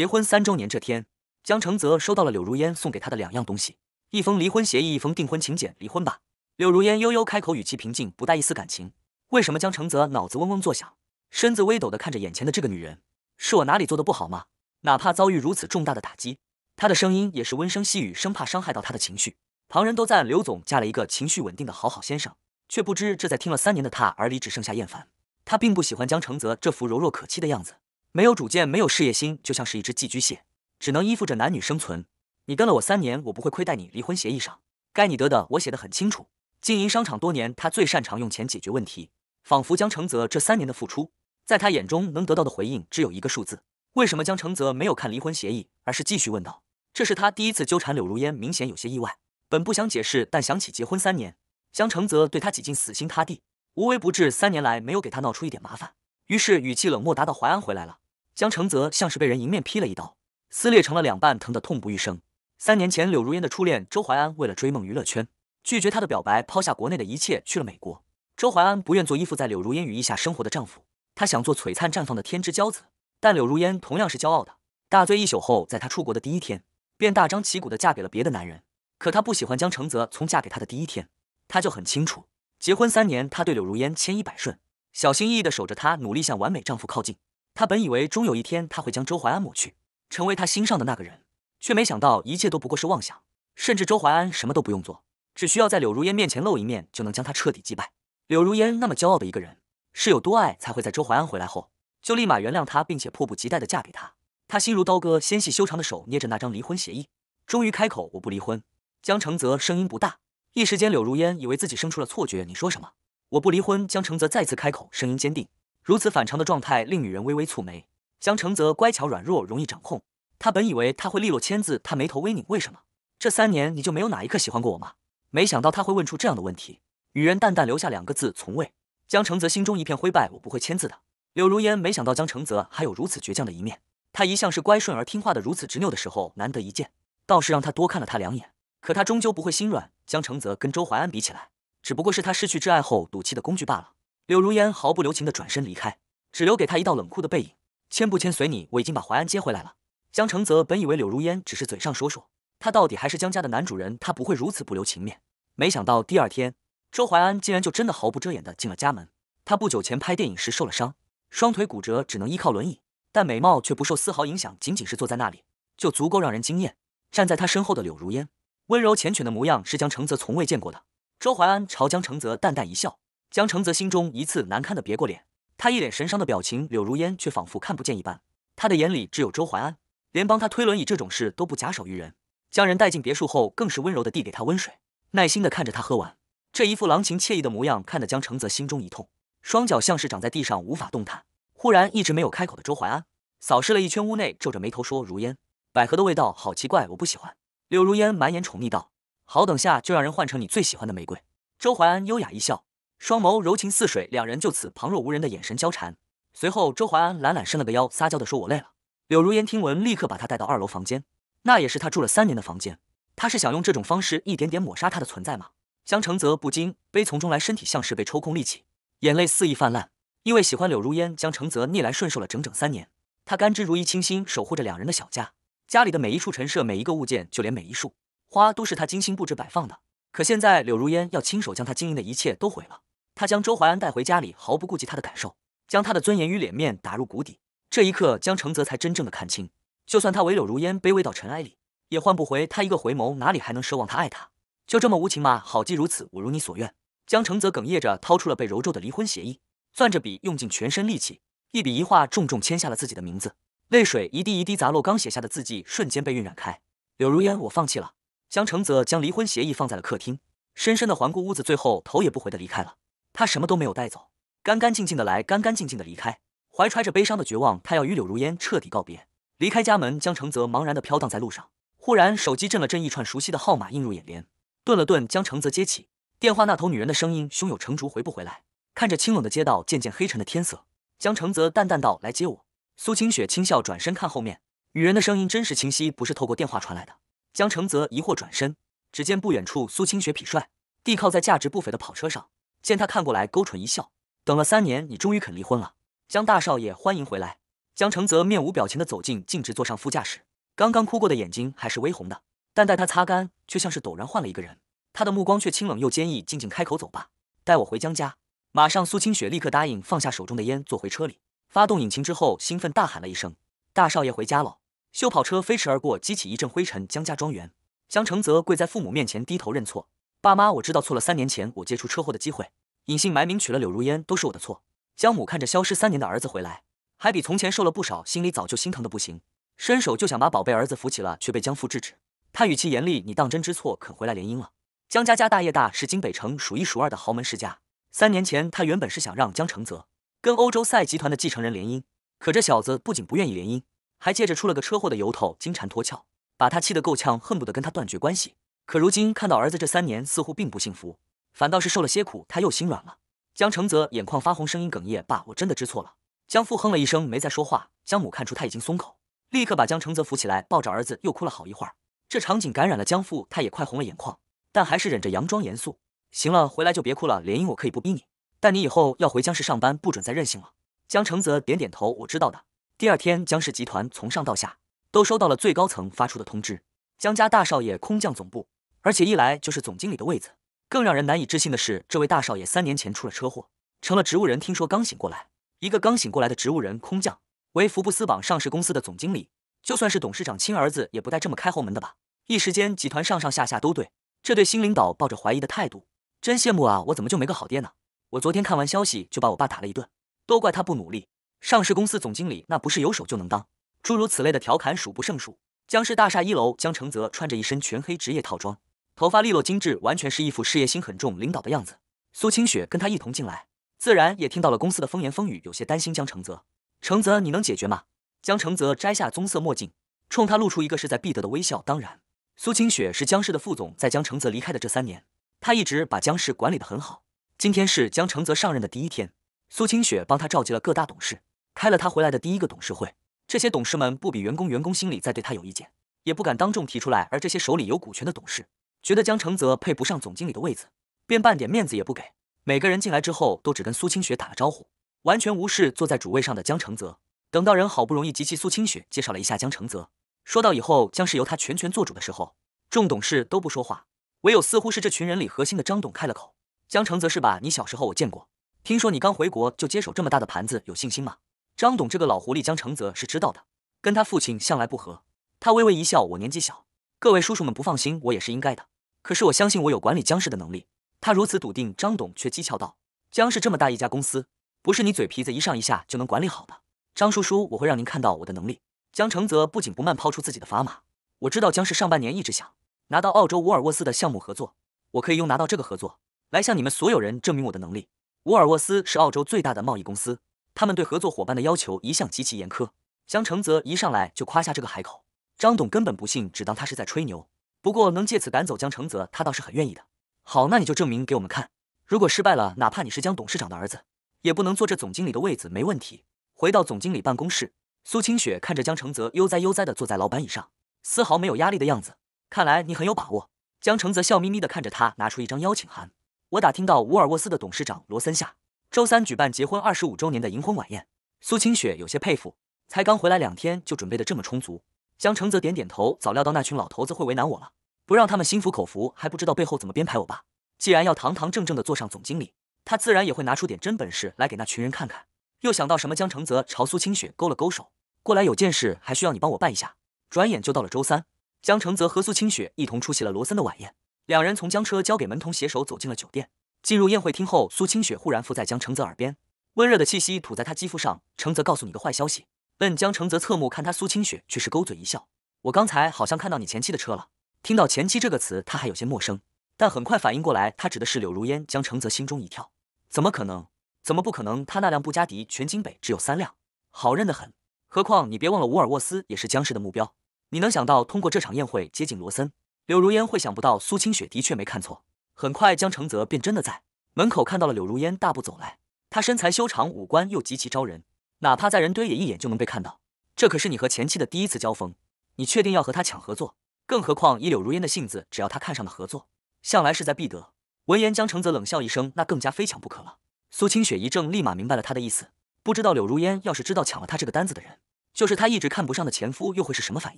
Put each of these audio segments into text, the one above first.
结婚三周年这天，江承泽收到了柳如烟送给他的两样东西：一封离婚协议，一封订婚请柬。离婚吧，柳如烟悠悠开口，语气平静，不带一丝感情。为什么？江承泽脑子嗡嗡作响，身子微抖的看着眼前的这个女人。是我哪里做的不好吗？哪怕遭遇如此重大的打击，他的声音也是温声细语，生怕伤害到她的情绪。旁人都赞刘总嫁了一个情绪稳定的好好先生，却不知这在听了三年的他耳里只剩下厌烦。他并不喜欢江承泽这副柔弱可欺的样子。没有主见，没有事业心，就像是一只寄居蟹，只能依附着男女生存。你跟了我三年，我不会亏待你。离婚协议上该你得的，我写的很清楚。经营商场多年，他最擅长用钱解决问题，仿佛江承泽这三年的付出，在他眼中能得到的回应只有一个数字。为什么江承泽没有看离婚协议，而是继续问道？这是他第一次纠缠柳如烟，明显有些意外。本不想解释，但想起结婚三年，江承泽对他几近死心塌地，无微不至，三年来没有给他闹出一点麻烦，于是语气冷漠，答道：“淮安回来了。”江承泽像是被人迎面劈了一刀，撕裂成了两半，疼得痛不欲生。三年前，柳如烟的初恋周淮安为了追梦娱乐圈，拒绝她的表白，抛下国内的一切去了美国。周淮安不愿做依附在柳如烟羽翼下生活的丈夫，他想做璀璨绽放的天之骄子。但柳如烟同样是骄傲的，大醉一宿后，在她出国的第一天，便大张旗鼓的嫁给了别的男人。可她不喜欢江承泽，从嫁给他的第一天，她就很清楚。结婚三年，他对柳如烟千依百顺，小心翼翼的守着她，努力向完美丈夫靠近。他本以为终有一天他会将周淮安抹去，成为他心上的那个人，却没想到一切都不过是妄想。甚至周淮安什么都不用做，只需要在柳如烟面前露一面，就能将他彻底击败。柳如烟那么骄傲的一个人，是有多爱才会在周淮安回来后就立马原谅他，并且迫不及待的嫁给他？他心如刀割，纤细修长的手捏着那张离婚协议，终于开口：“我不离婚。”江承泽声音不大，一时间柳如烟以为自己生出了错觉。“你说什么？”“我不离婚。”江承泽再次开口，声音坚定。如此反常的状态令女人微微蹙眉。江承泽乖巧软弱，容易掌控。他本以为他会利落签字，他眉头微拧。为什么？这三年你就没有哪一刻喜欢过我吗？没想到他会问出这样的问题。女人淡淡留下两个字：从未。江承泽心中一片灰败。我不会签字的。柳如烟没想到江承泽还有如此倔强的一面。他一向是乖顺而听话的，如此执拗的时候难得一见，倒是让他多看了他两眼。可他终究不会心软。江承泽跟周淮安比起来，只不过是他失去挚爱后赌气的工具罢了。柳如烟毫不留情地转身离开，只留给他一道冷酷的背影。签不签随你，我已经把淮安接回来了。江承泽本以为柳如烟只是嘴上说说，他到底还是江家的男主人，他不会如此不留情面。没想到第二天，周淮安竟然就真的毫不遮掩地进了家门。他不久前拍电影时受了伤，双腿骨折，只能依靠轮椅，但美貌却不受丝毫影响，仅仅是坐在那里就足够让人惊艳。站在他身后的柳如烟，温柔缱绻的模样是江承泽从未见过的。周淮安朝江承泽淡淡一笑。江承泽心中一次难堪的别过脸。他一脸神伤的表情，柳如烟却仿佛看不见一般。他的眼里只有周淮安，连帮他推轮椅这种事都不假手于人。将人带进别墅后，更是温柔的递给他温水，耐心的看着他喝完。这一副郎情妾意的模样，看得江承泽心中一痛，双脚像是长在地上，无法动弹。忽然，一直没有开口的周淮安扫视了一圈屋内，皱着眉头说：“如烟，百合的味道好奇怪，我不喜欢。”柳如烟满眼宠溺道：“好，等下就让人换成你最喜欢的玫瑰。”周淮安优雅一笑。双眸柔情似水，两人就此旁若无人的眼神交缠。随后，周淮安懒懒伸了个腰，撒娇地说：“我累了。”柳如烟听闻，立刻把他带到二楼房间，那也是他住了三年的房间。他是想用这种方式一点点抹杀他的存在吗？江承泽不禁悲从中来，身体像是被抽空力气，眼泪肆意泛滥。因为喜欢柳如烟，江承泽逆来顺受了整整三年。他甘之如饴，倾心守护着两人的小家，家里的每一处陈设，每一个物件，就连每一束花都是他精心布置摆放的。可现在，柳如烟要亲手将他经营的一切都毁了。他将周淮安带回家里，毫不顾及他的感受，将他的尊严与脸面打入谷底。这一刻，江承泽才真正的看清，就算他为柳如烟卑微到尘埃里，也换不回他一个回眸。哪里还能奢望他爱他？就这么无情吗？好，既如此，我如你所愿。江承泽哽咽着掏出了被揉皱的离婚协议，攥着笔，用尽全身力气，一笔一画，重重签下了自己的名字。泪水一滴一滴砸落，刚写下的字迹瞬间被晕染开。柳如烟，我放弃了。江承泽将离婚协议放在了客厅，深深的环顾屋子，最后头也不回的离开了。他什么都没有带走，干干净净的来，干干净净的离开。怀揣着悲伤的绝望，他要与柳如烟彻底告别，离开家门。江承泽茫然的飘荡在路上，忽然手机震了震，一串熟悉的号码映入眼帘。顿了顿，江承泽接起电话，那头女人的声音胸有成竹：“回不回来？”看着清冷的街道，渐渐黑沉的天色，江承泽淡淡道：“来接我。”苏清雪轻笑，转身看后面，女人的声音真实清晰，不是透过电话传来的。江承泽疑惑转身，只见不远处，苏清雪痞帅地靠在价值不菲的跑车上。见他看过来，勾唇一笑。等了三年，你终于肯离婚了，江大少爷欢迎回来。江承泽面无表情地走近，径直坐上副驾驶。刚刚哭过的眼睛还是微红的，但待他擦干，却像是陡然换了一个人。他的目光却清冷又坚毅，静静开口：“走吧，带我回江家。”马上，苏清雪立刻答应，放下手中的烟，坐回车里。发动引擎之后，兴奋大喊了一声：“大少爷回家了！”修跑车飞驰而过，激起一阵灰尘。江家庄园，江承泽跪在父母面前，低头认错。爸妈，我知道错了。三年前我接触车祸的机会，隐姓埋名娶了柳如烟，都是我的错。江母看着消失三年的儿子回来，还比从前瘦了不少，心里早就心疼的不行，伸手就想把宝贝儿子扶起来，却被江父制止。他语气严厉：“你当真知错肯回来联姻了？”江家家大业大，是京北城数一数二的豪门世家。三年前，他原本是想让江承泽跟欧洲赛集团的继承人联姻，可这小子不仅不愿意联姻，还借着出了个车祸的由头金蝉脱壳，把他气得够呛，恨不得跟他断绝关系。可如今看到儿子这三年似乎并不幸福，反倒是受了些苦，他又心软了。江承泽眼眶发红，声音哽咽：“爸，我真的知错了。”江父哼了一声，没再说话。江母看出他已经松口，立刻把江承泽扶起来，抱着儿子又哭了好一会儿。这场景感染了江父，他也快红了眼眶，但还是忍着，佯装严肃：“行了，回来就别哭了。联姻我可以不逼你，但你以后要回江氏上班，不准再任性了。”江承泽点点头：“我知道的。”第二天，江氏集团从上到下都收到了最高层发出的通知：江家大少爷空降总部。而且一来就是总经理的位子，更让人难以置信的是，这位大少爷三年前出了车祸，成了植物人。听说刚醒过来，一个刚醒过来的植物人空降为福布斯榜上市公司的总经理，就算是董事长亲儿子也不带这么开后门的吧？一时间，集团上上下下都对这对新领导抱着怀疑的态度。真羡慕啊，我怎么就没个好爹呢？我昨天看完消息就把我爸打了一顿，都怪他不努力。上市公司总经理那不是有手就能当，诸如此类的调侃数不胜数。江氏大厦一楼，江承泽穿着一身全黑职业套装。头发利落精致，完全是一副事业心很重领导的样子。苏清雪跟他一同进来，自然也听到了公司的风言风语，有些担心江承泽。承泽，你能解决吗？江承泽摘下棕色墨镜，冲他露出一个势在必得的微笑。当然，苏清雪是江氏的副总，在江承泽离开的这三年，他一直把江氏管理得很好。今天是江承泽上任的第一天，苏清雪帮他召集了各大董事，开了他回来的第一个董事会。这些董事们不比员工，员工心里再对他有意见，也不敢当众提出来。而这些手里有股权的董事。觉得江承泽配不上总经理的位子，便半点面子也不给。每个人进来之后，都只跟苏清雪打了招呼，完全无视坐在主位上的江承泽。等到人好不容易集齐，苏清雪介绍了一下江承泽，说到以后将是由他全权做主的时候，众董事都不说话，唯有似乎是这群人里核心的张董开了口：“江承泽是吧？你小时候我见过，听说你刚回国就接手这么大的盘子，有信心吗？”张董这个老狐狸，江承泽是知道的，跟他父亲向来不和。他微微一笑：“我年纪小。”各位叔叔们不放心我也是应该的，可是我相信我有管理江氏的能力。他如此笃定，张董却讥诮道：“江氏这么大一家公司，不是你嘴皮子一上一下就能管理好的。”张叔叔，我会让您看到我的能力。江承泽不紧不慢抛出自己的砝码。我知道江氏上半年一直想拿到澳洲沃尔沃斯的项目合作，我可以用拿到这个合作来向你们所有人证明我的能力。沃尔沃斯是澳洲最大的贸易公司，他们对合作伙伴的要求一向极其严苛。江承泽一上来就夸下这个海口。张董根本不信，只当他是在吹牛。不过能借此赶走江承泽，他倒是很愿意的。好，那你就证明给我们看。如果失败了，哪怕你是江董事长的儿子，也不能坐这总经理的位子。没问题。回到总经理办公室，苏清雪看着江承泽悠哉悠哉的坐在老板椅上，丝毫没有压力的样子。看来你很有把握。江承泽笑眯眯的看着他，拿出一张邀请函。我打听到，沃尔沃斯的董事长罗森下周三举办结婚二十五周年的银婚晚宴。苏清雪有些佩服，才刚回来两天就准备的这么充足。江承泽点点头，早料到那群老头子会为难我了，不让他们心服口服，还不知道背后怎么编排我爸。既然要堂堂正正的坐上总经理，他自然也会拿出点真本事来给那群人看看。又想到什么，江承泽朝苏清雪勾了勾手，过来有件事还需要你帮我办一下。转眼就到了周三，江承泽和苏清雪一同出席了罗森的晚宴。两人从江车交给门童，携手走进了酒店。进入宴会厅后，苏清雪忽然附在江承泽耳边，温热的气息吐在他肌肤上。承泽，告诉你个坏消息。问江承泽侧目看他，苏清雪却是勾嘴一笑。我刚才好像看到你前妻的车了。听到“前妻”这个词，他还有些陌生，但很快反应过来，他指的是柳如烟。江承泽心中一跳，怎么可能？怎么不可能？他那辆布加迪全京北只有三辆，好认得很。何况你别忘了，沃尔沃斯也是江氏的目标。你能想到通过这场宴会接近罗森？柳如烟会想不到？苏清雪的确没看错。很快，江承泽便真的在门口看到了柳如烟大步走来。她身材修长，五官又极其招人。哪怕在人堆也一眼就能被看到，这可是你和前妻的第一次交锋，你确定要和他抢合作？更何况以柳如烟的性子，只要他看上的合作，向来势在必得。闻言，江承泽冷笑一声，那更加非抢不可了。苏清雪一怔，立马明白了他的意思。不知道柳如烟要是知道抢了他这个单子的人，就是他一直看不上的前夫，又会是什么反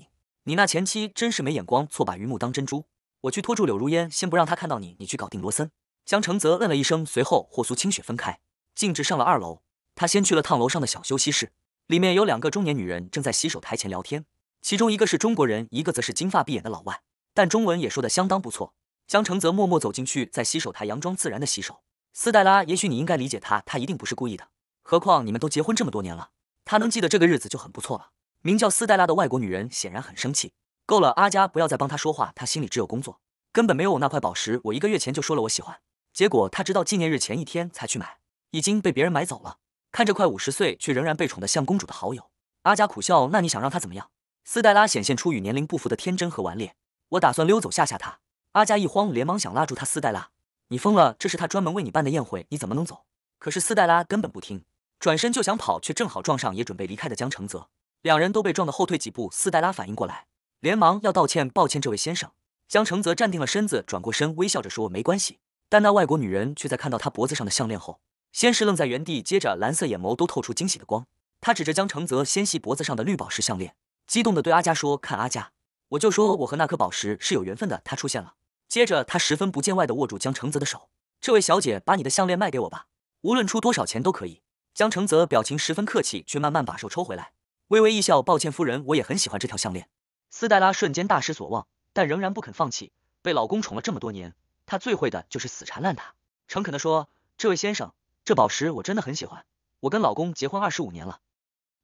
应？你那前妻真是没眼光，错把榆木当珍珠。我去拖住柳如烟，先不让他看到你，你去搞定罗森。江承泽嗯了一声，随后和苏清雪分开，径直上了二楼。他先去了趟楼上的小休息室，里面有两个中年女人正在洗手台前聊天，其中一个是中国人，一个则是金发碧眼的老外，但中文也说得相当不错。江澄则默默走进去，在洗手台佯装自然的洗手。斯黛拉，也许你应该理解他，他一定不是故意的。何况你们都结婚这么多年了，他能记得这个日子就很不错了。名叫斯黛拉的外国女人显然很生气。够了，阿佳，不要再帮他说话，他心里只有工作，根本没有我那块宝石。我一个月前就说了我喜欢，结果他直到纪念日前一天才去买，已经被别人买走了。看着快五十岁却仍然被宠得像公主的好友阿佳苦笑，那你想让她怎么样？斯黛拉显现出与年龄不符的天真和顽劣，我打算溜走吓吓她。阿佳一慌，连忙想拉住她。斯黛拉，你疯了！这是她专门为你办的宴会，你怎么能走？可是斯黛拉根本不听，转身就想跑，却正好撞上也准备离开的江承泽，两人都被撞得后退几步。斯黛拉反应过来，连忙要道歉，抱歉，这位先生。江承泽站定了身子，转过身微笑着说没关系。但那外国女人却在看到他脖子上的项链后。先是愣在原地，接着蓝色眼眸都透出惊喜的光。他指着江承泽纤细脖子上的绿宝石项链，激动地对阿佳说：“看阿佳，我就说我和那颗宝石是有缘分的。”他出现了。接着，他十分不见外地握住江承泽的手：“这位小姐，把你的项链卖给我吧，无论出多少钱都可以。”江承泽表情十分客气，却慢慢把手抽回来，微微一笑：“抱歉，夫人，我也很喜欢这条项链。”斯黛拉瞬间大失所望，但仍然不肯放弃。被老公宠了这么多年，她最会的就是死缠烂打。诚恳地说：“这位先生。”这宝石我真的很喜欢，我跟老公结婚二十五年了，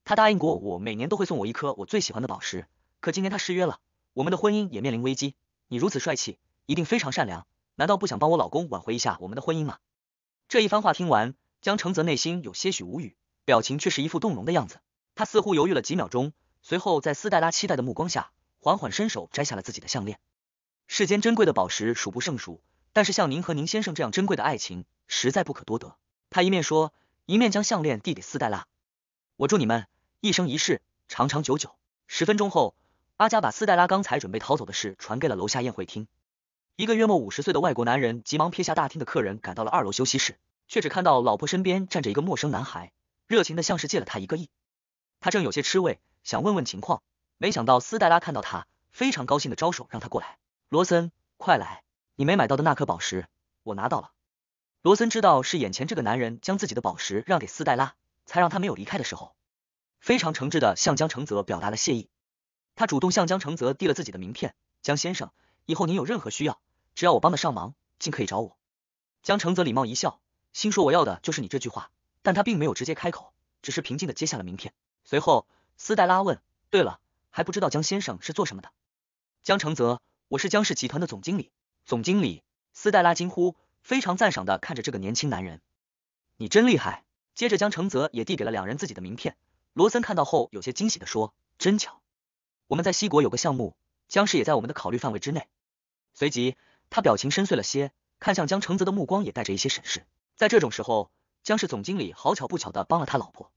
他答应过我每年都会送我一颗我最喜欢的宝石，可今年他失约了，我们的婚姻也面临危机。你如此帅气，一定非常善良，难道不想帮我老公挽回一下我们的婚姻吗？这一番话听完，江承泽内心有些许无语，表情却是一副动容的样子。他似乎犹豫了几秒钟，随后在斯黛拉期待的目光下，缓缓伸手摘下了自己的项链。世间珍贵的宝石数不胜数，但是像您和您先生这样珍贵的爱情实在不可多得。他一面说，一面将项链递给斯黛拉。我祝你们一生一世，长长久久。十分钟后，阿加把斯黛拉刚才准备逃走的事传给了楼下宴会厅。一个约莫五十岁的外国男人急忙撇下大厅的客人，赶到了二楼休息室，却只看到老婆身边站着一个陌生男孩，热情的像是借了他一个亿。他正有些吃味，想问问情况，没想到斯黛拉看到他，非常高兴的招手让他过来。罗森，快来，你没买到的那颗宝石，我拿到了。罗森知道是眼前这个男人将自己的宝石让给斯黛拉，才让他没有离开的时候，非常诚挚的向江承泽表达了谢意。他主动向江承泽递了自己的名片：“江先生，以后您有任何需要，只要我帮得上忙，尽可以找我。”江承泽礼貌一笑，心说我要的就是你这句话，但他并没有直接开口，只是平静的接下了名片。随后，斯黛拉问：“对了，还不知道江先生是做什么的？”江承泽：“我是江氏集团的总经理。”总经理，斯黛拉惊呼。非常赞赏的看着这个年轻男人，你真厉害。接着将承泽也递给了两人自己的名片。罗森看到后有些惊喜的说：“真巧，我们在西国有个项目，江氏也在我们的考虑范围之内。”随即他表情深邃了些，看向江承泽的目光也带着一些审视。在这种时候，江氏总经理好巧不巧的帮了他老婆，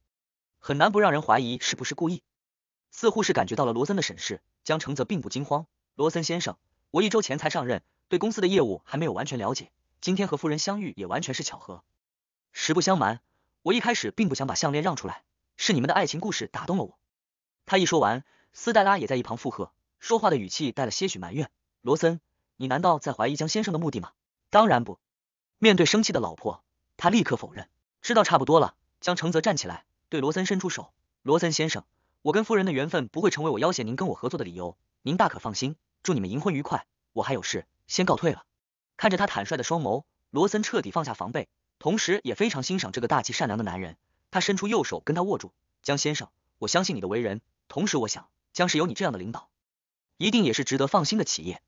很难不让人怀疑是不是故意。似乎是感觉到了罗森的审视，江承泽并不惊慌。罗森先生，我一周前才上任，对公司的业务还没有完全了解。今天和夫人相遇也完全是巧合。实不相瞒，我一开始并不想把项链让出来，是你们的爱情故事打动了我。他一说完，斯黛拉也在一旁附和，说话的语气带了些许埋怨。罗森，你难道在怀疑江先生的目的吗？当然不。面对生气的老婆，他立刻否认。知道差不多了。江承泽站起来，对罗森伸出手。罗森先生，我跟夫人的缘分不会成为我要挟您跟我合作的理由，您大可放心。祝你们银婚愉快。我还有事，先告退了。看着他坦率的双眸，罗森彻底放下防备，同时也非常欣赏这个大气善良的男人。他伸出右手跟他握住，江先生，我相信你的为人，同时我想，将是有你这样的领导，一定也是值得放心的企业。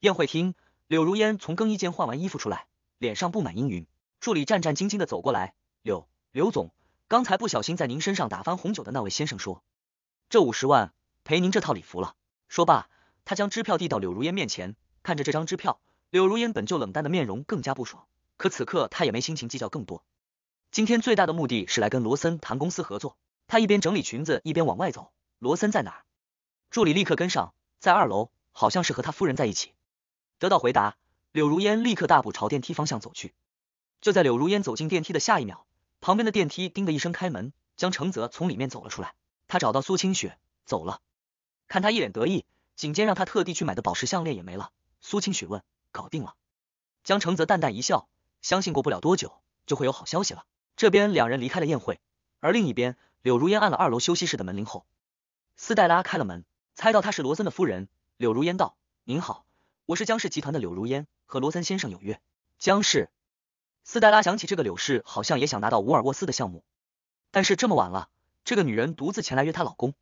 宴会厅，柳如烟从更衣间换完衣服出来，脸上布满阴云。助理战战兢兢的走过来，柳，刘总，刚才不小心在您身上打翻红酒的那位先生说，这五十万赔您这套礼服了。说罢，他将支票递到柳如烟面前，看着这张支票。柳如烟本就冷淡的面容更加不爽，可此刻她也没心情计较更多。今天最大的目的是来跟罗森谈公司合作。她一边整理裙子，一边往外走。罗森在哪？助理立刻跟上，在二楼，好像是和他夫人在一起。得到回答，柳如烟立刻大步朝电梯方向走去。就在柳如烟走进电梯的下一秒，旁边的电梯叮的一声开门，将程泽从里面走了出来。他找到苏清雪走了，看他一脸得意，颈间让他特地去买的宝石项链也没了。苏清雪问。搞定了，江承泽淡淡一笑，相信过不了多久就会有好消息了。这边两人离开了宴会，而另一边，柳如烟按了二楼休息室的门铃后，斯黛拉开了门，猜到她是罗森的夫人，柳如烟道：“您好，我是江氏集团的柳如烟，和罗森先生有约。”江氏，斯黛拉想起这个柳氏好像也想拿到沃尔沃斯的项目，但是这么晚了，这个女人独自前来约她老公，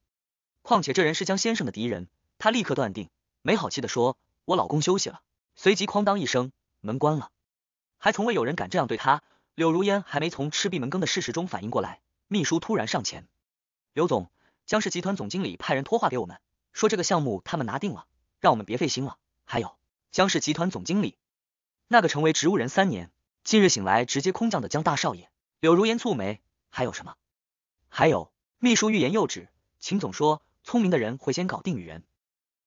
况且这人是江先生的敌人，她立刻断定，没好气的说：“我老公休息了。”随即，哐当一声，门关了。还从未有人敢这样对他。柳如烟还没从吃闭门羹的事实中反应过来，秘书突然上前：“刘总，江氏集团总经理派人托话给我们，说这个项目他们拿定了，让我们别费心了。还有，江氏集团总经理，那个成为植物人三年，近日醒来直接空降的江大少爷。”柳如烟蹙眉：“还有什么？”还有，秘书欲言又止。秦总说：“聪明的人会先搞定女人，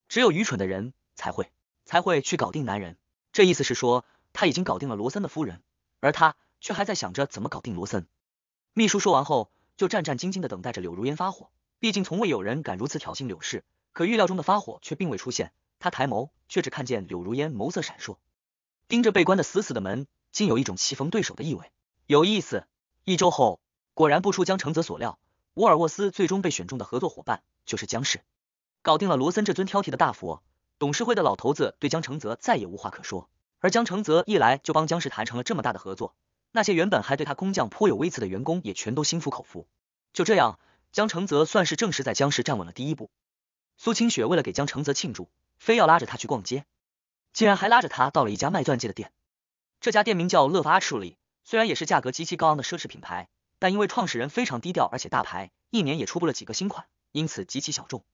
只有愚蠢的人才会。”才会去搞定男人，这意思是说他已经搞定了罗森的夫人，而他却还在想着怎么搞定罗森。秘书说完后，就战战兢兢的等待着柳如烟发火，毕竟从未有人敢如此挑衅柳氏。可预料中的发火却并未出现，他抬眸，却只看见柳如烟眸色闪烁，盯着被关的死死的门，竟有一种棋逢对手的意味，有意思。一周后，果然不出江承泽所料，沃尔沃斯最终被选中的合作伙伴就是江氏，搞定了罗森这尊挑剔的大佛。董事会的老头子对江承泽再也无话可说，而江承泽一来就帮江氏谈成了这么大的合作，那些原本还对他工匠颇有微词的员工也全都心服口服。就这样，江承泽算是正式在江氏站稳了第一步。苏清雪为了给江承泽庆祝，非要拉着他去逛街，竟然还拉着他到了一家卖钻戒的店。这家店名叫乐发 l l y 虽然也是价格极其高昂的奢侈品牌，但因为创始人非常低调，而且大牌一年也出不了几个新款，因此极其小众。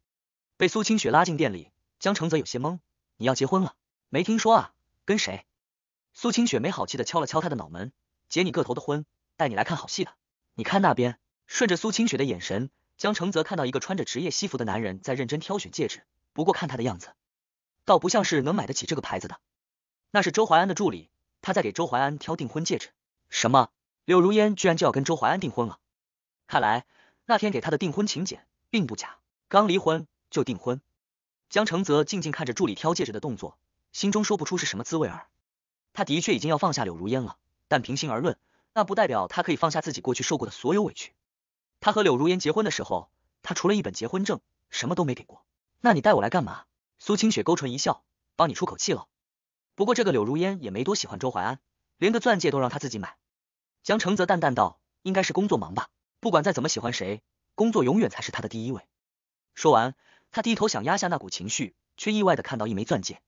被苏清雪拉进店里。江承泽有些懵：“你要结婚了？没听说啊，跟谁？”苏清雪没好气的敲了敲他的脑门：“结你个头的婚，带你来看好戏的。你看那边。”顺着苏清雪的眼神，江承泽看到一个穿着职业西服的男人在认真挑选戒指，不过看他的样子，倒不像是能买得起这个牌子的。那是周淮安的助理，他在给周淮安挑订婚戒指。什么？柳如烟居然就要跟周淮安订婚了？看来那天给他的订婚请柬并不假，刚离婚就订婚。江承泽静静看着助理挑戒指的动作，心中说不出是什么滋味儿。他的确已经要放下柳如烟了，但平心而论，那不代表他可以放下自己过去受过的所有委屈。他和柳如烟结婚的时候，他除了一本结婚证，什么都没给过。那你带我来干嘛？苏清雪勾唇一笑，帮你出口气了。不过这个柳如烟也没多喜欢周淮安，连个钻戒都让他自己买。江承泽淡淡道：“应该是工作忙吧？不管再怎么喜欢谁，工作永远才是他的第一位。”说完。他低头想压下那股情绪，却意外的看到一枚钻戒，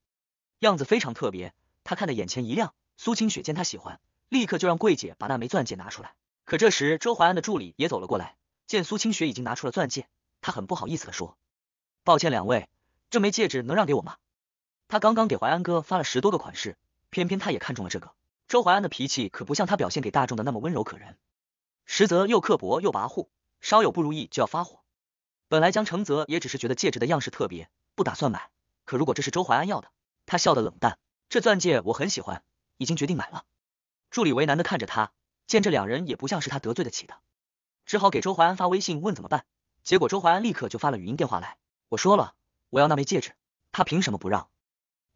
样子非常特别，他看得眼前一亮。苏清雪见他喜欢，立刻就让柜姐把那枚钻戒拿出来。可这时周淮安的助理也走了过来，见苏清雪已经拿出了钻戒，他很不好意思的说：“抱歉两位，这枚戒指能让给我吗？”他刚刚给淮安哥发了十多个款式，偏偏他也看中了这个。周淮安的脾气可不像他表现给大众的那么温柔可人，实则又刻薄又跋扈，稍有不如意就要发火。本来江承泽也只是觉得戒指的样式特别，不打算买。可如果这是周淮安要的，他笑得冷淡。这钻戒我很喜欢，已经决定买了。助理为难的看着他，见这两人也不像是他得罪得起的，只好给周淮安发微信问怎么办。结果周淮安立刻就发了语音电话来。我说了，我要那枚戒指，他凭什么不让？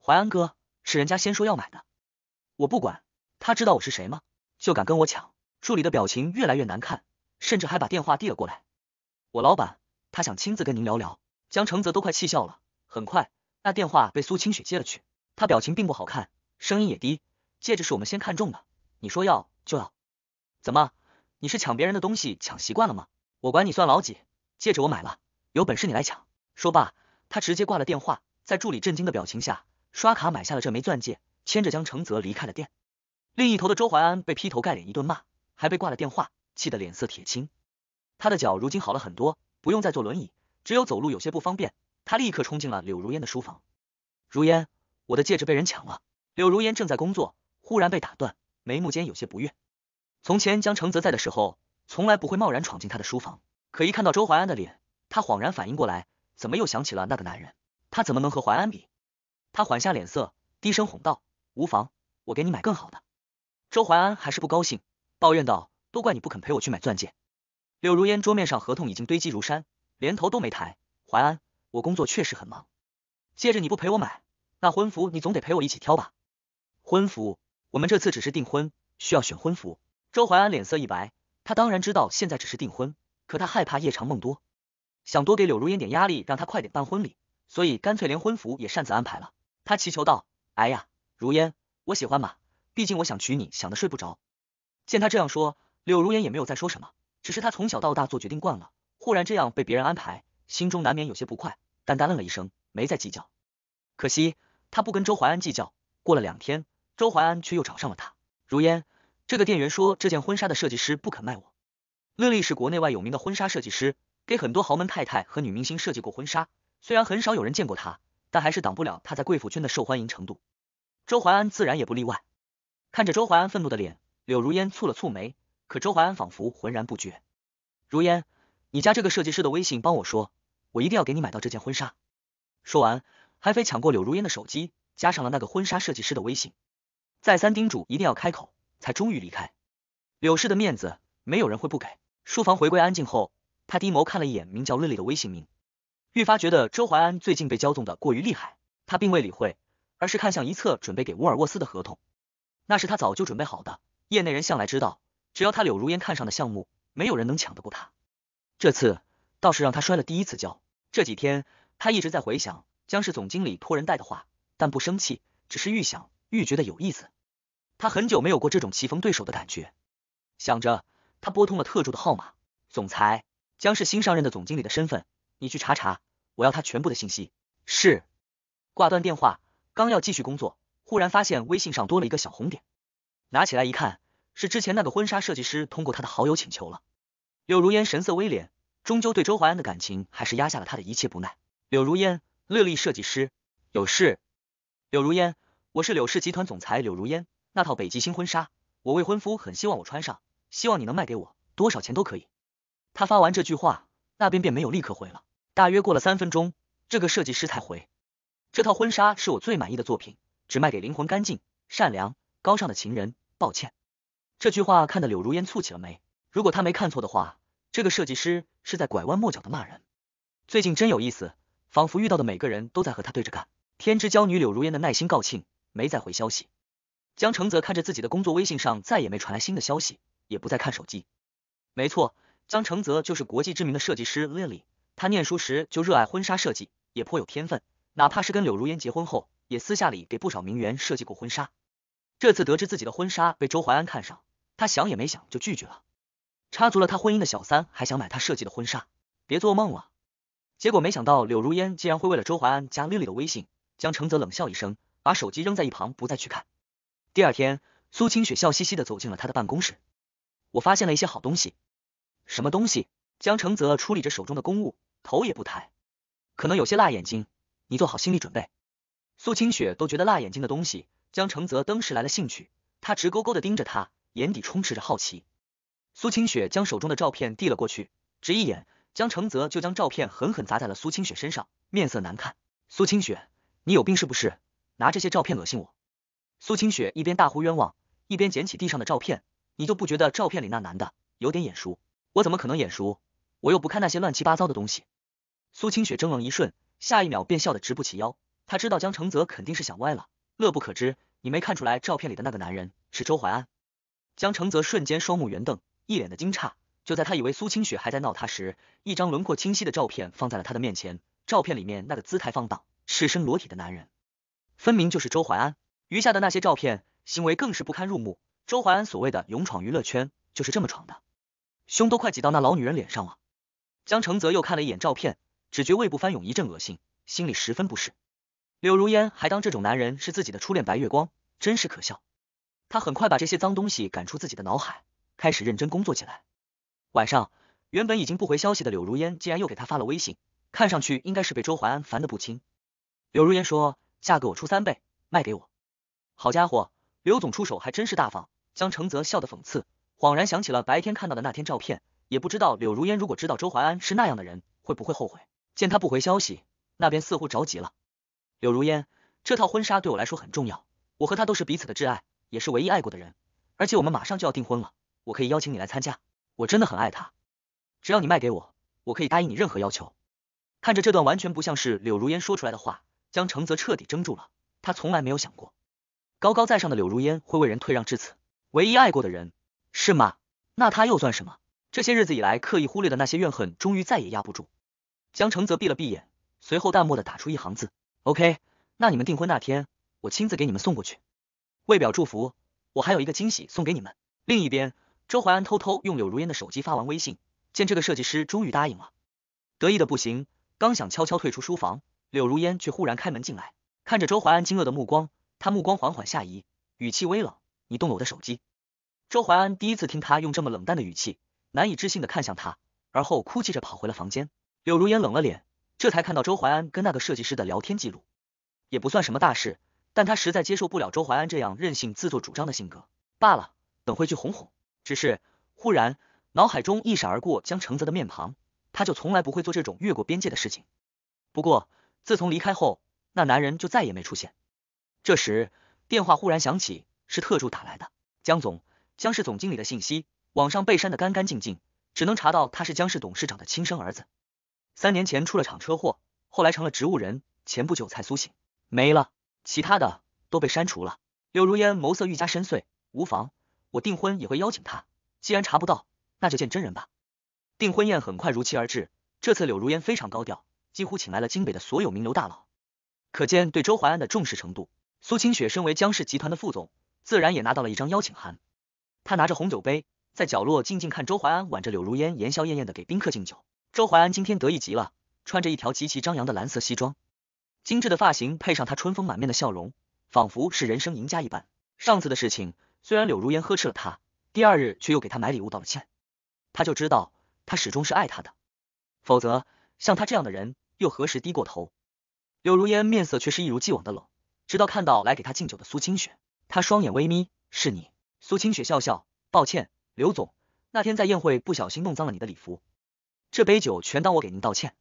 淮安哥，是人家先说要买的。我不管，他知道我是谁吗？就敢跟我抢？助理的表情越来越难看，甚至还把电话递了过来。我老板。他想亲自跟您聊聊，江承泽都快气笑了。很快，那电话被苏清雪接了去，他表情并不好看，声音也低。戒指是我们先看中的，你说要就要，怎么？你是抢别人的东西抢习惯了吗？我管你算老几，戒指我买了，有本事你来抢！说罢，他直接挂了电话，在助理震惊的表情下，刷卡买下了这枚钻戒，牵着江承泽离开了店。另一头的周淮安被劈头盖脸一顿骂，还被挂了电话，气得脸色铁青。他的脚如今好了很多。不用再坐轮椅，只有走路有些不方便。他立刻冲进了柳如烟的书房。如烟，我的戒指被人抢了。柳如烟正在工作，忽然被打断，眉目间有些不悦。从前江承泽在的时候，从来不会贸然闯进他的书房。可一看到周淮安的脸，他恍然反应过来，怎么又想起了那个男人？他怎么能和淮安比？他缓下脸色，低声哄道：“无妨，我给你买更好的。”周淮安还是不高兴，抱怨道：“都怪你不肯陪我去买钻戒。”柳如烟桌面上合同已经堆积如山，连头都没抬。淮安，我工作确实很忙。戒指你不陪我买，那婚服你总得陪我一起挑吧？婚服，我们这次只是订婚，需要选婚服。周淮安脸色一白，他当然知道现在只是订婚，可他害怕夜长梦多，想多给柳如烟点压力，让她快点办婚礼，所以干脆连婚服也擅自安排了。他祈求道，哎呀，如烟，我喜欢嘛，毕竟我想娶你，想的睡不着。见他这样说，柳如烟也没有再说什么。只是他从小到大做决定惯了，忽然这样被别人安排，心中难免有些不快。淡淡愣了一声，没再计较。可惜他不跟周淮安计较。过了两天，周淮安却又找上了他。如烟，这个店员说，这件婚纱的设计师不肯卖我。乐丽是国内外有名的婚纱设计师，给很多豪门太太和女明星设计过婚纱。虽然很少有人见过她，但还是挡不了她在贵妇圈的受欢迎程度。周淮安自然也不例外。看着周淮安愤怒的脸，柳如烟蹙了蹙眉。可周淮安仿佛浑然不觉。如烟，你加这个设计师的微信，帮我说，我一定要给你买到这件婚纱。说完，还非抢过柳如烟的手机，加上了那个婚纱设计师的微信，再三叮嘱一定要开口，才终于离开。柳氏的面子，没有人会不给。书房回归安静后，他低眸看了一眼名叫“瑞丽的微信名，愈发觉得周淮安最近被骄纵的过于厉害。他并未理会，而是看向一侧准备给沃尔沃斯的合同，那是他早就准备好的。业内人向来知道。只要他柳如烟看上的项目，没有人能抢得过他。这次倒是让他摔了第一次跤。这几天他一直在回想江氏总经理托人带的话，但不生气，只是愈想愈觉得有意思。他很久没有过这种棋逢对手的感觉。想着，他拨通了特助的号码：“总裁，江氏新上任的总经理的身份，你去查查，我要他全部的信息。”是。挂断电话，刚要继续工作，忽然发现微信上多了一个小红点，拿起来一看。是之前那个婚纱设计师通过他的好友请求了。柳如烟神色微敛，终究对周淮安的感情还是压下了他的一切不耐。柳如烟，乐丽设计师，有事。柳如烟，我是柳氏集团总裁柳如烟。那套北极星婚纱，我未婚夫很希望我穿上，希望你能卖给我，多少钱都可以。他发完这句话，那边便没有立刻回了。大约过了三分钟，这个设计师才回：这套婚纱是我最满意的作品，只卖给灵魂干净、善良、高尚的情人。抱歉。这句话看得柳如烟蹙起了眉。如果他没看错的话，这个设计师是在拐弯抹角的骂人。最近真有意思，仿佛遇到的每个人都在和他对着干。天之娇女柳如烟的耐心告罄，没再回消息。江承泽看着自己的工作微信上再也没传来新的消息，也不再看手机。没错，江承泽就是国际知名的设计师 Lily。他念书时就热爱婚纱设计，也颇有天分。哪怕是跟柳如烟结婚后，也私下里给不少名媛设计过婚纱。这次得知自己的婚纱被周淮安看上。他想也没想就拒绝了，插足了他婚姻的小三还想买他设计的婚纱，别做梦了。结果没想到柳如烟竟然会为了周淮安加丽丽的微信。江承泽冷笑一声，把手机扔在一旁，不再去看。第二天，苏清雪笑嘻嘻的走进了他的办公室，我发现了一些好东西。什么东西？江承泽处理着手中的公务，头也不抬，可能有些辣眼睛，你做好心理准备。苏清雪都觉得辣眼睛的东西，江承泽登时来了兴趣，他直勾勾的盯着他。眼底充斥着好奇，苏清雪将手中的照片递了过去，只一眼，江承泽就将照片狠狠砸在了苏清雪身上，面色难看。苏清雪，你有病是不是？拿这些照片恶心我？苏清雪一边大呼冤枉，一边捡起地上的照片。你就不觉得照片里那男的有点眼熟？我怎么可能眼熟？我又不看那些乱七八糟的东西。苏清雪怔愣一瞬，下一秒便笑得直不起腰。他知道江承泽肯定是想歪了，乐不可支。你没看出来照片里的那个男人是周淮安？江承泽瞬间双目圆瞪，一脸的惊诧。就在他以为苏清雪还在闹他时，一张轮廓清晰的照片放在了他的面前。照片里面那个姿态放荡、赤身裸体的男人，分明就是周淮安。余下的那些照片，行为更是不堪入目。周淮安所谓的勇闯娱乐圈，就是这么闯的，胸都快挤到那老女人脸上了。江承泽又看了一眼照片，只觉胃部翻涌，一阵恶心，心里十分不适。柳如烟还当这种男人是自己的初恋白月光，真是可笑。他很快把这些脏东西赶出自己的脑海，开始认真工作起来。晚上，原本已经不回消息的柳如烟竟然又给他发了微信，看上去应该是被周淮安烦得不轻。柳如烟说：“价格我出三倍，卖给我。”好家伙，刘总出手还真是大方。江承泽笑得讽刺，恍然想起了白天看到的那天照片，也不知道柳如烟如果知道周淮安是那样的人，会不会后悔。见他不回消息，那边似乎着急了。柳如烟，这套婚纱对我来说很重要，我和他都是彼此的挚爱。也是唯一爱过的人，而且我们马上就要订婚了，我可以邀请你来参加。我真的很爱他，只要你卖给我，我可以答应你任何要求。看着这段完全不像是柳如烟说出来的话，江承泽彻底怔住了。他从来没有想过，高高在上的柳如烟会为人退让至此。唯一爱过的人，是吗？那他又算什么？这些日子以来刻意忽略的那些怨恨，终于再也压不住。江承泽闭了闭眼，随后淡漠的打出一行字：OK。那你们订婚那天，我亲自给你们送过去。为表祝福，我还有一个惊喜送给你们。另一边，周淮安偷偷用柳如烟的手机发完微信，见这个设计师终于答应了，得意的不行，刚想悄悄退出书房，柳如烟却忽然开门进来，看着周淮安惊愕的目光，他目光缓缓下移，语气微冷：“你动了我的手机。”周淮安第一次听他用这么冷淡的语气，难以置信的看向他，而后哭泣着跑回了房间。柳如烟冷了脸，这才看到周淮安跟那个设计师的聊天记录，也不算什么大事。但他实在接受不了周淮安这样任性、自作主张的性格。罢了，等会去哄哄。只是忽然脑海中一闪而过江承泽的面庞，他就从来不会做这种越过边界的事情。不过自从离开后，那男人就再也没出现。这时电话忽然响起，是特助打来的。江总，江氏总经理的信息网上被删得干干净净，只能查到他是江氏董事长的亲生儿子。三年前出了场车祸，后来成了植物人，前不久才苏醒，没了。其他的都被删除了。柳如烟眸色愈加深邃，无妨，我订婚也会邀请他。既然查不到，那就见真人吧。订婚宴很快如期而至，这次柳如烟非常高调，几乎请来了京北的所有名流大佬，可见对周淮安的重视程度。苏清雪身为江氏集团的副总，自然也拿到了一张邀请函。她拿着红酒杯，在角落静静看周淮安挽着柳如烟，言笑晏晏的给宾客敬酒。周淮安今天得意极了，穿着一条极其张扬的蓝色西装。精致的发型配上他春风满面的笑容，仿佛是人生赢家一般。上次的事情虽然柳如烟呵斥了他，第二日却又给他买礼物道了歉，他就知道他始终是爱他的，否则像他这样的人又何时低过头？柳如烟面色却是一如既往的冷，直到看到来给他敬酒的苏清雪，他双眼微眯：“是你？”苏清雪笑笑：“抱歉，刘总，那天在宴会不小心弄脏了你的礼服，这杯酒全当我给您道歉。”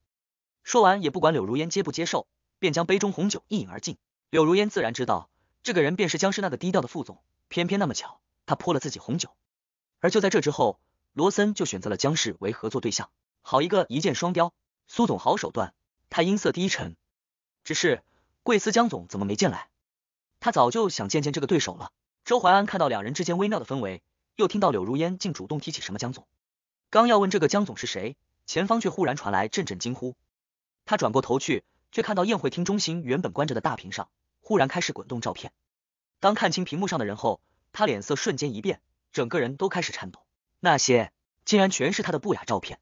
说完也不管柳如烟接不接受。便将杯中红酒一饮而尽。柳如烟自然知道，这个人便是江氏那个低调的副总。偏偏那么巧，他泼了自己红酒。而就在这之后，罗森就选择了江氏为合作对象。好一个一箭双雕，苏总好手段！他音色低沉，只是贵司江总怎么没见来？他早就想见见这个对手了。周淮安看到两人之间微妙的氛围，又听到柳如烟竟主动提起什么江总，刚要问这个江总是谁，前方却忽然传来阵阵惊呼。他转过头去。却看到宴会厅中心原本关着的大屏上，忽然开始滚动照片。当看清屏幕上的人后，他脸色瞬间一变，整个人都开始颤抖。那些竟然全是他的不雅照片！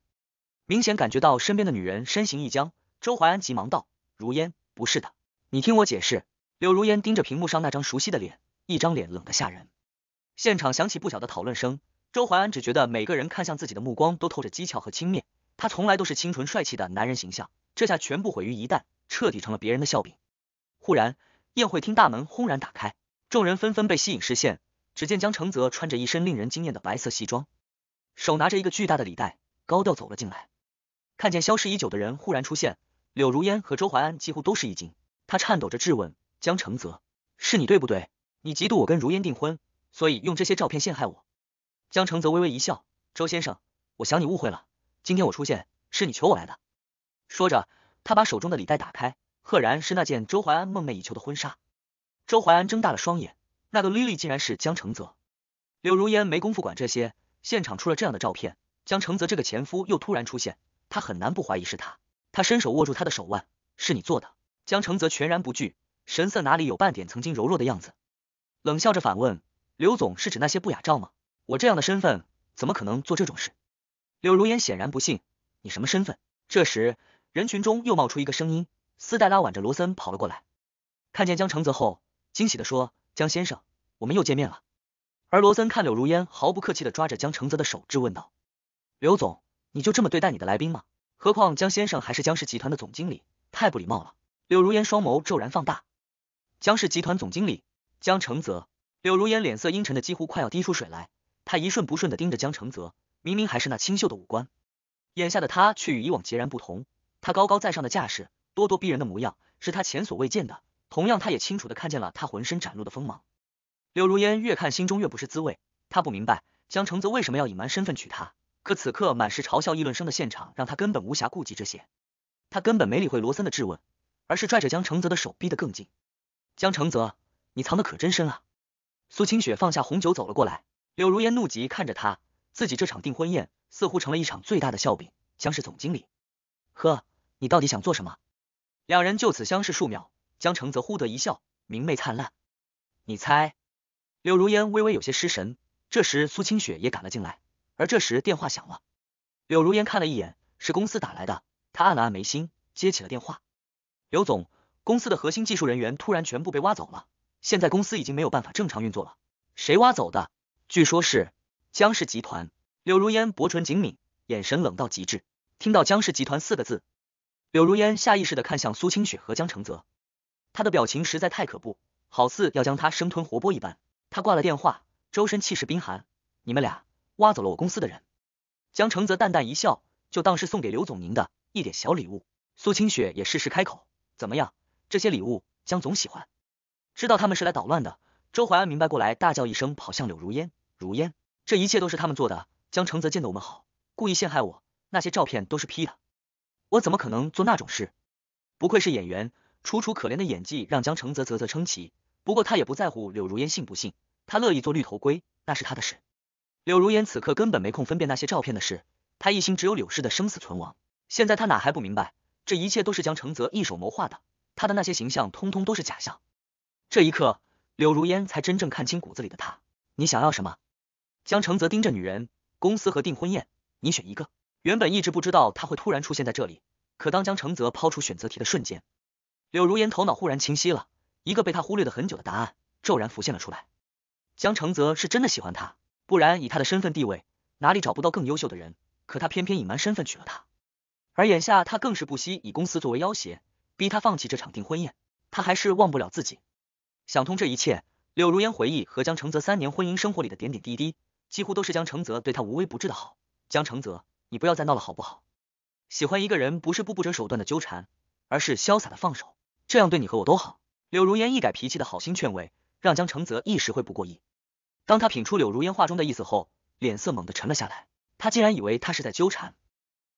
明显感觉到身边的女人身形一僵，周淮安急忙道：“如烟，不是的，你听我解释。”柳如烟盯着屏幕上那张熟悉的脸，一张脸冷得吓人。现场响起不小的讨论声，周淮安只觉得每个人看向自己的目光都透着讥诮和轻蔑。他从来都是清纯帅气的男人形象，这下全部毁于一旦。彻底成了别人的笑柄。忽然，宴会厅大门轰然打开，众人纷纷被吸引视线。只见江承泽穿着一身令人惊艳的白色西装，手拿着一个巨大的礼袋，高调走了进来。看见消失已久的人忽然出现，柳如烟和周淮安几乎都是一惊。他颤抖着质问江承泽：“是你对不对？你嫉妒我跟如烟订婚，所以用这些照片陷害我？”江承泽微微一笑：“周先生，我想你误会了。今天我出现，是你求我来的。”说着。他把手中的礼袋打开，赫然是那件周淮安梦寐以求的婚纱。周淮安睁大了双眼，那个 Lily 竟然是江承泽。柳如烟没工夫管这些，现场出了这样的照片，江承泽这个前夫又突然出现，他很难不怀疑是他。他伸手握住他的手腕，是你做的？江承泽全然不惧，神色哪里有半点曾经柔弱的样子，冷笑着反问：“刘总是指那些不雅照吗？我这样的身份，怎么可能做这种事？”柳如烟显然不信，你什么身份？这时。人群中又冒出一个声音，斯黛拉挽着罗森跑了过来，看见江承泽后，惊喜的说：“江先生，我们又见面了。”而罗森看柳如烟，毫不客气的抓着江承泽的手质问道：“刘总，你就这么对待你的来宾吗？何况江先生还是江氏集团的总经理，太不礼貌了。”柳如烟双眸骤然放大，江氏集团总经理江承泽，柳如烟脸色阴沉的几乎快要滴出水来，她一瞬不顺的盯着江承泽，明明还是那清秀的五官，眼下的他却与以往截然不同。他高高在上的架势，咄咄逼人的模样，是他前所未见的。同样，他也清楚的看见了他浑身展露的锋芒。柳如烟越看心中越不是滋味，他不明白江承泽为什么要隐瞒身份娶她。可此刻满是嘲笑议论声的现场，让他根本无暇顾及这些。他根本没理会罗森的质问，而是拽着江承泽的手逼得更紧。江承泽，你藏的可真深啊！苏清雪放下红酒走了过来，柳如烟怒极看着他，自己这场订婚宴似乎成了一场最大的笑柄，将是总经理。呵。你到底想做什么？两人就此相视数秒，江澄泽忽得一笑，明媚灿烂。你猜？柳如烟微微有些失神。这时，苏清雪也赶了进来。而这时，电话响了。柳如烟看了一眼，是公司打来的。他按了按眉心，接起了电话。刘总，公司的核心技术人员突然全部被挖走了，现在公司已经没有办法正常运作了。谁挖走的？据说是江氏集团。柳如烟薄唇紧抿，眼神冷到极致。听到“江氏集团”四个字。柳如烟下意识的看向苏清雪和江承泽，他的表情实在太可怖，好似要将他生吞活剥一般。他挂了电话，周身气势冰寒。你们俩挖走了我公司的人。江承泽淡淡一笑，就当是送给刘总您的一点小礼物。苏清雪也适时开口，怎么样，这些礼物江总喜欢？知道他们是来捣乱的，周淮安明白过来，大叫一声，跑向柳如烟。如烟，这一切都是他们做的。江承泽见得我们好，故意陷害我，那些照片都是 P 的。我怎么可能做那种事？不愧是演员，楚楚可怜的演技让江承泽啧啧称奇。不过他也不在乎柳如烟信不信，他乐意做绿头龟，那是他的事。柳如烟此刻根本没空分辨那些照片的事，他一心只有柳氏的生死存亡。现在他哪还不明白，这一切都是江承泽一手谋划的，他的那些形象通通都是假象。这一刻，柳如烟才真正看清骨子里的他。你想要什么？江承泽盯着女人，公司和订婚宴，你选一个。原本一直不知道他会突然出现在这里，可当江承泽抛出选择题的瞬间，柳如烟头脑忽然清晰了，一个被他忽略的很久的答案骤然浮现了出来。江承泽是真的喜欢她，不然以他的身份地位，哪里找不到更优秀的人？可他偏偏隐瞒身份娶了她，而眼下他更是不惜以公司作为要挟，逼他放弃这场订婚宴。他还是忘不了自己。想通这一切，柳如烟回忆和江承泽三年婚姻生活里的点点滴滴，几乎都是江承泽对他无微不至的好。江承泽。你不要再闹了，好不好？喜欢一个人不是不不择手段的纠缠，而是潇洒的放手，这样对你和我都好。柳如烟一改脾气的好心劝慰，让江承泽一时会不过意。当他品出柳如烟话中的意思后，脸色猛地沉了下来。他竟然以为他是在纠缠。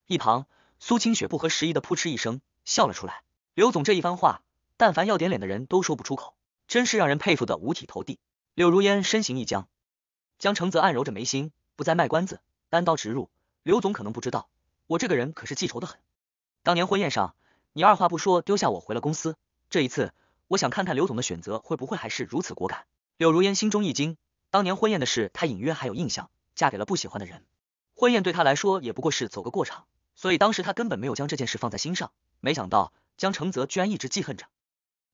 一旁苏清雪不合时宜的扑哧一声笑了出来。刘总这一番话，但凡要点脸的人都说不出口，真是让人佩服的五体投地。柳如烟身形一僵，江承泽按揉着眉心，不再卖关子，单刀直入。刘总可能不知道，我这个人可是记仇的很。当年婚宴上，你二话不说丢下我回了公司。这一次，我想看看刘总的选择会不会还是如此果敢。柳如烟心中一惊，当年婚宴的事她隐约还有印象，嫁给了不喜欢的人，婚宴对她来说也不过是走个过场，所以当时她根本没有将这件事放在心上。没想到江承泽居然一直记恨着。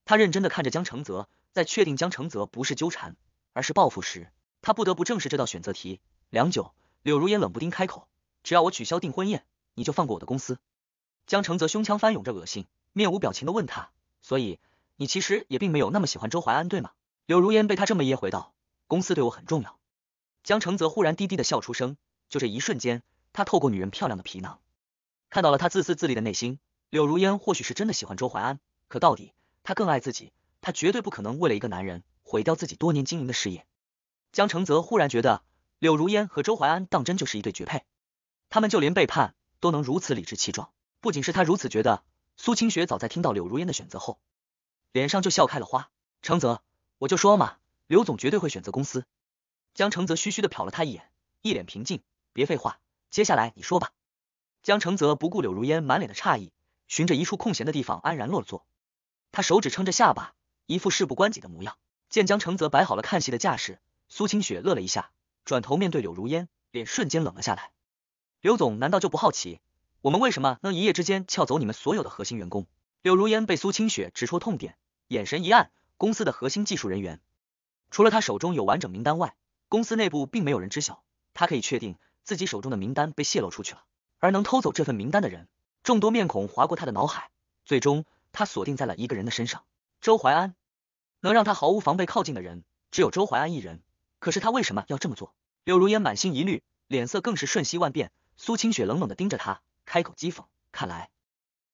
她认真的看着江承泽，在确定江承泽不是纠缠，而是报复时，她不得不正视这道选择题。良久，柳如烟冷不丁开口。只要我取消订婚宴，你就放过我的公司。江承泽胸腔翻涌着恶心，面无表情的问他：“所以你其实也并没有那么喜欢周淮安，对吗？”柳如烟被他这么噎回道：“公司对我很重要。”江承泽忽然低低的笑出声，就这一瞬间，他透过女人漂亮的皮囊，看到了她自私自利的内心。柳如烟或许是真的喜欢周淮安，可到底她更爱自己，她绝对不可能为了一个男人毁掉自己多年经营的事业。江承泽忽然觉得柳如烟和周淮安当真就是一对绝配。他们就连背叛都能如此理直气壮，不仅是他如此觉得。苏清雪早在听到柳如烟的选择后，脸上就笑开了花。承泽，我就说嘛，刘总绝对会选择公司。江承泽嘘嘘的瞟了他一眼，一脸平静，别废话，接下来你说吧。江承泽不顾柳如烟满脸的诧异，寻着一处空闲的地方安然落座。他手指撑着下巴，一副事不关己的模样。见江承泽摆好了看戏的架势，苏清雪乐了一下，转头面对柳如烟，脸瞬间冷了下来。刘总难道就不好奇，我们为什么能一夜之间撬走你们所有的核心员工？柳如烟被苏清雪直戳痛点，眼神一暗。公司的核心技术人员，除了他手中有完整名单外，公司内部并没有人知晓。他可以确定自己手中的名单被泄露出去了，而能偷走这份名单的人，众多面孔划过他的脑海，最终他锁定在了一个人的身上——周淮安。能让他毫无防备靠近的人，只有周淮安一人。可是他为什么要这么做？柳如烟满心疑虑，脸色更是瞬息万变。苏清雪冷冷的盯着他，开口讥讽：“看来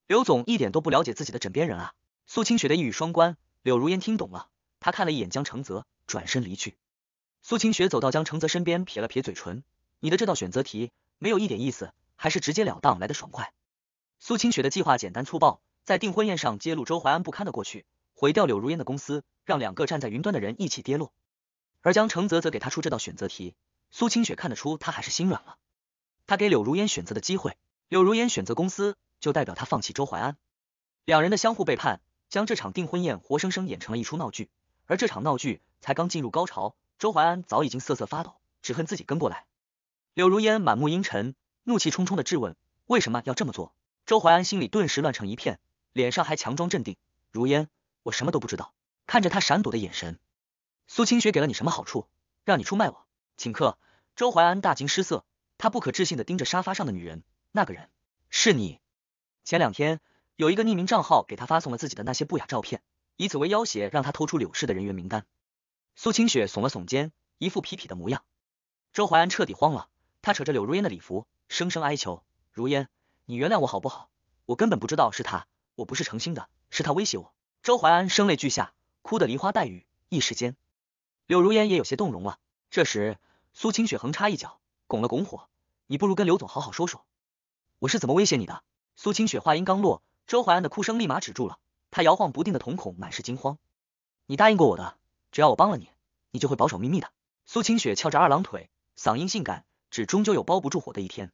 刘总一点都不了解自己的枕边人啊。”苏清雪的一语双关，柳如烟听懂了，她看了一眼江承泽，转身离去。苏清雪走到江承泽身边，撇了撇嘴唇：“你的这道选择题没有一点意思，还是直截了当来的爽快。”苏清雪的计划简单粗暴，在订婚宴上揭露周淮安不堪的过去，毁掉柳如烟的公司，让两个站在云端的人一起跌落。而江承泽则给他出这道选择题，苏清雪看得出他还是心软了。他给柳如烟选择的机会，柳如烟选择公司，就代表他放弃周淮安。两人的相互背叛，将这场订婚宴活生生演成了一出闹剧。而这场闹剧才刚进入高潮，周淮安早已经瑟瑟发抖，只恨自己跟过来。柳如烟满目阴沉，怒气冲冲的质问：“为什么要这么做？”周淮安心里顿时乱成一片，脸上还强装镇定。如烟，我什么都不知道。看着他闪躲的眼神，苏清雪给了你什么好处，让你出卖我？请客。周淮安大惊失色。他不可置信的盯着沙发上的女人，那个人是你。前两天有一个匿名账号给他发送了自己的那些不雅照片，以此为要挟，让他偷出柳氏的人员名单。苏清雪耸了耸肩，一副痞痞的模样。周淮安彻底慌了，他扯着柳如烟的礼服，声声哀求：“如烟，你原谅我好不好？我根本不知道是他，我不是诚心的，是他威胁我。”周淮安声泪俱下，哭得梨花带雨。一时间，柳如烟也有些动容了。这时，苏清雪横插一脚。拱了拱火，你不如跟刘总好好说说，我是怎么威胁你的。苏清雪话音刚落，周淮安的哭声立马止住了，他摇晃不定的瞳孔满是惊慌。你答应过我的，只要我帮了你，你就会保守秘密的。苏清雪翘着二郎腿，嗓音性感，只终究有包不住火的一天。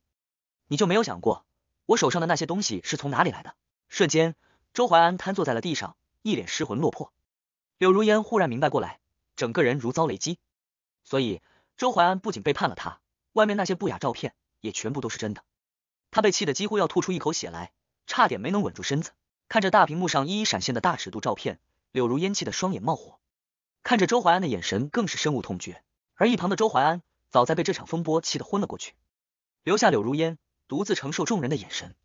你就没有想过，我手上的那些东西是从哪里来的？瞬间，周淮安瘫坐在了地上，一脸失魂落魄。柳如烟忽然明白过来，整个人如遭雷击。所以，周淮安不仅背叛了他。外面那些不雅照片也全部都是真的，他被气得几乎要吐出一口血来，差点没能稳住身子。看着大屏幕上一一闪现的大尺度照片，柳如烟气得双眼冒火，看着周淮安的眼神更是深恶痛绝。而一旁的周淮安，早在被这场风波气得昏了过去，留下柳如烟独自承受众人的眼神。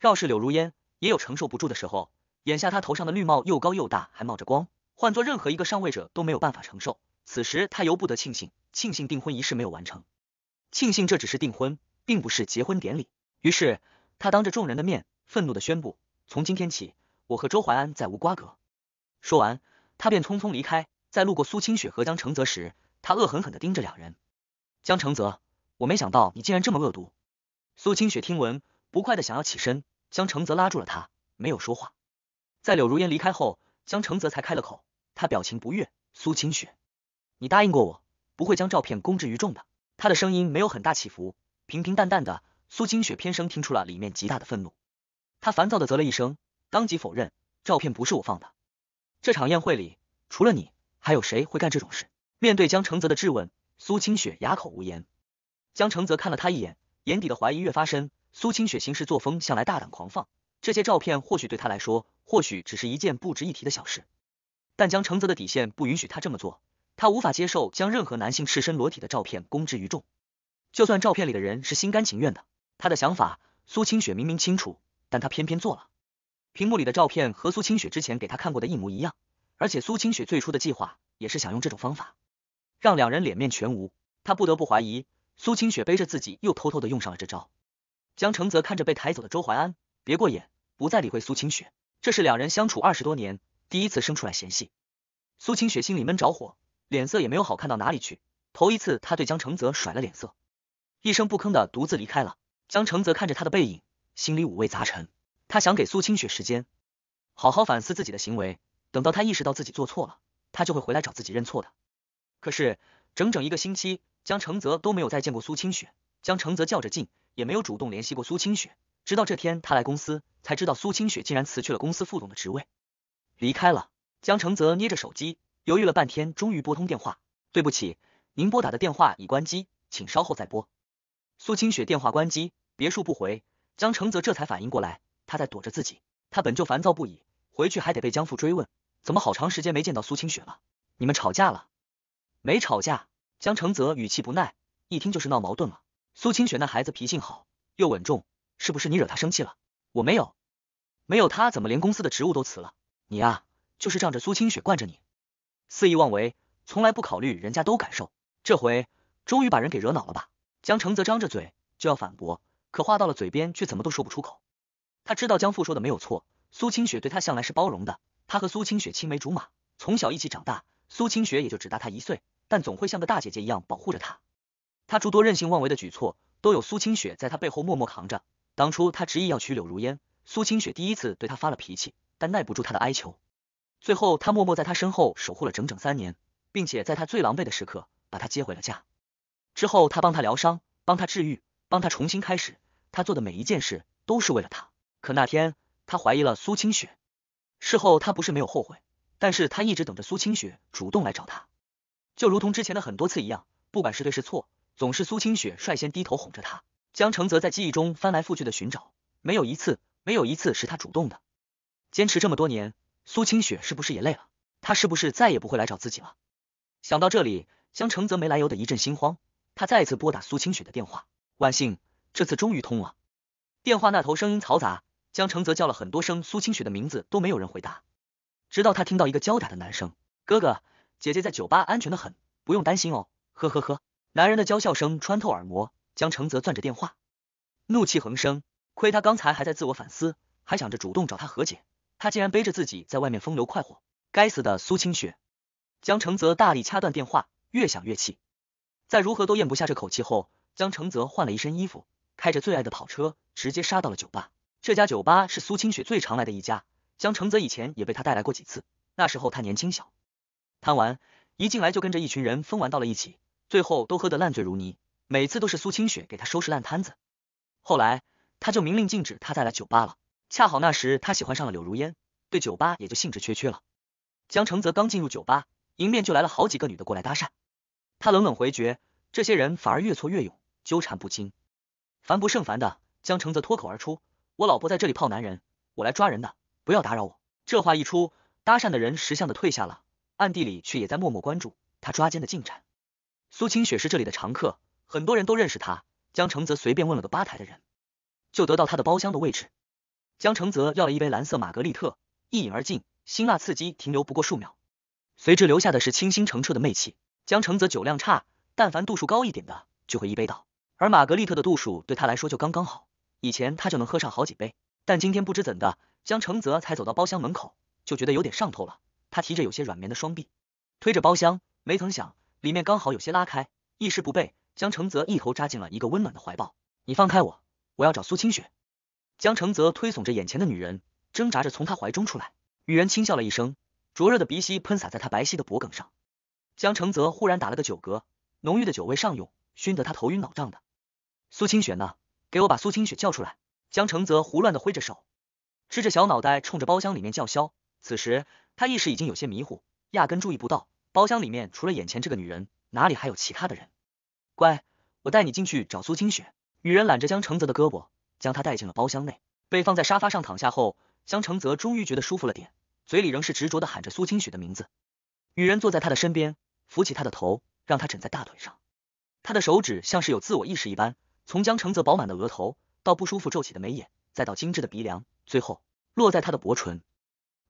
饶是柳如烟也有承受不住的时候，眼下他头上的绿帽又高又大，还冒着光，换做任何一个上位者都没有办法承受。此时他由不得庆幸，庆幸订婚仪式没有完成。庆幸这只是订婚，并不是结婚典礼。于是他当着众人的面，愤怒的宣布：“从今天起，我和周淮安再无瓜葛。”说完，他便匆匆离开。在路过苏清雪和江承泽时，他恶狠狠地盯着两人。江承泽，我没想到你竟然这么恶毒。苏清雪听闻，不快的想要起身，江承泽拉住了他，没有说话。在柳如烟离开后，江承泽才开了口，他表情不悦：“苏清雪，你答应过我，不会将照片公之于众的。”他的声音没有很大起伏，平平淡淡的。苏清雪偏生听出了里面极大的愤怒，他烦躁的啧了一声，当即否认，照片不是我放的。这场宴会里，除了你，还有谁会干这种事？面对江承泽的质问，苏清雪哑口无言。江承泽看了他一眼，眼底的怀疑越发深。苏清雪行事作风向来大胆狂放，这些照片或许对他来说，或许只是一件不值一提的小事，但江承泽的底线不允许他这么做。他无法接受将任何男性赤身裸体的照片公之于众，就算照片里的人是心甘情愿的，他的想法苏清雪明明清楚，但他偏偏做了。屏幕里的照片和苏清雪之前给他看过的一模一样，而且苏清雪最初的计划也是想用这种方法让两人脸面全无。他不得不怀疑苏清雪背着自己又偷偷的用上了这招。江承泽看着被抬走的周淮安，别过眼，不再理会苏清雪。这是两人相处二十多年第一次生出来嫌隙。苏清雪心里闷着火。脸色也没有好看到哪里去，头一次他对江承泽甩了脸色，一声不吭的独自离开了。江承泽看着他的背影，心里五味杂陈。他想给苏清雪时间，好好反思自己的行为，等到他意识到自己做错了，他就会回来找自己认错的。可是整整一个星期，江承泽都没有再见过苏清雪，江承泽较着劲，也没有主动联系过苏清雪。直到这天，他来公司才知道苏清雪竟然辞去了公司副总的职位，离开了。江承泽捏着手机。犹豫了半天，终于拨通电话。对不起，您拨打的电话已关机，请稍后再拨。苏清雪电话关机，别墅不回。江承泽这才反应过来，他在躲着自己。他本就烦躁不已，回去还得被江父追问，怎么好长时间没见到苏清雪了？你们吵架了？没吵架。江承泽语气不耐，一听就是闹矛盾了。苏清雪那孩子脾性好，又稳重，是不是你惹她生气了？我没有，没有。他怎么连公司的职务都辞了？你呀，就是仗着苏清雪惯着你。肆意妄为，从来不考虑人家都感受，这回终于把人给惹恼了吧？江承泽张着嘴就要反驳，可话到了嘴边却怎么都说不出口。他知道江父说的没有错，苏清雪对他向来是包容的。他和苏清雪青梅竹马，从小一起长大，苏清雪也就只大他一岁，但总会像个大姐姐一样保护着他。他诸多任性妄为的举措，都有苏清雪在他背后默默扛着。当初他执意要娶柳如烟，苏清雪第一次对他发了脾气，但耐不住他的哀求。最后，他默默在他身后守护了整整三年，并且在他最狼狈的时刻把他接回了家。之后，他帮他疗伤，帮他治愈，帮他重新开始。他做的每一件事都是为了他。可那天，他怀疑了苏清雪。事后，他不是没有后悔，但是他一直等着苏清雪主动来找他，就如同之前的很多次一样。不管是对是错，总是苏清雪率先低头哄着他。江承泽在记忆中翻来覆去的寻找，没有一次，没有一次是他主动的。坚持这么多年。苏清雪是不是也累了？她是不是再也不会来找自己了？想到这里，江承泽没来由的一阵心慌。他再一次拨打苏清雪的电话，万幸这次终于通了。电话那头声音嘈杂，江承泽叫了很多声苏清雪的名字都没有人回答，直到他听到一个娇嗲的男声：“哥哥，姐姐在酒吧安全的很，不用担心哦。”呵呵呵，男人的娇笑声穿透耳膜。江承泽攥着电话，怒气横生。亏他刚才还在自我反思，还想着主动找他和解。他竟然背着自己在外面风流快活，该死的苏清雪！江承泽大力掐断电话，越想越气，在如何都咽不下这口气。后，江承泽换了一身衣服，开着最爱的跑车，直接杀到了酒吧。这家酒吧是苏清雪最常来的一家，江承泽以前也被他带来过几次。那时候他年轻小，贪玩，一进来就跟着一群人疯玩到了一起，最后都喝得烂醉如泥。每次都是苏清雪给他收拾烂摊子，后来他就明令禁止他再来酒吧了。恰好那时，他喜欢上了柳如烟，对酒吧也就兴致缺缺了。江承泽刚进入酒吧，迎面就来了好几个女的过来搭讪，他冷冷回绝，这些人反而越挫越勇，纠缠不清。烦不胜烦的，江承泽脱口而出：“我老婆在这里泡男人，我来抓人的，不要打扰我。”这话一出，搭讪的人识相的退下了，暗地里却也在默默关注他抓奸的进展。苏清雪是这里的常客，很多人都认识他。江承泽随便问了个吧台的人，就得到他的包厢的位置。江承泽要了一杯蓝色玛格丽特，一饮而尽，辛辣刺激停留不过数秒，随之留下的是清新澄澈的媚气。江承泽酒量差，但凡度数高一点的就会一杯倒，而玛格丽特的度数对他来说就刚刚好，以前他就能喝上好几杯，但今天不知怎的，江承泽才走到包厢门口就觉得有点上头了。他提着有些软绵的双臂，推着包厢，没曾想里面刚好有些拉开，一时不备，江承泽一头扎进了一个温暖的怀抱。你放开我，我要找苏清雪。江承泽推耸着眼前的女人，挣扎着从他怀中出来。女人轻笑了一声，灼热的鼻息喷洒在他白皙的脖颈上。江承泽忽然打了个酒嗝，浓郁的酒味上涌，熏得他头晕脑胀的。苏清雪呢？给我把苏清雪叫出来！江承泽胡乱的挥着手，支着小脑袋冲着包厢里面叫嚣。此时他意识已经有些迷糊，压根注意不到包厢里面除了眼前这个女人，哪里还有其他的人。乖，我带你进去找苏清雪。女人揽着江承泽的胳膊。将他带进了包厢内，被放在沙发上躺下后，江承泽终于觉得舒服了点，嘴里仍是执着的喊着苏清雪的名字。女人坐在他的身边，扶起他的头，让他枕在大腿上。他的手指像是有自我意识一般，从江承泽饱满的额头，到不舒服皱起的眉眼，再到精致的鼻梁，最后落在他的薄唇。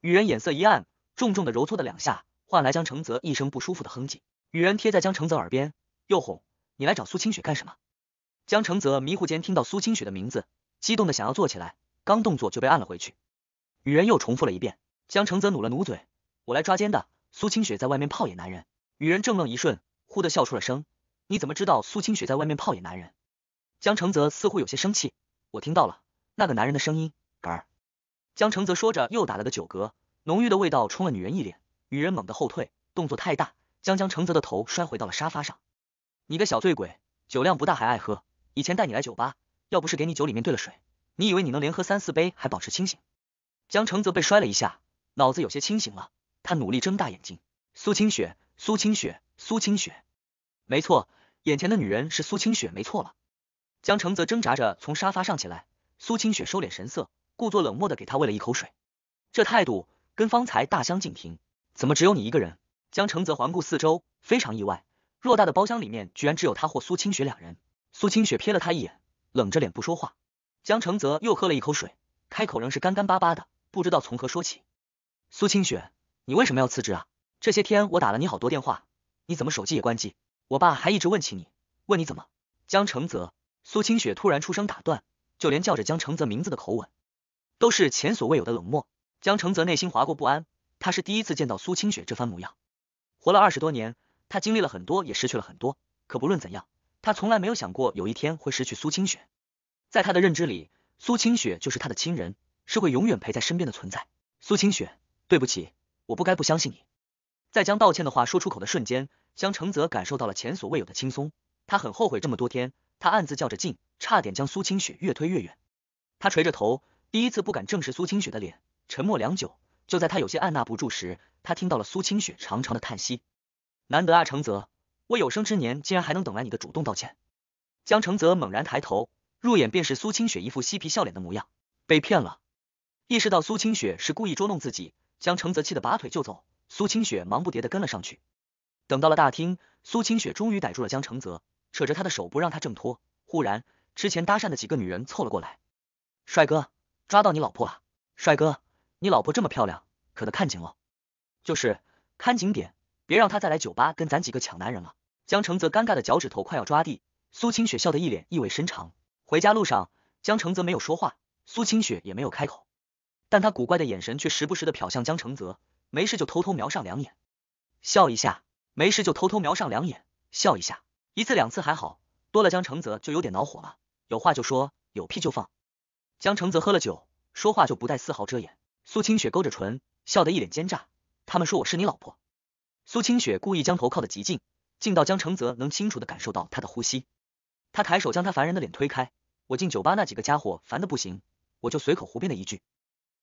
女人眼色一暗，重重的揉搓了两下，换来江承泽一声不舒服的哼唧。女人贴在江承泽耳边，又哄：“你来找苏清雪干什么？”江承泽迷糊间听到苏清雪的名字，激动的想要坐起来，刚动作就被按了回去。女人又重复了一遍。江承泽努了努嘴：“我来抓奸的。”苏清雪在外面泡野男人。女人怔愣一瞬，忽的笑出了声：“你怎么知道苏清雪在外面泡野男人？”江承泽似乎有些生气：“我听到了那个男人的声音。”儿。江承泽说着又打了个酒嗝，浓郁的味道冲了女人一脸，女人猛地后退，动作太大，将江承泽的头摔回到了沙发上。“你个小醉鬼，酒量不大还爱喝。”以前带你来酒吧，要不是给你酒里面兑了水，你以为你能连喝三四杯还保持清醒？江承泽被摔了一下，脑子有些清醒了，他努力睁大眼睛。苏清雪，苏清雪，苏清雪，没错，眼前的女人是苏清雪，没错了。江承泽挣扎着从沙发上起来。苏清雪收敛神色，故作冷漠的给他喂了一口水。这态度跟方才大相径庭，怎么只有你一个人？江承泽环顾四周，非常意外，偌大的包厢里面居然只有他或苏清雪两人。苏清雪瞥了他一眼，冷着脸不说话。江承泽又喝了一口水，开口仍是干干巴巴的，不知道从何说起。苏清雪，你为什么要辞职啊？这些天我打了你好多电话，你怎么手机也关机？我爸还一直问起你，问你怎么……江承泽，苏清雪突然出声打断，就连叫着江承泽名字的口吻，都是前所未有的冷漠。江承泽内心划过不安，他是第一次见到苏清雪这番模样。活了二十多年，他经历了很多，也失去了很多，可不论怎样。他从来没有想过有一天会失去苏清雪，在他的认知里，苏清雪就是他的亲人，是会永远陪在身边的存在。苏清雪，对不起，我不该不相信你。在将道歉的话说出口的瞬间，江承泽感受到了前所未有的轻松。他很后悔这么多天，他暗自较着劲，差点将苏清雪越推越远。他垂着头，第一次不敢正视苏清雪的脸，沉默良久。就在他有些按捺不住时，他听到了苏清雪长长的叹息。难得啊，承泽。我有生之年竟然还能等来你的主动道歉！江承泽猛然抬头，入眼便是苏清雪一副嬉皮笑脸的模样，被骗了。意识到苏清雪是故意捉弄自己，江承泽气得拔腿就走。苏清雪忙不迭地跟了上去。等到了大厅，苏清雪终于逮住了江承泽，扯着他的手不让他挣脱。忽然，之前搭讪的几个女人凑了过来：“帅哥，抓到你老婆了！帅哥，你老婆这么漂亮，可得看紧了。就是，看紧点，别让她再来酒吧跟咱几个抢男人了。”江承泽尴尬的脚趾头快要抓地，苏清雪笑得一脸意味深长。回家路上，江承泽没有说话，苏清雪也没有开口，但他古怪的眼神却时不时的瞟向江承泽，没事就偷偷瞄上两眼，笑一下；没事就偷偷瞄上两眼，笑一下。一次两次还好，多了江承泽就有点恼火了。有话就说，有屁就放。江承泽喝了酒，说话就不带丝毫遮掩。苏清雪勾着唇，笑得一脸奸诈。他们说我是你老婆。苏清雪故意将头靠得极近。近到江承泽能清楚的感受到他的呼吸，他抬手将他烦人的脸推开。我进酒吧那几个家伙烦的不行，我就随口胡编了一句。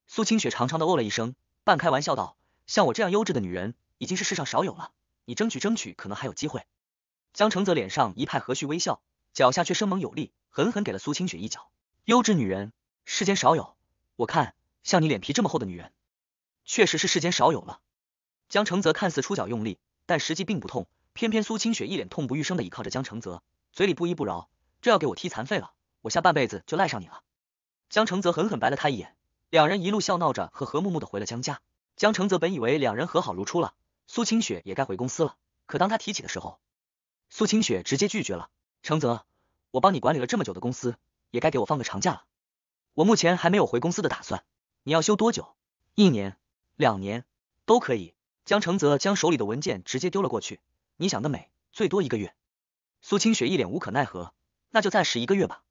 苏清雪长长的哦了一声，半开玩笑道：“像我这样优质的女人，已经是世上少有了。你争取争取，可能还有机会。”江承泽脸上一派和煦微笑，脚下却生猛有力，狠狠给了苏清雪一脚。优质女人，世间少有。我看，像你脸皮这么厚的女人，确实是世间少有了。江承泽看似出脚用力，但实际并不痛。偏偏苏清雪一脸痛不欲生的倚靠着江承泽，嘴里不依不饶，这要给我踢残废了，我下半辈子就赖上你了。江承泽狠狠白了他一眼，两人一路笑闹着和和睦睦的回了江家。江承泽本以为两人和好如初了，苏清雪也该回公司了，可当他提起的时候，苏清雪直接拒绝了。承泽，我帮你管理了这么久的公司，也该给我放个长假了。我目前还没有回公司的打算，你要休多久？一年、两年都可以。江承泽将手里的文件直接丢了过去。你想得美，最多一个月。苏清雪一脸无可奈何，那就暂时一个月吧。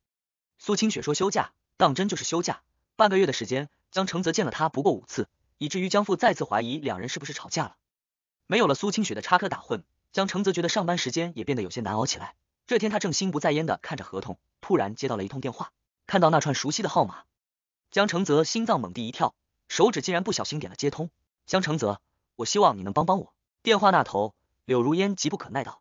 苏清雪说：“休假，当真就是休假。”半个月的时间，江承泽见了他不过五次，以至于江父再次怀疑两人是不是吵架了。没有了苏清雪的插科打诨，江承泽觉得上班时间也变得有些难熬起来。这天，他正心不在焉的看着合同，突然接到了一通电话，看到那串熟悉的号码，江承泽心脏猛地一跳，手指竟然不小心点了接通。江承泽，我希望你能帮帮我。电话那头。柳如烟急不可耐道：“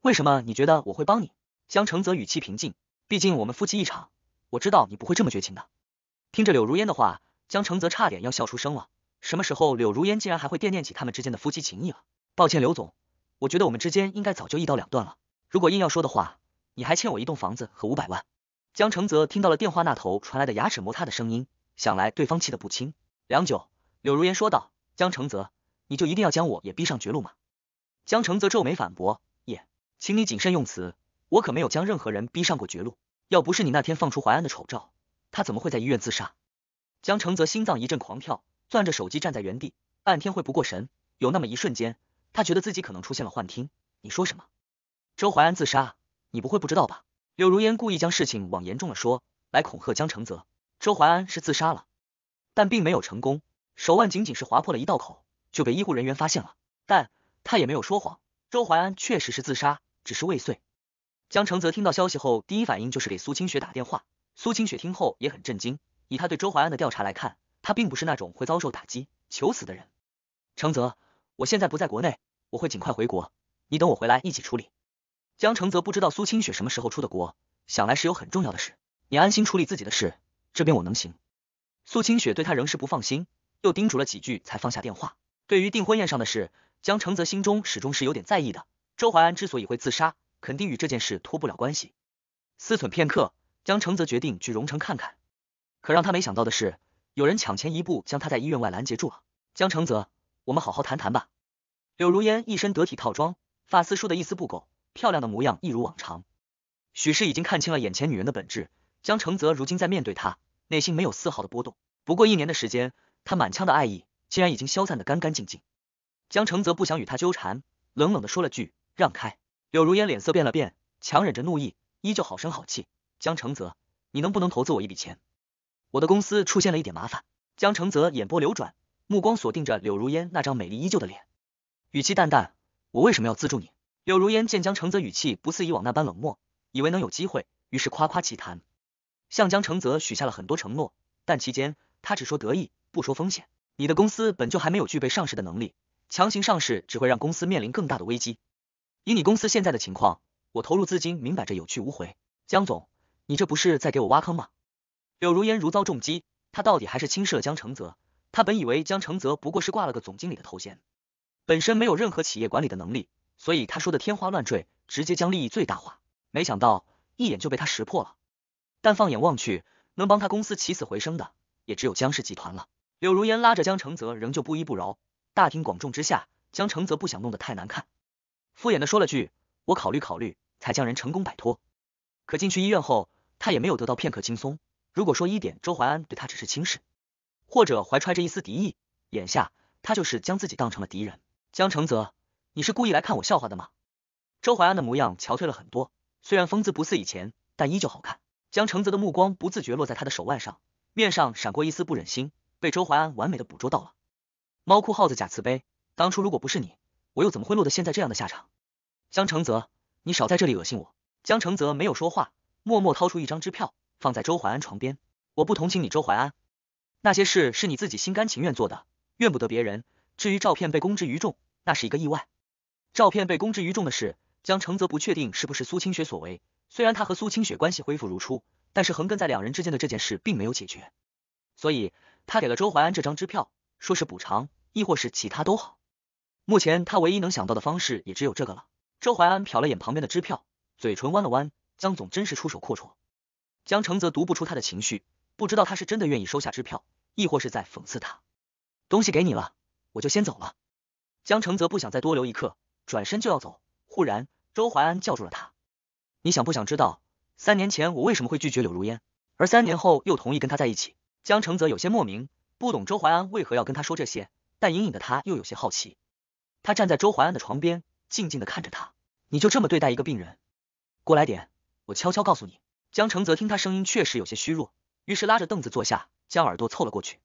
为什么你觉得我会帮你？”江承泽语气平静，毕竟我们夫妻一场，我知道你不会这么绝情的。听着柳如烟的话，江承泽差点要笑出声了。什么时候柳如烟竟然还会惦念起他们之间的夫妻情谊了？抱歉，刘总，我觉得我们之间应该早就一刀两断了。如果硬要说的话，你还欠我一栋房子和五百万。江承泽听到了电话那头传来的牙齿摩擦的声音，想来对方气得不轻。良久，柳如烟说道：“江承泽，你就一定要将我也逼上绝路吗？”江承泽皱眉反驳：“耶，请你谨慎用词，我可没有将任何人逼上过绝路。要不是你那天放出淮安的丑照，他怎么会在医院自杀？”江承泽心脏一阵狂跳，攥着手机站在原地，半天会不过神。有那么一瞬间，他觉得自己可能出现了幻听。你说什么？周淮安自杀？你不会不知道吧？柳如烟故意将事情往严重了说，来恐吓江承泽。周淮安是自杀了，但并没有成功，手腕仅仅是划破了一道口，就被医护人员发现了。但。他也没有说谎，周淮安确实是自杀，只是未遂。江承泽听到消息后，第一反应就是给苏清雪打电话。苏清雪听后也很震惊，以他对周淮安的调查来看，他并不是那种会遭受打击求死的人。承泽，我现在不在国内，我会尽快回国，你等我回来一起处理。江承泽不知道苏清雪什么时候出的国，想来是有很重要的事。你安心处理自己的事，这边我能行。苏清雪对他仍是不放心，又叮嘱了几句，才放下电话。对于订婚宴上的事。江承泽心中始终是有点在意的。周淮安之所以会自杀，肯定与这件事脱不了关系。思忖片刻，江承泽决定去荣城看看。可让他没想到的是，有人抢前一步将他在医院外拦截住了。江承泽，我们好好谈谈吧。柳如烟一身得体套装，发丝梳得一丝不苟，漂亮的模样一如往常。许是已经看清了眼前女人的本质。江承泽如今在面对她，内心没有丝毫的波动。不过一年的时间，他满腔的爱意竟然已经消散的干干净净。江承泽不想与他纠缠，冷冷的说了句：“让开。”柳如烟脸色变了变，强忍着怒意，依旧好声好气：“江承泽，你能不能投资我一笔钱？我的公司出现了一点麻烦。”江承泽眼波流转，目光锁定着柳如烟那张美丽依旧的脸，语气淡淡：“我为什么要资助你？”柳如烟见江承泽语气不似以往那般冷漠，以为能有机会，于是夸夸其谈，向江承泽许下了很多承诺。但期间他只说得意，不说风险。你的公司本就还没有具备上市的能力。强行上市只会让公司面临更大的危机。以你公司现在的情况，我投入资金明摆着有去无回。江总，你这不是在给我挖坑吗？柳如烟如遭重击，他到底还是轻视了江承泽。他本以为江承泽不过是挂了个总经理的头衔，本身没有任何企业管理的能力，所以他说的天花乱坠，直接将利益最大化。没想到一眼就被他识破了。但放眼望去，能帮他公司起死回生的也只有江氏集团了。柳如烟拉着江承泽，仍旧不依不饶。大庭广众之下，江承泽不想弄得太难看，敷衍的说了句：“我考虑考虑。”才将人成功摆脱。可进去医院后，他也没有得到片刻轻松。如果说一点周淮安对他只是轻视，或者怀揣着一丝敌意，眼下他就是将自己当成了敌人。江承泽，你是故意来看我笑话的吗？周淮安的模样憔悴了很多，虽然风姿不似以前，但依旧好看。江承泽的目光不自觉落在他的手腕上，面上闪过一丝不忍心，被周淮安完美的捕捉到了。猫哭耗子假慈悲，当初如果不是你，我又怎么会落得现在这样的下场？江承泽，你少在这里恶心我。江承泽没有说话，默默掏出一张支票，放在周淮安床边。我不同情你，周淮安，那些事是你自己心甘情愿做的，怨不得别人。至于照片被公之于众，那是一个意外。照片被公之于众的事，江承泽不确定是不是苏清雪所为。虽然他和苏清雪关系恢复如初，但是横亘在两人之间的这件事并没有解决，所以他给了周淮安这张支票。说是补偿，亦或是其他都好。目前他唯一能想到的方式也只有这个了。周淮安瞟了眼旁边的支票，嘴唇弯了弯。江总真是出手阔绰。江承泽读不出他的情绪，不知道他是真的愿意收下支票，亦或是在讽刺他。东西给你了，我就先走了。江承泽不想再多留一刻，转身就要走。忽然，周淮安叫住了他：“你想不想知道，三年前我为什么会拒绝柳如烟，而三年后又同意跟他在一起？”江承泽有些莫名。不懂周淮安为何要跟他说这些，但隐隐的他又有些好奇。他站在周淮安的床边，静静的看着他。你就这么对待一个病人？过来点，我悄悄告诉你。江承泽听他声音确实有些虚弱，于是拉着凳子坐下，将耳朵凑了过去。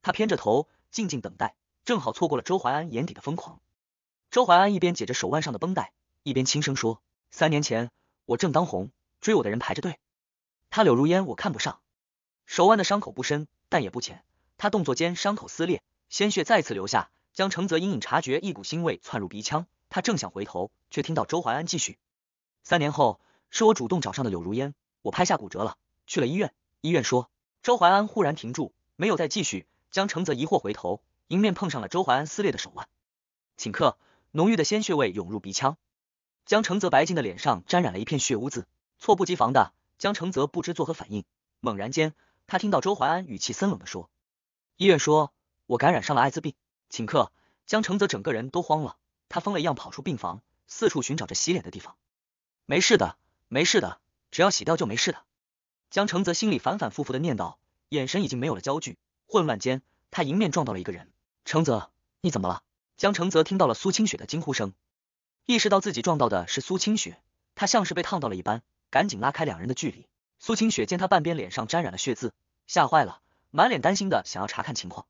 他偏着头，静静等待，正好错过了周淮安眼底的疯狂。周淮安一边解着手腕上的绷带，一边轻声说：“三年前，我正当红，追我的人排着队。他柳如烟，我看不上。手腕的伤口不深，但也不浅。”他动作间伤口撕裂，鲜血再次流下。江承泽隐隐察觉一股腥味窜入鼻腔，他正想回头，却听到周淮安继续。三年后，是我主动找上的柳如烟，我拍下骨折了，去了医院。医院说……周淮安忽然停住，没有再继续。江承泽疑惑回头，迎面碰上了周淮安撕裂的手腕，顷刻浓郁的鲜血味涌入鼻腔，江承泽白净的脸上沾染了一片血污渍。措不及防的江承泽不知作何反应，猛然间他听到周淮安语气森冷的说。医院说，我感染上了艾滋病。顷刻，江承泽整个人都慌了，他疯了一样跑出病房，四处寻找着洗脸的地方。没事的，没事的，只要洗掉就没事的。江承泽心里反反复复的念叨，眼神已经没有了焦距。混乱间，他迎面撞到了一个人。承泽，你怎么了？江承泽听到了苏清雪的惊呼声，意识到自己撞到的是苏清雪，他像是被烫到了一般，赶紧拉开两人的距离。苏清雪见他半边脸上沾染了血渍，吓坏了。满脸担心的想要查看情况，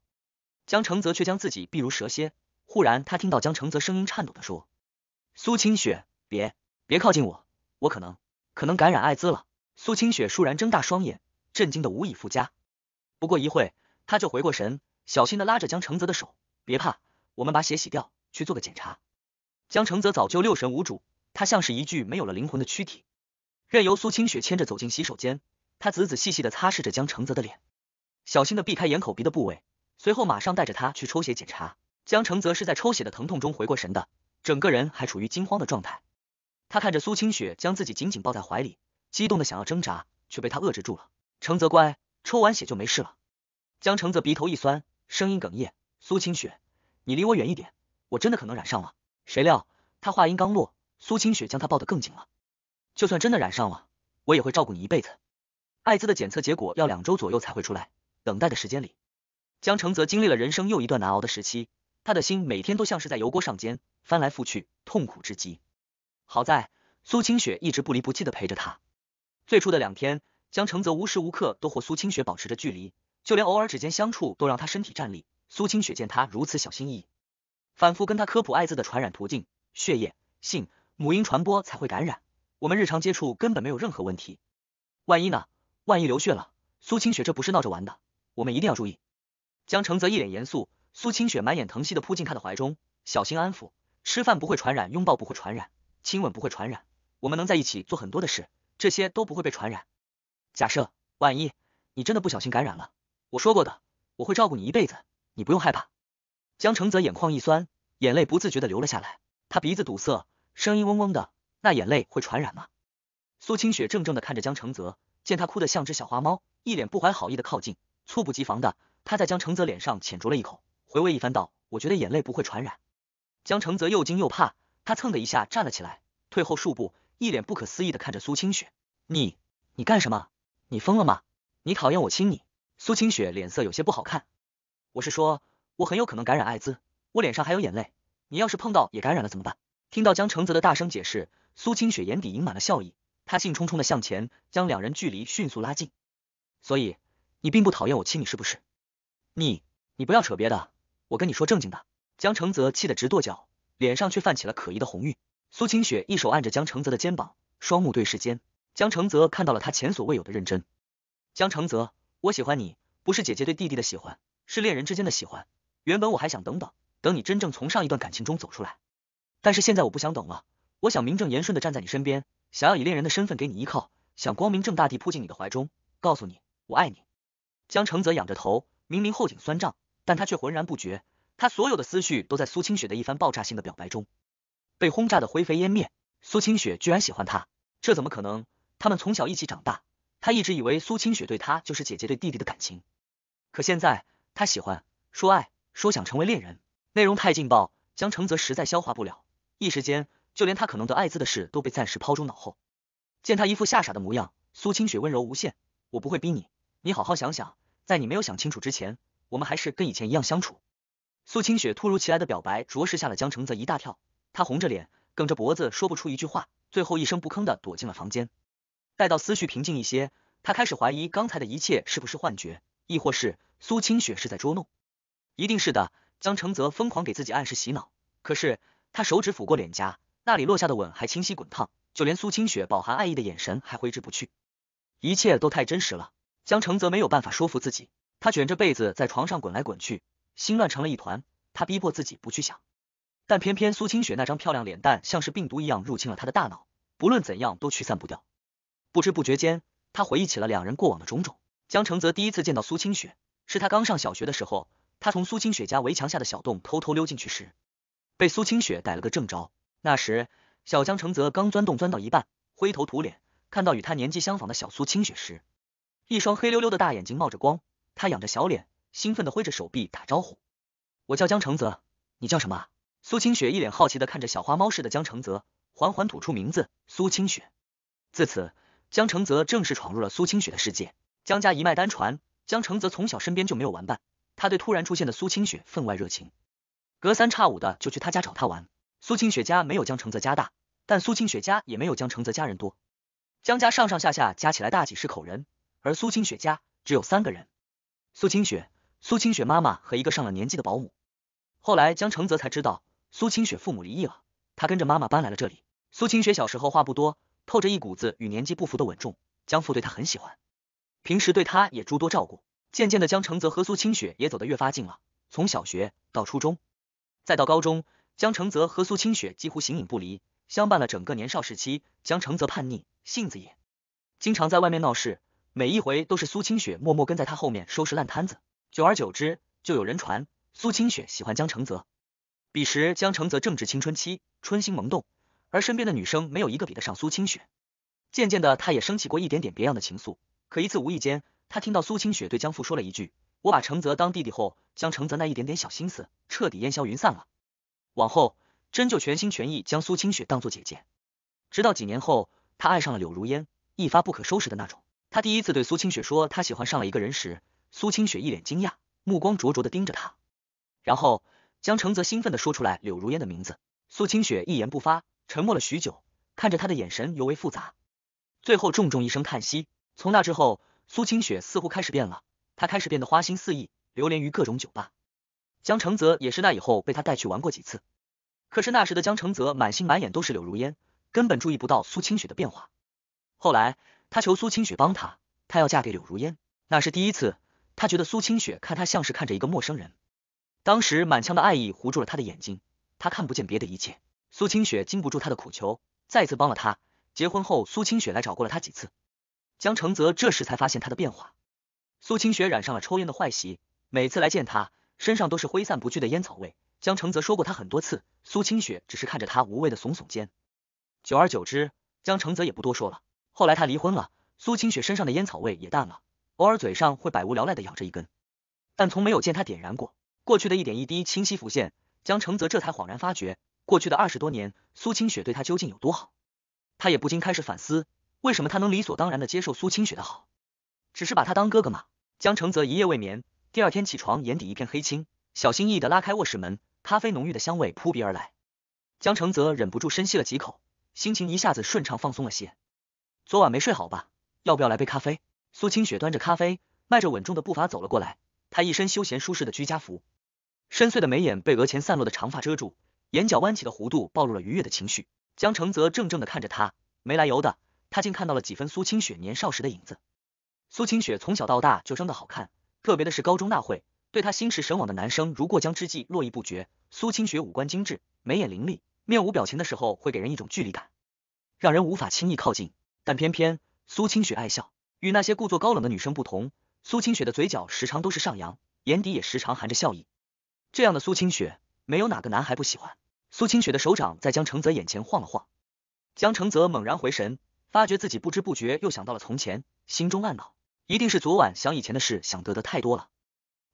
江承泽却将自己避如蛇蝎。忽然，他听到江承泽声音颤抖的说：“苏清雪，别别靠近我，我可能可能感染艾滋了。”苏清雪倏然睁大双眼，震惊的无以复加。不过一会他就回过神，小心的拉着江承泽的手：“别怕，我们把血洗掉，去做个检查。”江承泽早就六神无主，他像是一具没有了灵魂的躯体，任由苏清雪牵着走进洗手间。他仔仔细细的擦拭着江承泽的脸。小心的避开眼、口、鼻的部位，随后马上带着他去抽血检查。江承泽是在抽血的疼痛中回过神的，整个人还处于惊慌的状态。他看着苏清雪将自己紧紧抱在怀里，激动的想要挣扎，却被他遏制住了。承泽乖，抽完血就没事了。江承泽鼻头一酸，声音哽咽：“苏清雪，你离我远一点，我真的可能染上了。”谁料他话音刚落，苏清雪将他抱得更紧了：“就算真的染上了，我也会照顾你一辈子。”艾滋的检测结果要两周左右才会出来。等待的时间里，江承泽经历了人生又一段难熬的时期，他的心每天都像是在油锅上煎，翻来覆去，痛苦至极。好在苏清雪一直不离不弃的陪着他。最初的两天，江承泽无时无刻都和苏清雪保持着距离，就连偶尔指尖相触都让他身体站立。苏清雪见他如此小心翼翼，反复跟他科普艾滋的传染途径：血液、性、母婴传播才会感染，我们日常接触根本没有任何问题。万一呢？万一流血了？苏清雪这不是闹着玩的。我们一定要注意。江承泽一脸严肃，苏清雪满眼疼惜的扑进他的怀中，小心安抚。吃饭不会传染，拥抱不会传染，亲吻不会传染，我们能在一起做很多的事，这些都不会被传染。假设万一你真的不小心感染了，我说过的，我会照顾你一辈子，你不用害怕。江承泽眼眶一酸，眼泪不自觉的流了下来，他鼻子堵塞，声音嗡嗡的，那眼泪会传染吗？苏清雪怔怔的看着江承泽，见他哭得像只小花猫，一脸不怀好意的靠近。猝不及防的，他在江承泽脸上浅啄了一口，回味一番道：“我觉得眼泪不会传染。”江承泽又惊又怕，他蹭的一下站了起来，退后数步，一脸不可思议的看着苏清雪：“你，你干什么？你疯了吗？你讨厌我亲你？”苏清雪脸色有些不好看：“我是说，我很有可能感染艾滋，我脸上还有眼泪，你要是碰到也感染了怎么办？”听到江承泽的大声解释，苏清雪眼底盈满了笑意，她兴冲冲的向前，将两人距离迅速拉近，所以。你并不讨厌我亲你，是不是？你你不要扯别的，我跟你说正经的。江承泽气得直跺脚，脸上却泛起了可疑的红晕。苏清雪一手按着江承泽的肩膀，双目对视间，江承泽看到了他前所未有的认真。江承泽，我喜欢你，不是姐姐对弟弟的喜欢，是恋人之间的喜欢。原本我还想等等，等你真正从上一段感情中走出来，但是现在我不想等了，我想名正言顺的站在你身边，想要以恋人的身份给你依靠，想光明正大地扑进你的怀中，告诉你我爱你。江承泽仰着头，明明后颈酸胀，但他却浑然不觉。他所有的思绪都在苏清雪的一番爆炸性的表白中被轰炸的灰飞烟灭。苏清雪居然喜欢他，这怎么可能？他们从小一起长大，他一直以为苏清雪对他就是姐姐对弟弟的感情。可现在，他喜欢，说爱，说想成为恋人，内容太劲爆，江承泽实在消化不了。一时间，就连他可能得艾滋的事都被暂时抛诸脑后。见他一副吓傻的模样，苏清雪温柔无限：“我不会逼你。”你好好想想，在你没有想清楚之前，我们还是跟以前一样相处。苏清雪突如其来的表白，着实吓了江承泽一大跳。他红着脸，梗着脖子，说不出一句话，最后一声不吭的躲进了房间。待到思绪平静一些，他开始怀疑刚才的一切是不是幻觉，亦或是苏清雪是在捉弄。一定是的，江承泽疯狂给自己暗示洗脑。可是他手指抚过脸颊，那里落下的吻还清晰滚烫，就连苏清雪饱含爱意的眼神还挥之不去。一切都太真实了。江承泽没有办法说服自己，他卷着被子在床上滚来滚去，心乱成了一团。他逼迫自己不去想，但偏偏苏清雪那张漂亮脸蛋像是病毒一样入侵了他的大脑，不论怎样都驱散不掉。不知不觉间，他回忆起了两人过往的种种。江承泽第一次见到苏清雪，是他刚上小学的时候，他从苏清雪家围墙下的小洞偷偷溜进去时，被苏清雪逮了个正着。那时，小江承泽刚钻洞钻到一半，灰头土脸，看到与他年纪相仿的小苏清雪时。一双黑溜溜的大眼睛冒着光，他仰着小脸，兴奋的挥着手臂打招呼。我叫江承泽，你叫什么？苏清雪一脸好奇的看着小花猫似的江承泽，缓缓吐出名字：苏清雪。自此，江承泽正式闯入了苏清雪的世界。江家一脉单传，江承泽从小身边就没有玩伴，他对突然出现的苏清雪分外热情，隔三差五的就去他家找他玩。苏清雪家没有江承泽家大，但苏清雪家也没有江承泽家人多。江家上上下下加起来大几十口人。而苏清雪家只有三个人，苏清雪、苏清雪妈妈和一个上了年纪的保姆。后来江承泽才知道苏清雪父母离异了，他跟着妈妈搬来了这里。苏清雪小时候话不多，透着一股子与年纪不符的稳重。江父对她很喜欢，平时对她也诸多照顾。渐渐的，江承泽和苏清雪也走得越发近了。从小学到初中，再到高中，江承泽和苏清雪几乎形影不离，相伴了整个年少时期。江承泽叛逆，性子也经常在外面闹事。每一回都是苏清雪默默跟在他后面收拾烂摊子，久而久之，就有人传苏清雪喜欢江承泽。彼时江承泽正值青春期，春心萌动，而身边的女生没有一个比得上苏清雪。渐渐的，他也升起过一点点别样的情愫。可一次无意间，他听到苏清雪对江父说了一句：“我把承泽当弟弟后，江承泽那一点点小心思彻底烟消云散了。往后真就全心全意将苏清雪当做姐姐。”直到几年后，他爱上了柳如烟，一发不可收拾的那种。他第一次对苏清雪说他喜欢上了一个人时，苏清雪一脸惊讶，目光灼灼的盯着他，然后江承泽兴奋的说出来柳如烟的名字，苏清雪一言不发，沉默了许久，看着他的眼神尤为复杂，最后重重一声叹息。从那之后，苏清雪似乎开始变了，她开始变得花心肆意，流连于各种酒吧。江承泽也是那以后被他带去玩过几次，可是那时的江承泽满心满眼都是柳如烟，根本注意不到苏清雪的变化。后来。他求苏清雪帮他，他要嫁给柳如烟，那是第一次。他觉得苏清雪看他像是看着一个陌生人，当时满腔的爱意糊住了他的眼睛，他看不见别的一切。苏清雪经不住他的苦求，再次帮了他。结婚后，苏清雪来找过了他几次。江承泽这时才发现他的变化。苏清雪染上了抽烟的坏习，每次来见他，身上都是挥散不去的烟草味。江承泽说过他很多次，苏清雪只是看着他无谓的耸耸肩。久而久之，江承泽也不多说了。后来他离婚了，苏清雪身上的烟草味也淡了，偶尔嘴上会百无聊赖的咬着一根，但从没有见他点燃过。过去的一点一滴清晰浮现，江承泽这才恍然发觉，过去的二十多年，苏清雪对他究竟有多好。他也不禁开始反思，为什么他能理所当然的接受苏清雪的好，只是把他当哥哥嘛？江承泽一夜未眠，第二天起床眼底一片黑青，小心翼翼的拉开卧室门，咖啡浓郁的香味扑鼻而来，江承泽忍不住深吸了几口，心情一下子顺畅放松了些。昨晚没睡好吧？要不要来杯咖啡？苏清雪端着咖啡，迈着稳重的步伐走了过来。她一身休闲舒适的居家服，深邃的眉眼被额前散落的长发遮住，眼角弯起的弧度暴露了愉悦的情绪。江承泽怔怔的看着她，没来由的，他竟看到了几分苏清雪年少时的影子。苏清雪从小到大就生得好看，特别的是高中那会，对她心驰神往的男生如过江之鲫，络绎不绝。苏清雪五官精致，眉眼凌厉，面无表情的时候会给人一种距离感，让人无法轻易靠近。但偏偏苏清雪爱笑，与那些故作高冷的女生不同，苏清雪的嘴角时常都是上扬，眼底也时常含着笑意。这样的苏清雪，没有哪个男孩不喜欢。苏清雪的手掌在江承泽眼前晃了晃，江承泽猛然回神，发觉自己不知不觉又想到了从前，心中暗恼，一定是昨晚想以前的事想得的太多了。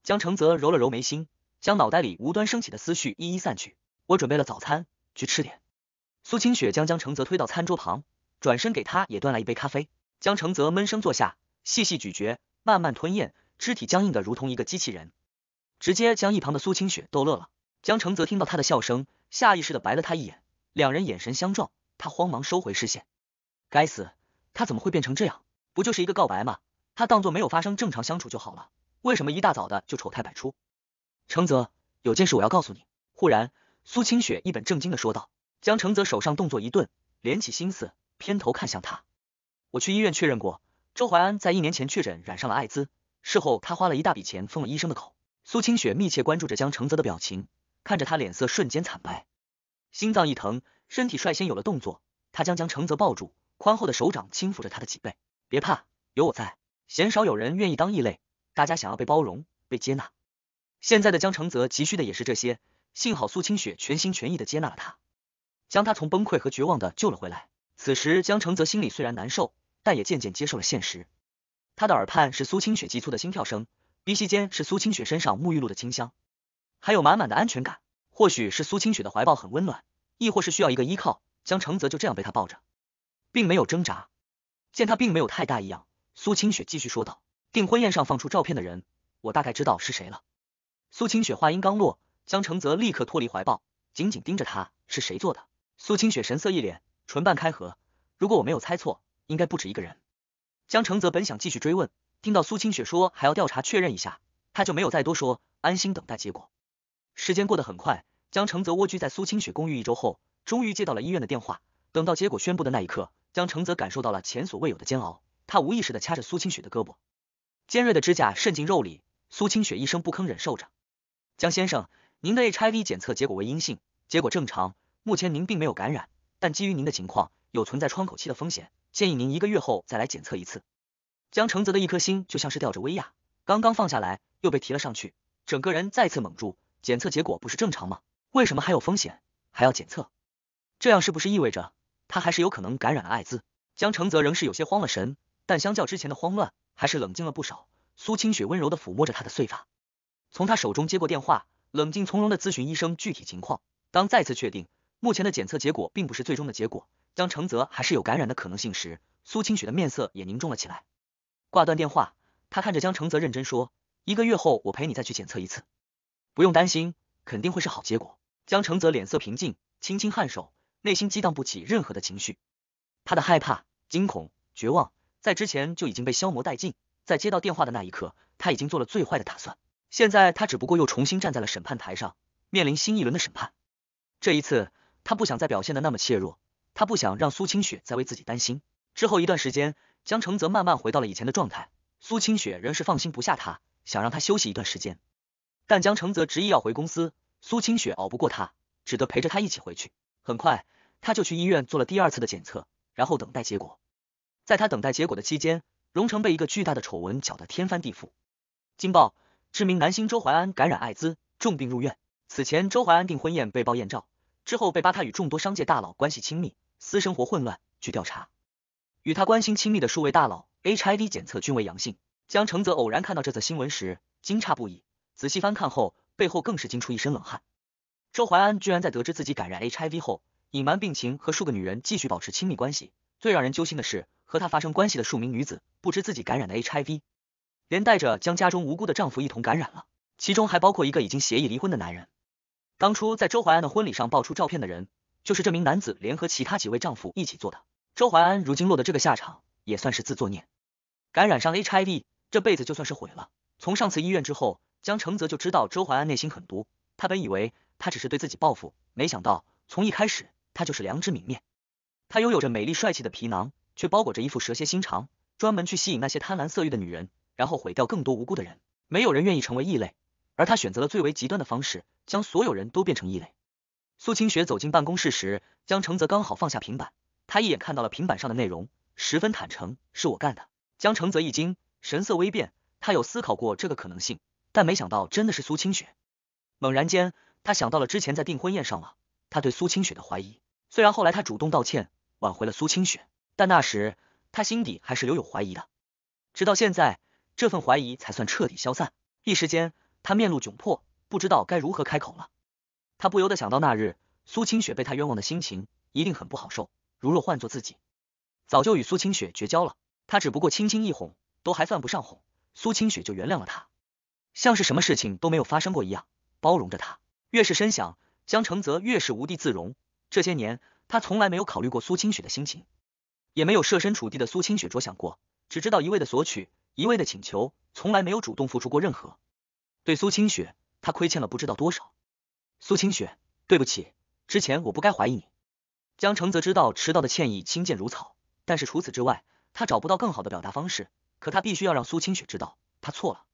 江承泽揉了揉眉心，将脑袋里无端升起的思绪一一散去。我准备了早餐，去吃点。苏清雪将江承泽推到餐桌旁。转身给他也端来一杯咖啡，江承泽闷声坐下，细细咀嚼，慢慢吞咽，肢体僵硬的如同一个机器人，直接将一旁的苏清雪逗乐了。江承泽听到他的笑声，下意识的白了他一眼，两人眼神相撞，他慌忙收回视线。该死，他怎么会变成这样？不就是一个告白吗？他当做没有发生，正常相处就好了。为什么一大早的就丑态百出？承泽，有件事我要告诉你。忽然，苏清雪一本正经的说道。江承泽手上动作一顿，敛起心思。偏头看向他，我去医院确认过，周淮安在一年前确诊染上了艾滋，事后他花了一大笔钱封了医生的口。苏清雪密切关注着江承泽的表情，看着他脸色瞬间惨白，心脏一疼，身体率先有了动作，他将江承泽抱住，宽厚的手掌轻抚着他的脊背，别怕，有我在。鲜少有人愿意当异类，大家想要被包容，被接纳。现在的江承泽急需的也是这些，幸好苏清雪全心全意的接纳了他，将他从崩溃和绝望的救了回来。此时，江承泽心里虽然难受，但也渐渐接受了现实。他的耳畔是苏清雪急促的心跳声，鼻息间是苏清雪身上沐浴露的清香，还有满满的安全感。或许是苏清雪的怀抱很温暖，亦或是需要一个依靠，江承泽就这样被他抱着，并没有挣扎。见他并没有太大异样，苏清雪继续说道：“订婚宴上放出照片的人，我大概知道是谁了。”苏清雪话音刚落，江承泽立刻脱离怀抱，紧紧盯着他：“是谁做的？”苏清雪神色一脸。唇瓣开合，如果我没有猜错，应该不止一个人。江承泽本想继续追问，听到苏清雪说还要调查确认一下，他就没有再多说，安心等待结果。时间过得很快，江承泽蜗居在苏清雪公寓一周后，终于接到了医院的电话。等到结果宣布的那一刻，江承泽感受到了前所未有的煎熬，他无意识的掐着苏清雪的胳膊，尖锐的指甲渗进肉里。苏清雪一声不吭忍受着。江先生，您的 H I V 检测结果为阴性，结果正常，目前您并没有感染。但基于您的情况，有存在窗口期的风险，建议您一个月后再来检测一次。江承泽的一颗心就像是吊着威亚，刚刚放下来又被提了上去，整个人再次懵住。检测结果不是正常吗？为什么还有风险？还要检测？这样是不是意味着他还是有可能感染了艾滋？江承泽仍是有些慌了神，但相较之前的慌乱，还是冷静了不少。苏清雪温柔的抚摸着他的碎发，从他手中接过电话，冷静从容的咨询医生具体情况。当再次确定。目前的检测结果并不是最终的结果，江承泽还是有感染的可能性时，苏清雪的面色也凝重了起来。挂断电话，他看着江承泽认真说：“一个月后我陪你再去检测一次，不用担心，肯定会是好结果。”江承泽脸色平静，轻轻颔首，内心激荡不起任何的情绪。他的害怕、惊恐、绝望，在之前就已经被消磨殆尽。在接到电话的那一刻，他已经做了最坏的打算。现在他只不过又重新站在了审判台上，面临新一轮的审判。这一次。他不想再表现的那么怯弱，他不想让苏清雪再为自己担心。之后一段时间，江承泽慢慢回到了以前的状态，苏清雪仍是放心不下他，想让他休息一段时间，但江承泽执意要回公司，苏清雪熬不过他，只得陪着他一起回去。很快，他就去医院做了第二次的检测，然后等待结果。在他等待结果的期间，荣成被一个巨大的丑闻搅得天翻地覆。金爆：知名男星周淮安感染艾滋，重病入院。此前，周淮安订婚宴被爆艳照。之后被扒他与众多商界大佬关系亲密，私生活混乱。据调查，与他关系亲密的数位大佬 HIV 检测均为阳性。江承泽偶然看到这则新闻时惊诧不已，仔细翻看后，背后更是惊出一身冷汗。周淮安居然在得知自己感染 HIV 后，隐瞒病情和数个女人继续保持亲密关系。最让人揪心的是，和他发生关系的数名女子不知自己感染的 HIV，连带着将家中无辜的丈夫一同感染了，其中还包括一个已经协议离婚的男人。当初在周淮安的婚礼上爆出照片的人，就是这名男子联合其他几位丈夫一起做的。周淮安如今落得这个下场，也算是自作孽。感染上 HIV，这辈子就算是毁了。从上次医院之后，江承泽就知道周淮安内心狠毒。他本以为他只是对自己报复，没想到从一开始他就是良知泯灭。他拥有着美丽帅气的皮囊，却包裹着一副蛇蝎心肠，专门去吸引那些贪婪色欲的女人，然后毁掉更多无辜的人。没有人愿意成为异类，而他选择了最为极端的方式。将所有人都变成异类。苏清雪走进办公室时，江承泽刚好放下平板，他一眼看到了平板上的内容，十分坦诚：“是我干的。”江承泽一惊，神色微变。他有思考过这个可能性，但没想到真的是苏清雪。猛然间，他想到了之前在订婚宴上，了他对苏清雪的怀疑。虽然后来他主动道歉，挽回了苏清雪，但那时他心底还是留有怀疑的。直到现在，这份怀疑才算彻底消散。一时间，他面露窘迫。不知道该如何开口了，他不由得想到那日苏清雪被他冤枉的心情一定很不好受。如若换做自己，早就与苏清雪绝交了。他只不过轻轻一哄，都还算不上哄，苏清雪就原谅了他，像是什么事情都没有发生过一样，包容着他。越是深想，江承泽越是无地自容。这些年，他从来没有考虑过苏清雪的心情，也没有设身处地的苏清雪着想过，只知道一味的索取，一味的请求，从来没有主动付出过任何对苏清雪。他亏欠了不知道多少，苏清雪，对不起，之前我不该怀疑你。江承泽知道迟到的歉意轻贱如草，但是除此之外，他找不到更好的表达方式。可他必须要让苏清雪知道他错了。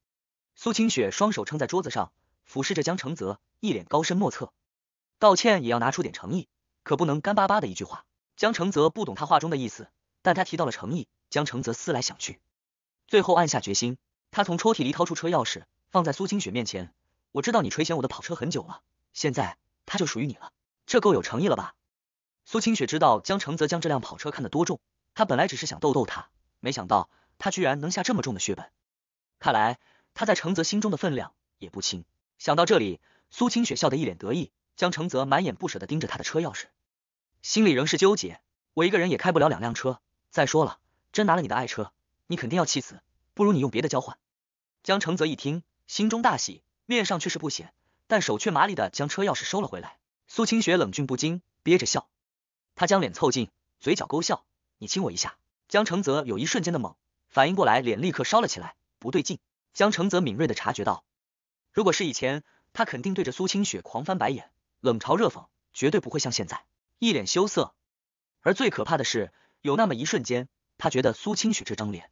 苏清雪双手撑在桌子上，俯视着江承泽，一脸高深莫测。道歉也要拿出点诚意，可不能干巴巴的一句话。江承泽不懂他话中的意思，但他提到了诚意。江承泽思来想去，最后暗下决心，他从抽屉里掏出车钥匙，放在苏清雪面前。我知道你垂涎我的跑车很久了，现在它就属于你了，这够有诚意了吧？苏清雪知道江承泽将这辆跑车看得多重，他本来只是想逗逗他，没想到他居然能下这么重的血本，看来他在承泽心中的分量也不轻。想到这里，苏清雪笑得一脸得意。江承泽满眼不舍地盯着他的车钥匙，心里仍是纠结。我一个人也开不了两辆车，再说了，真拿了你的爱车，你肯定要气死，不如你用别的交换。江承泽一听，心中大喜。面上却是不显，但手却麻利的将车钥匙收了回来。苏清雪冷峻不惊，憋着笑，她将脸凑近，嘴角勾笑，你亲我一下。江承泽有一瞬间的懵，反应过来脸立刻烧了起来，不对劲。江承泽敏锐的察觉到，如果是以前，他肯定对着苏清雪狂翻白眼，冷嘲热讽，绝对不会像现在，一脸羞涩。而最可怕的是，有那么一瞬间，他觉得苏清雪这张脸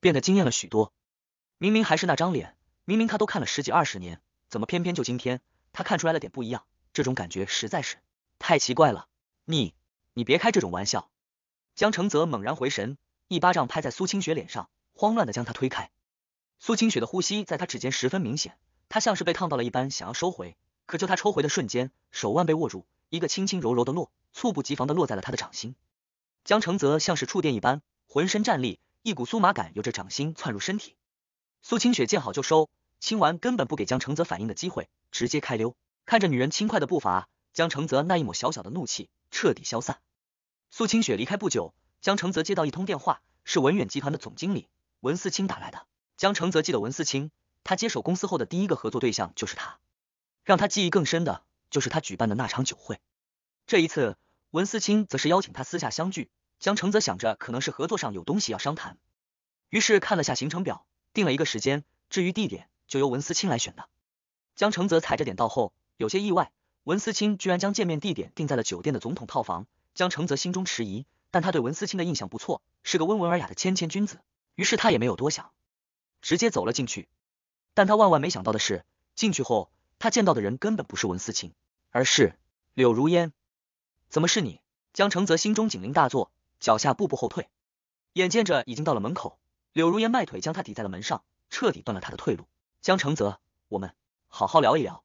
变得惊艳了许多，明明还是那张脸。明明他都看了十几二十年，怎么偏偏就今天他看出来了点不一样？这种感觉实在是太奇怪了。你，你别开这种玩笑！江承泽猛然回神，一巴掌拍在苏清雪脸上，慌乱的将她推开。苏清雪的呼吸在他指尖十分明显，他像是被烫到了一般，想要收回，可就他抽回的瞬间，手腕被握住，一个轻轻柔柔的落，猝不及防的落在了他的掌心。江承泽像是触电一般，浑身战栗，一股酥麻感由着掌心窜入身体。苏清雪见好就收。清完，根本不给江承泽反应的机会，直接开溜。看着女人轻快的步伐，江承泽那一抹小小的怒气彻底消散。苏清雪离开不久，江承泽接到一通电话，是文远集团的总经理文思清打来的。江承泽记得文思清，他接手公司后的第一个合作对象就是他。让他记忆更深的就是他举办的那场酒会。这一次，文思清则是邀请他私下相聚。江承泽想着可能是合作上有东西要商谈，于是看了下行程表，定了一个时间。至于地点，就由文思清来选的。江承泽踩着点到后，有些意外，文思清居然将见面地点定在了酒店的总统套房。江承泽心中迟疑，但他对文思清的印象不错，是个温文尔雅的谦谦君子。于是他也没有多想，直接走了进去。但他万万没想到的是，进去后他见到的人根本不是文思清，而是柳如烟。怎么是你？江承泽心中警铃大作，脚下步步后退。眼见着已经到了门口，柳如烟迈腿将他抵在了门上，彻底断了他的退路。江承泽，我们好好聊一聊。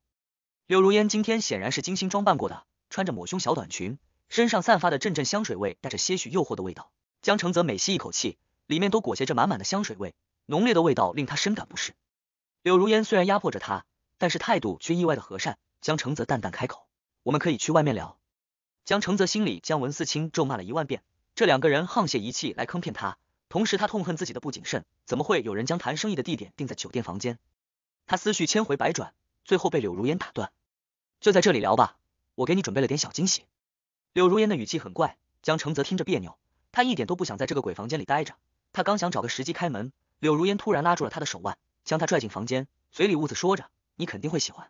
柳如烟今天显然是精心装扮过的，穿着抹胸小短裙，身上散发的阵阵香水味带着些许诱惑的味道。江承泽每吸一口气，里面都裹挟着满满的香水味，浓烈的味道令他深感不适。柳如烟虽然压迫着他，但是态度却意外的和善。江承泽淡淡开口：“我们可以去外面聊。”江承泽心里将文思清咒骂了一万遍，这两个人沆瀣一气来坑骗他，同时他痛恨自己的不谨慎，怎么会有人将谈生意的地点定在酒店房间？他思绪千回百转，最后被柳如烟打断。就在这里聊吧，我给你准备了点小惊喜。柳如烟的语气很怪，江承泽听着别扭，他一点都不想在这个鬼房间里待着。他刚想找个时机开门，柳如烟突然拉住了他的手腕，将他拽进房间，嘴里兀子说着：“你肯定会喜欢。”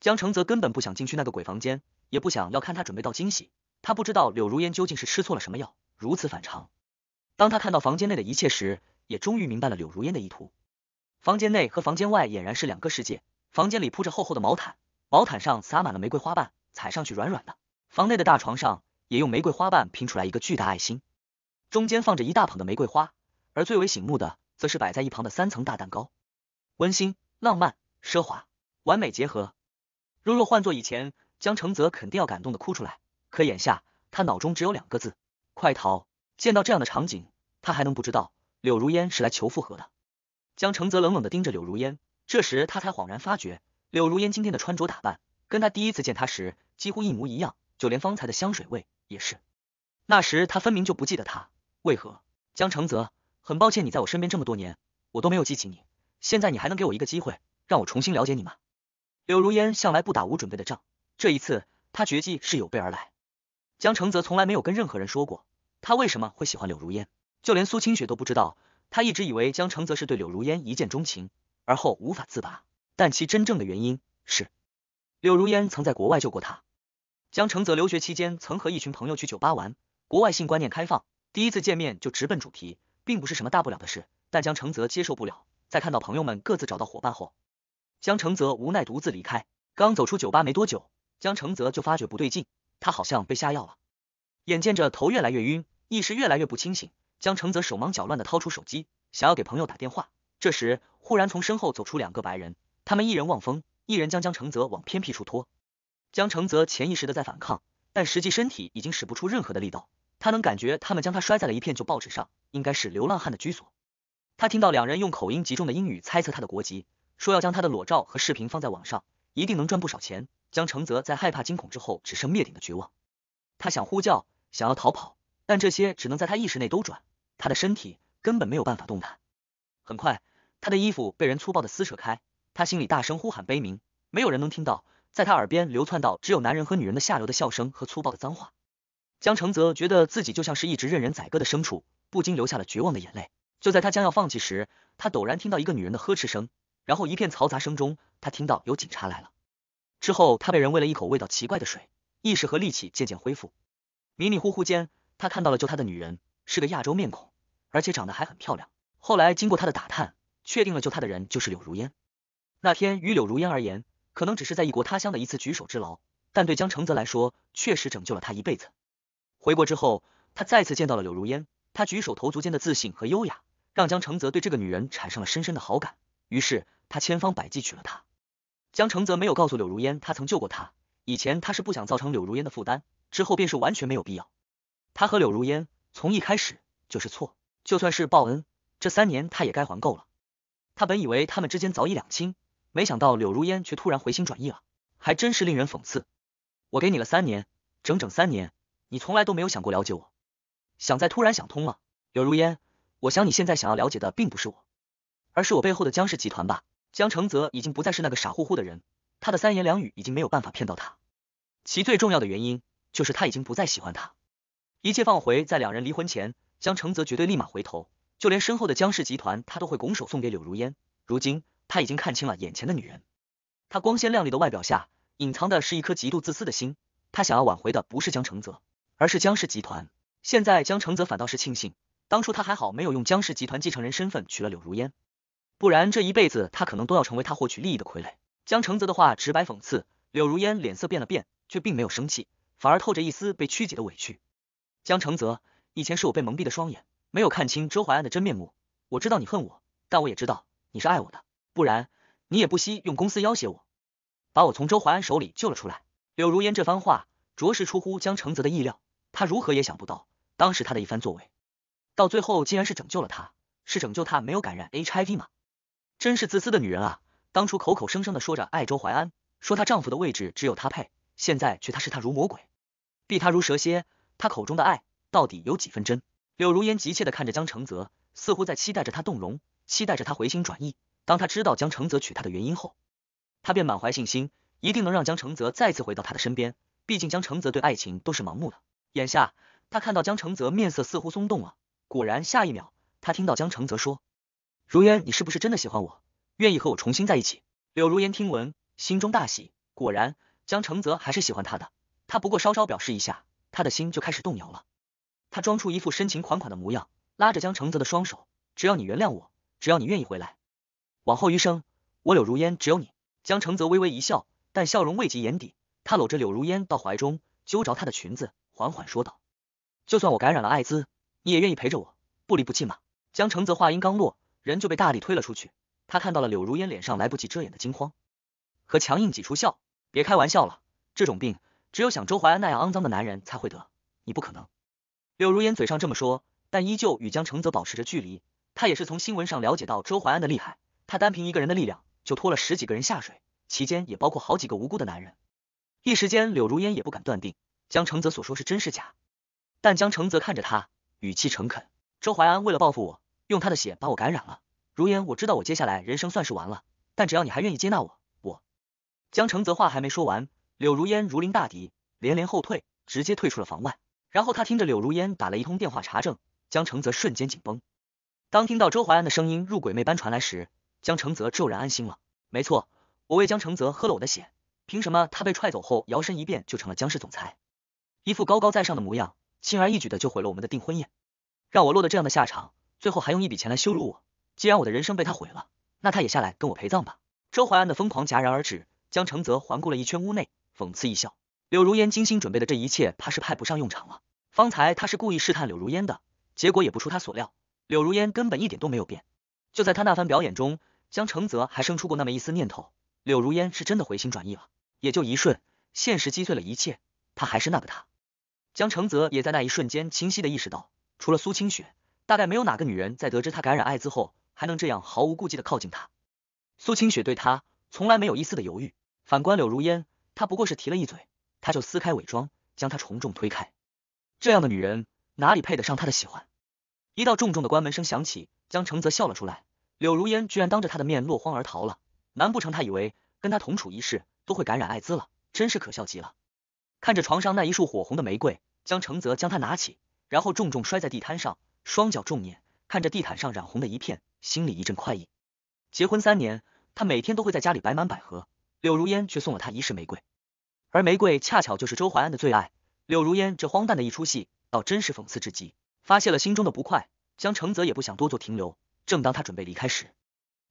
江承泽根本不想进去那个鬼房间，也不想要看他准备到惊喜。他不知道柳如烟究竟是吃错了什么药，如此反常。当他看到房间内的一切时，也终于明白了柳如烟的意图。房间内和房间外俨然是两个世界。房间里铺着厚厚的毛毯，毛毯上撒满了玫瑰花瓣，踩上去软软的。房内的大床上也用玫瑰花瓣拼出来一个巨大爱心，中间放着一大捧的玫瑰花。而最为醒目的，则是摆在一旁的三层大蛋糕，温馨、浪漫、奢华，完美结合。如若换做以前，江承泽肯定要感动的哭出来。可眼下，他脑中只有两个字：快逃！见到这样的场景，他还能不知道柳如烟是来求复合的？江承泽冷冷的盯着柳如烟，这时他才恍然发觉，柳如烟今天的穿着打扮，跟他第一次见他时几乎一模一样，就连方才的香水味也是。那时他分明就不记得他，为何？江承泽，很抱歉你在我身边这么多年，我都没有记起你。现在你还能给我一个机会，让我重新了解你吗？柳如烟向来不打无准备的仗，这一次他绝技是有备而来。江承泽从来没有跟任何人说过，他为什么会喜欢柳如烟，就连苏清雪都不知道。他一直以为江承泽是对柳如烟一见钟情，而后无法自拔。但其真正的原因是，柳如烟曾在国外救过他。江承泽留学期间曾和一群朋友去酒吧玩，国外性观念开放，第一次见面就直奔主题，并不是什么大不了的事。但江承泽接受不了，在看到朋友们各自找到伙伴后，江承泽无奈独自离开。刚走出酒吧没多久，江承泽就发觉不对劲，他好像被下药了，眼见着头越来越晕，意识越来越不清醒。江承泽手忙脚乱的掏出手机，想要给朋友打电话，这时忽然从身后走出两个白人，他们一人望风，一人将江承泽往偏僻处拖。江承泽潜意识的在反抗，但实际身体已经使不出任何的力道，他能感觉他们将他摔在了一片旧报纸上，应该是流浪汉的居所。他听到两人用口音极重的英语猜测他的国籍，说要将他的裸照和视频放在网上，一定能赚不少钱。江承泽在害怕惊恐之后，只剩灭顶的绝望，他想呼叫，想要逃跑。但这些只能在他意识内兜转，他的身体根本没有办法动弹。很快，他的衣服被人粗暴的撕扯开，他心里大声呼喊悲鸣，没有人能听到，在他耳边流窜到只有男人和女人的下流的笑声和粗暴的脏话。江承泽觉得自己就像是一直任人宰割的牲畜，不禁流下了绝望的眼泪。就在他将要放弃时，他陡然听到一个女人的呵斥声，然后一片嘈杂声中，他听到有警察来了。之后，他被人喂了一口味道奇怪的水，意识和力气渐渐恢复。迷迷糊糊间。他看到了救他的女人是个亚洲面孔，而且长得还很漂亮。后来经过他的打探，确定了救他的人就是柳如烟。那天与柳如烟而言，可能只是在异国他乡的一次举手之劳，但对江承泽来说，确实拯救了他一辈子。回国之后，他再次见到了柳如烟，他举手投足间的自信和优雅，让江承泽对这个女人产生了深深的好感。于是他千方百计娶了她。江承泽没有告诉柳如烟他曾救过她，以前他是不想造成柳如烟的负担，之后便是完全没有必要。他和柳如烟从一开始就是错，就算是报恩，这三年他也该还够了。他本以为他们之间早已两清，没想到柳如烟却突然回心转意了，还真是令人讽刺。我给你了三年，整整三年，你从来都没有想过了解我。想在突然想通了，柳如烟，我想你现在想要了解的并不是我，而是我背后的江氏集团吧？江承泽已经不再是那个傻乎乎的人，他的三言两语已经没有办法骗到他。其最重要的原因就是他已经不再喜欢他。一切放回在两人离婚前，江承泽绝对立马回头，就连身后的江氏集团，他都会拱手送给柳如烟。如今他已经看清了眼前的女人，她光鲜亮丽的外表下，隐藏的是一颗极度自私的心。他想要挽回的不是江承泽，而是江氏集团。现在江承泽反倒是庆幸，当初他还好没有用江氏集团继承人身份娶了柳如烟，不然这一辈子他可能都要成为他获取利益的傀儡。江承泽的话直白讽刺，柳如烟脸色变了变，却并没有生气，反而透着一丝被曲解的委屈。江承泽，以前是我被蒙蔽的双眼，没有看清周淮安的真面目。我知道你恨我，但我也知道你是爱我的，不然你也不惜用公司要挟我，把我从周淮安手里救了出来。柳如烟这番话着实出乎江承泽的意料，他如何也想不到，当时他的一番作为，到最后竟然是拯救了他，是拯救他没有感染 HIV 吗？真是自私的女人啊！当初口口声声的说着爱周淮安，说她丈夫的位置只有她配，现在却她视她如魔鬼，避她如蛇蝎。他口中的爱到底有几分真？柳如烟急切的看着江承泽，似乎在期待着他动容，期待着他回心转意。当他知道江承泽娶她的原因后，他便满怀信心，一定能让江承泽再次回到他的身边。毕竟江承泽对爱情都是盲目的。眼下，他看到江承泽面色似乎松动了，果然，下一秒他听到江承泽说：“如烟，你是不是真的喜欢我，愿意和我重新在一起？”柳如烟听闻，心中大喜，果然江承泽还是喜欢她的。他不过稍稍表示一下。他的心就开始动摇了，他装出一副深情款款的模样，拉着江承泽的双手，只要你原谅我，只要你愿意回来，往后余生，我柳如烟只有你。江承泽微微一笑，但笑容未及眼底，他搂着柳如烟到怀中，揪着她的裙子，缓缓说道：“就算我感染了艾滋，你也愿意陪着我，不离不弃吗？”江承泽话音刚落，人就被大力推了出去，他看到了柳如烟脸上来不及遮掩的惊慌和强硬挤出笑，别开玩笑了，这种病。只有像周淮安那样肮脏的男人才会得，你不可能。柳如烟嘴上这么说，但依旧与江承泽保持着距离。他也是从新闻上了解到周淮安的厉害，他单凭一个人的力量就拖了十几个人下水，期间也包括好几个无辜的男人。一时间，柳如烟也不敢断定江承泽所说是真是假。但江承泽看着他，语气诚恳。周淮安为了报复我，用他的血把我感染了。如烟，我知道我接下来人生算是完了，但只要你还愿意接纳我，我……江承泽话还没说完。柳如烟如临大敌，连连后退，直接退出了房外。然后他听着柳如烟打了一通电话查证，江承泽瞬间紧绷。当听到周淮安的声音入鬼魅般传来时，江承泽骤然安心了。没错，我为江承泽喝了我的血，凭什么他被踹走后摇身一变就成了江氏总裁，一副高高在上的模样，轻而易举的就毁了我们的订婚宴，让我落得这样的下场。最后还用一笔钱来羞辱我。既然我的人生被他毁了，那他也下来跟我陪葬吧。周淮安的疯狂戛然而止，江承泽环顾了一圈屋内。讽刺一笑，柳如烟精心准备的这一切，怕是派不上用场了。方才他是故意试探柳如烟的，结果也不出他所料，柳如烟根本一点都没有变。就在他那番表演中，江承泽还生出过那么一丝念头，柳如烟是真的回心转意了。也就一瞬，现实击碎了一切，他还是那个他。江承泽也在那一瞬间清晰的意识到，除了苏清雪，大概没有哪个女人在得知他感染艾滋后，还能这样毫无顾忌的靠近他。苏清雪对他从来没有一丝的犹豫，反观柳如烟。他不过是提了一嘴，他就撕开伪装，将他重重推开。这样的女人哪里配得上他的喜欢？一道重重的关门声响起，江承泽笑了出来。柳如烟居然当着他的面落荒而逃了，难不成他以为跟他同处一室都会感染艾滋了？真是可笑极了。看着床上那一束火红的玫瑰，江承泽将它拿起，然后重重摔在地毯上，双脚重碾，看着地毯上染红的一片，心里一阵快意。结婚三年，他每天都会在家里摆满百合。柳如烟却送了他一束玫瑰，而玫瑰恰巧就是周淮安的最爱。柳如烟这荒诞的一出戏，倒真是讽刺至极，发泄了心中的不快。江承泽也不想多做停留，正当他准备离开时，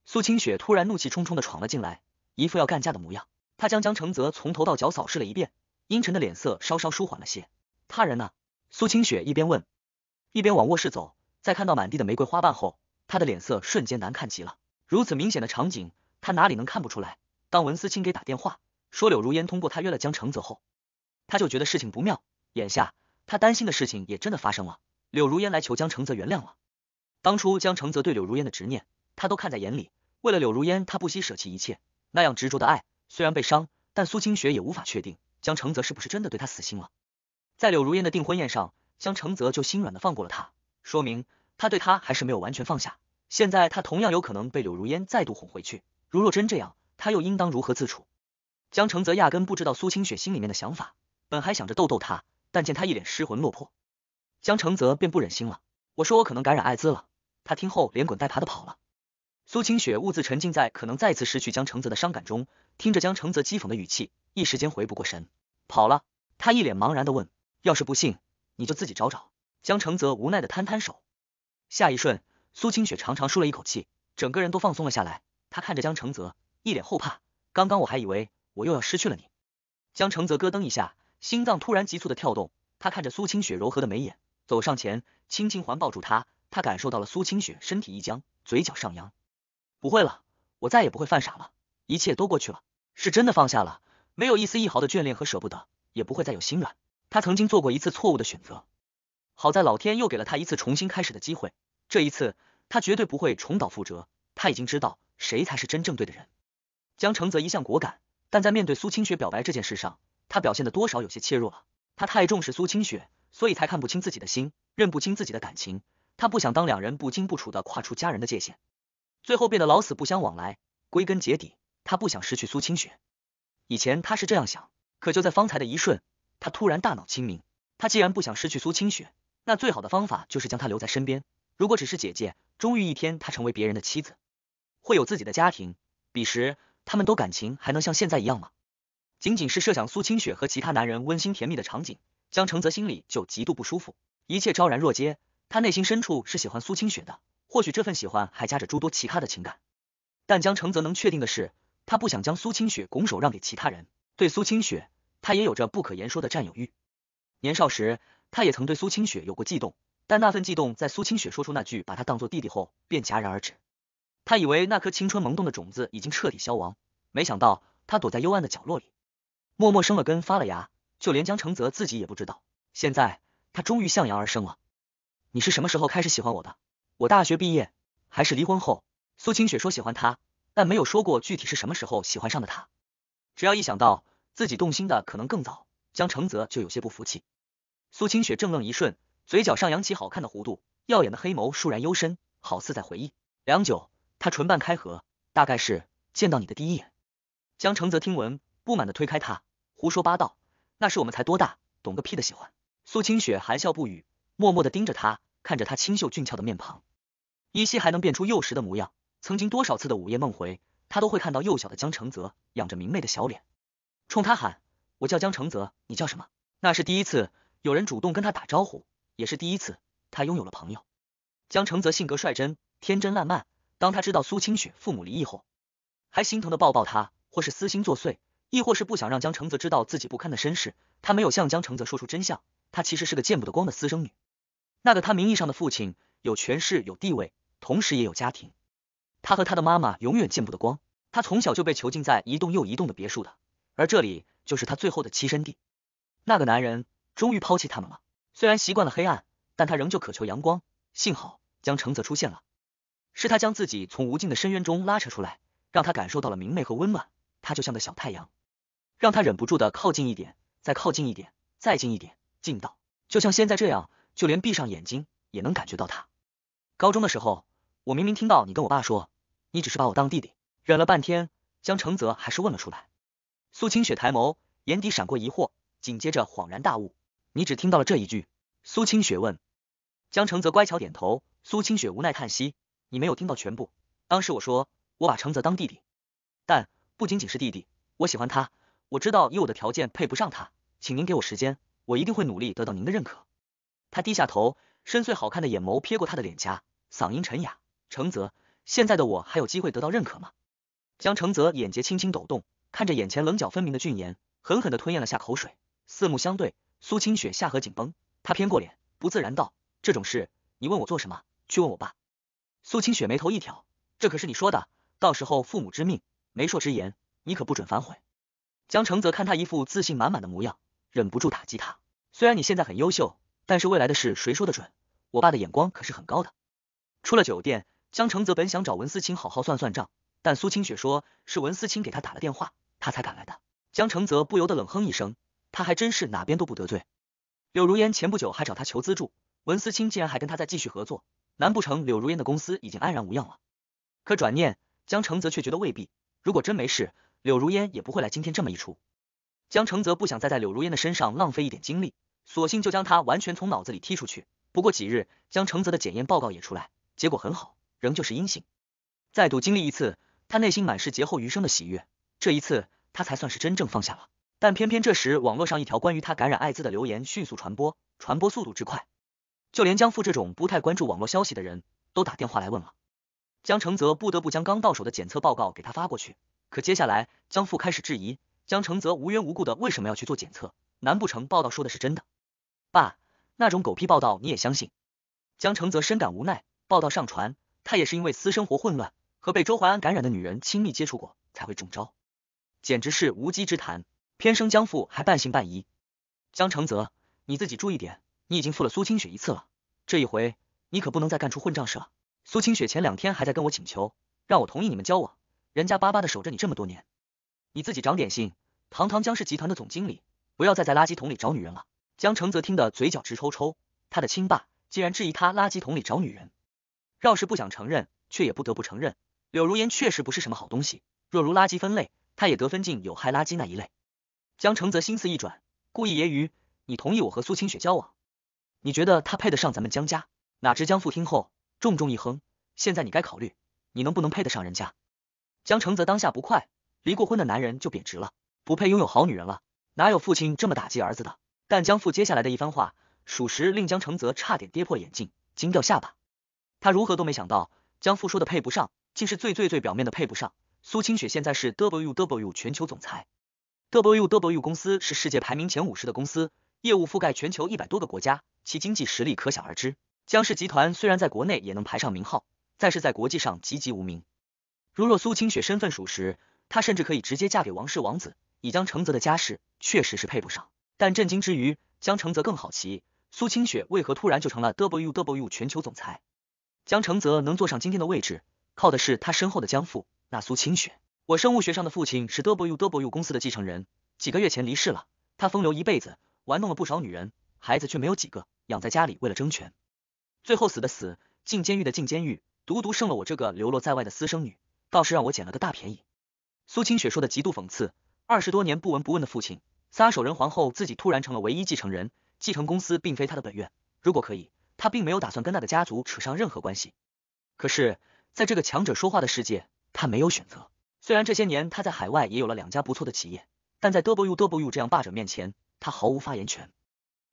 苏清雪突然怒气冲冲的闯了进来，一副要干架的模样。他将江承泽从头到脚扫视了一遍，阴沉的脸色稍稍舒缓了些。他人呢？苏清雪一边问，一边往卧室走。在看到满地的玫瑰花瓣后，他的脸色瞬间难看极了。如此明显的场景，他哪里能看不出来？当文思清给打电话说柳如烟通过他约了江承泽后，他就觉得事情不妙。眼下他担心的事情也真的发生了，柳如烟来求江承泽原谅了。当初江承泽对柳如烟的执念，他都看在眼里。为了柳如烟，他不惜舍弃一切，那样执着的爱，虽然被伤，但苏清雪也无法确定江承泽是不是真的对他死心了。在柳如烟的订婚宴上，江承泽就心软的放过了她，说明他对她还是没有完全放下。现在他同样有可能被柳如烟再度哄回去，如若真这样。他又应当如何自处？江承泽压根不知道苏清雪心里面的想法，本还想着逗逗他，但见他一脸失魂落魄，江承泽便不忍心了。我说我可能感染艾滋了，他听后连滚带爬的跑了。苏清雪兀自沉浸在可能再次失去江承泽的伤感中，听着江承泽讥讽的语气，一时间回不过神。跑了？他一脸茫然的问。要是不信，你就自己找找。江承泽无奈的摊摊手。下一瞬，苏清雪长长舒了一口气，整个人都放松了下来。他看着江承泽。一脸后怕，刚刚我还以为我又要失去了你。江承泽咯噔一下，心脏突然急促的跳动。他看着苏清雪柔和的眉眼，走上前，轻轻环抱住她。他感受到了苏清雪身体一僵，嘴角上扬。不会了，我再也不会犯傻了。一切都过去了，是真的放下了，没有一丝一毫的眷恋和舍不得，也不会再有心软。他曾经做过一次错误的选择，好在老天又给了他一次重新开始的机会。这一次，他绝对不会重蹈覆辙。他已经知道谁才是真正对的人。江承泽一向果敢，但在面对苏清雪表白这件事上，他表现的多少有些怯弱了。他太重视苏清雪，所以才看不清自己的心，认不清自己的感情。他不想当两人不清不楚的跨出家人的界限，最后变得老死不相往来。归根结底，他不想失去苏清雪。以前他是这样想，可就在方才的一瞬，他突然大脑清明。他既然不想失去苏清雪，那最好的方法就是将她留在身边。如果只是姐姐，终于一天他成为别人的妻子，会有自己的家庭，彼时。他们都感情还能像现在一样吗？仅仅是设想苏清雪和其他男人温馨甜蜜的场景，江承泽心里就极度不舒服，一切昭然若揭。他内心深处是喜欢苏清雪的，或许这份喜欢还夹着诸多其他的情感。但江承泽能确定的是，他不想将苏清雪拱手让给其他人。对苏清雪，他也有着不可言说的占有欲。年少时，他也曾对苏清雪有过悸动，但那份悸动在苏清雪说出那句把他当做弟弟后便戛然而止。他以为那颗青春萌动的种子已经彻底消亡，没想到他躲在幽暗的角落里，默默生了根发了芽，就连江承泽自己也不知道。现在他终于向阳而生了。你是什么时候开始喜欢我的？我大学毕业还是离婚后？苏清雪说喜欢他，但没有说过具体是什么时候喜欢上的他。只要一想到自己动心的可能更早，江承泽就有些不服气。苏清雪怔愣一瞬，嘴角上扬起好看的弧度，耀眼的黑眸倏然幽深，好似在回忆。良久。他唇瓣开合，大概是见到你的第一眼。江承泽听闻，不满的推开他，胡说八道，那时我们才多大，懂个屁的喜欢。苏清雪含笑不语，默默的盯着他，看着他清秀俊俏的面庞，依稀还能辨出幼时的模样。曾经多少次的午夜梦回，他都会看到幼小的江承泽仰着明媚的小脸，冲他喊：“我叫江承泽，你叫什么？”那是第一次有人主动跟他打招呼，也是第一次他拥有了朋友。江承泽性格率真，天真烂漫。当他知道苏清雪父母离异后，还心疼的抱抱她，或是私心作祟，亦或是不想让江承泽知道自己不堪的身世，他没有向江承泽说出真相。他其实是个见不得光的私生女。那个他名义上的父亲有权势、有地位，同时也有家庭。他和他的妈妈永远见不得光。他从小就被囚禁在一栋又一栋的别墅的，而这里就是他最后的栖身地。那个男人终于抛弃他们了。虽然习惯了黑暗，但他仍旧渴求阳光。幸好江承泽出现了。是他将自己从无尽的深渊中拉扯出来，让他感受到了明媚和温暖。他就像个小太阳，让他忍不住的靠近一点，再靠近一点，再近一点，近到就像现在这样，就连闭上眼睛也能感觉到他。高中的时候，我明明听到你跟我爸说，你只是把我当弟弟。忍了半天，江承泽还是问了出来。苏清雪抬眸，眼底闪过疑惑，紧接着恍然大悟。你只听到了这一句。苏清雪问，江承泽乖巧点头。苏清雪无奈叹息。你没有听到全部。当时我说我把承泽当弟弟，但不仅仅是弟弟，我喜欢他。我知道以我的条件配不上他，请您给我时间，我一定会努力得到您的认可。他低下头，深邃好看的眼眸瞥过他的脸颊，嗓音沉哑。承泽，现在的我还有机会得到认可吗？江承泽眼睫轻轻抖动，看着眼前棱角分明的俊颜，狠狠的吞咽了下口水。四目相对，苏清雪下颌紧绷，他偏过脸，不自然道：“这种事你问我做什么？去问我爸。”苏清雪眉头一挑，这可是你说的，到时候父母之命，媒妁之言，你可不准反悔。江承泽看他一副自信满满的模样，忍不住打击他。虽然你现在很优秀，但是未来的事谁说得准？我爸的眼光可是很高的。出了酒店，江承泽本想找文思清好好算算账，但苏清雪说是文思清给他打了电话，他才赶来的。江承泽不由得冷哼一声，他还真是哪边都不得罪。柳如烟前不久还找他求资助，文思清竟然还跟他在继续合作。难不成柳如烟的公司已经安然无恙了？可转念，江承泽却觉得未必。如果真没事，柳如烟也不会来今天这么一出。江承泽不想再在柳如烟的身上浪费一点精力，索性就将他完全从脑子里踢出去。不过几日，江承泽的检验报告也出来，结果很好，仍旧是阴性。再度经历一次，他内心满是劫后余生的喜悦。这一次，他才算是真正放下了。但偏偏这时，网络上一条关于他感染艾滋的留言迅速传播，传播速度之快。就连江父这种不太关注网络消息的人都打电话来问了，江承泽不得不将刚到手的检测报告给他发过去。可接下来，江父开始质疑江承泽无缘无故的为什么要去做检测？难不成报道说的是真的？爸，那种狗屁报道你也相信？江承泽深感无奈，报道上传，他也是因为私生活混乱和被周淮安感染的女人亲密接触过才会中招，简直是无稽之谈。偏生江父还半信半疑。江承泽，你自己注意点。你已经负了苏清雪一次了，这一回你可不能再干出混账事了。苏清雪前两天还在跟我请求，让我同意你们交往，人家巴巴的守着你这么多年，你自己长点心。堂堂江氏集团的总经理，不要再在垃圾桶里找女人了。江承泽听得嘴角直抽抽，他的亲爸竟然质疑他垃圾桶里找女人，要是不想承认，却也不得不承认，柳如烟确实不是什么好东西。若如垃圾分类，他也得分进有害垃圾那一类。江承泽心思一转，故意揶揄：“你同意我和苏清雪交往？”你觉得他配得上咱们江家？哪知江父听后重重一哼。现在你该考虑，你能不能配得上人家？江承泽当下不快，离过婚的男人就贬值了，不配拥有好女人了。哪有父亲这么打击儿子的？但江父接下来的一番话，属实令江承泽差点跌破眼镜，惊掉下巴。他如何都没想到，江父说的配不上，竟是最最最表面的配不上。苏清雪现在是 WW e 全球总裁 w w e 公司是世界排名前五十的公司。业务覆盖全球一百多个国家，其经济实力可想而知。江氏集团虽然在国内也能排上名号，但是在国际上籍籍无名。如若苏清雪身份属实，她甚至可以直接嫁给王氏王子。以江承泽的家世确实是配不上，但震惊之余，江承泽更好奇苏清雪为何突然就成了 w w 全球总裁。江承泽能坐上今天的位置，靠的是他身后的江父。那苏清雪，我生物学上的父亲是 w w 公司的继承人，几个月前离世了。他风流一辈子。玩弄了不少女人，孩子却没有几个，养在家里为了争权，最后死的死，进监狱的进监狱，独独剩了我这个流落在外的私生女，倒是让我捡了个大便宜。苏清雪说的极度讽刺，二十多年不闻不问的父亲撒手人寰后，自己突然成了唯一继承人，继承公司并非他的本愿。如果可以，他并没有打算跟那个家族扯上任何关系。可是，在这个强者说话的世界，他没有选择。虽然这些年他在海外也有了两家不错的企业，但在 W W 这样霸者面前。他毫无发言权，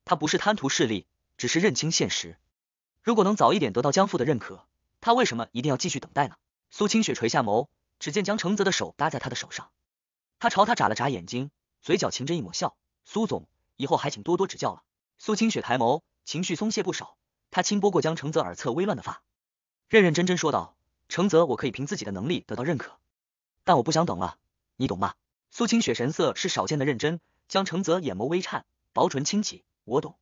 他不是贪图势力，只是认清现实。如果能早一点得到江父的认可，他为什么一定要继续等待呢？苏清雪垂下眸，只见江承泽的手搭在他的手上，他朝他眨了眨眼睛，嘴角噙着一抹笑。苏总，以后还请多多指教了。苏清雪抬眸，情绪松懈不少，他轻拨过江承泽耳侧微乱的发，认认真真说道：“承泽，我可以凭自己的能力得到认可，但我不想等了，你懂吗？”苏清雪神色是少见的认真。江承泽眼眸微颤，薄唇轻启：“我懂。”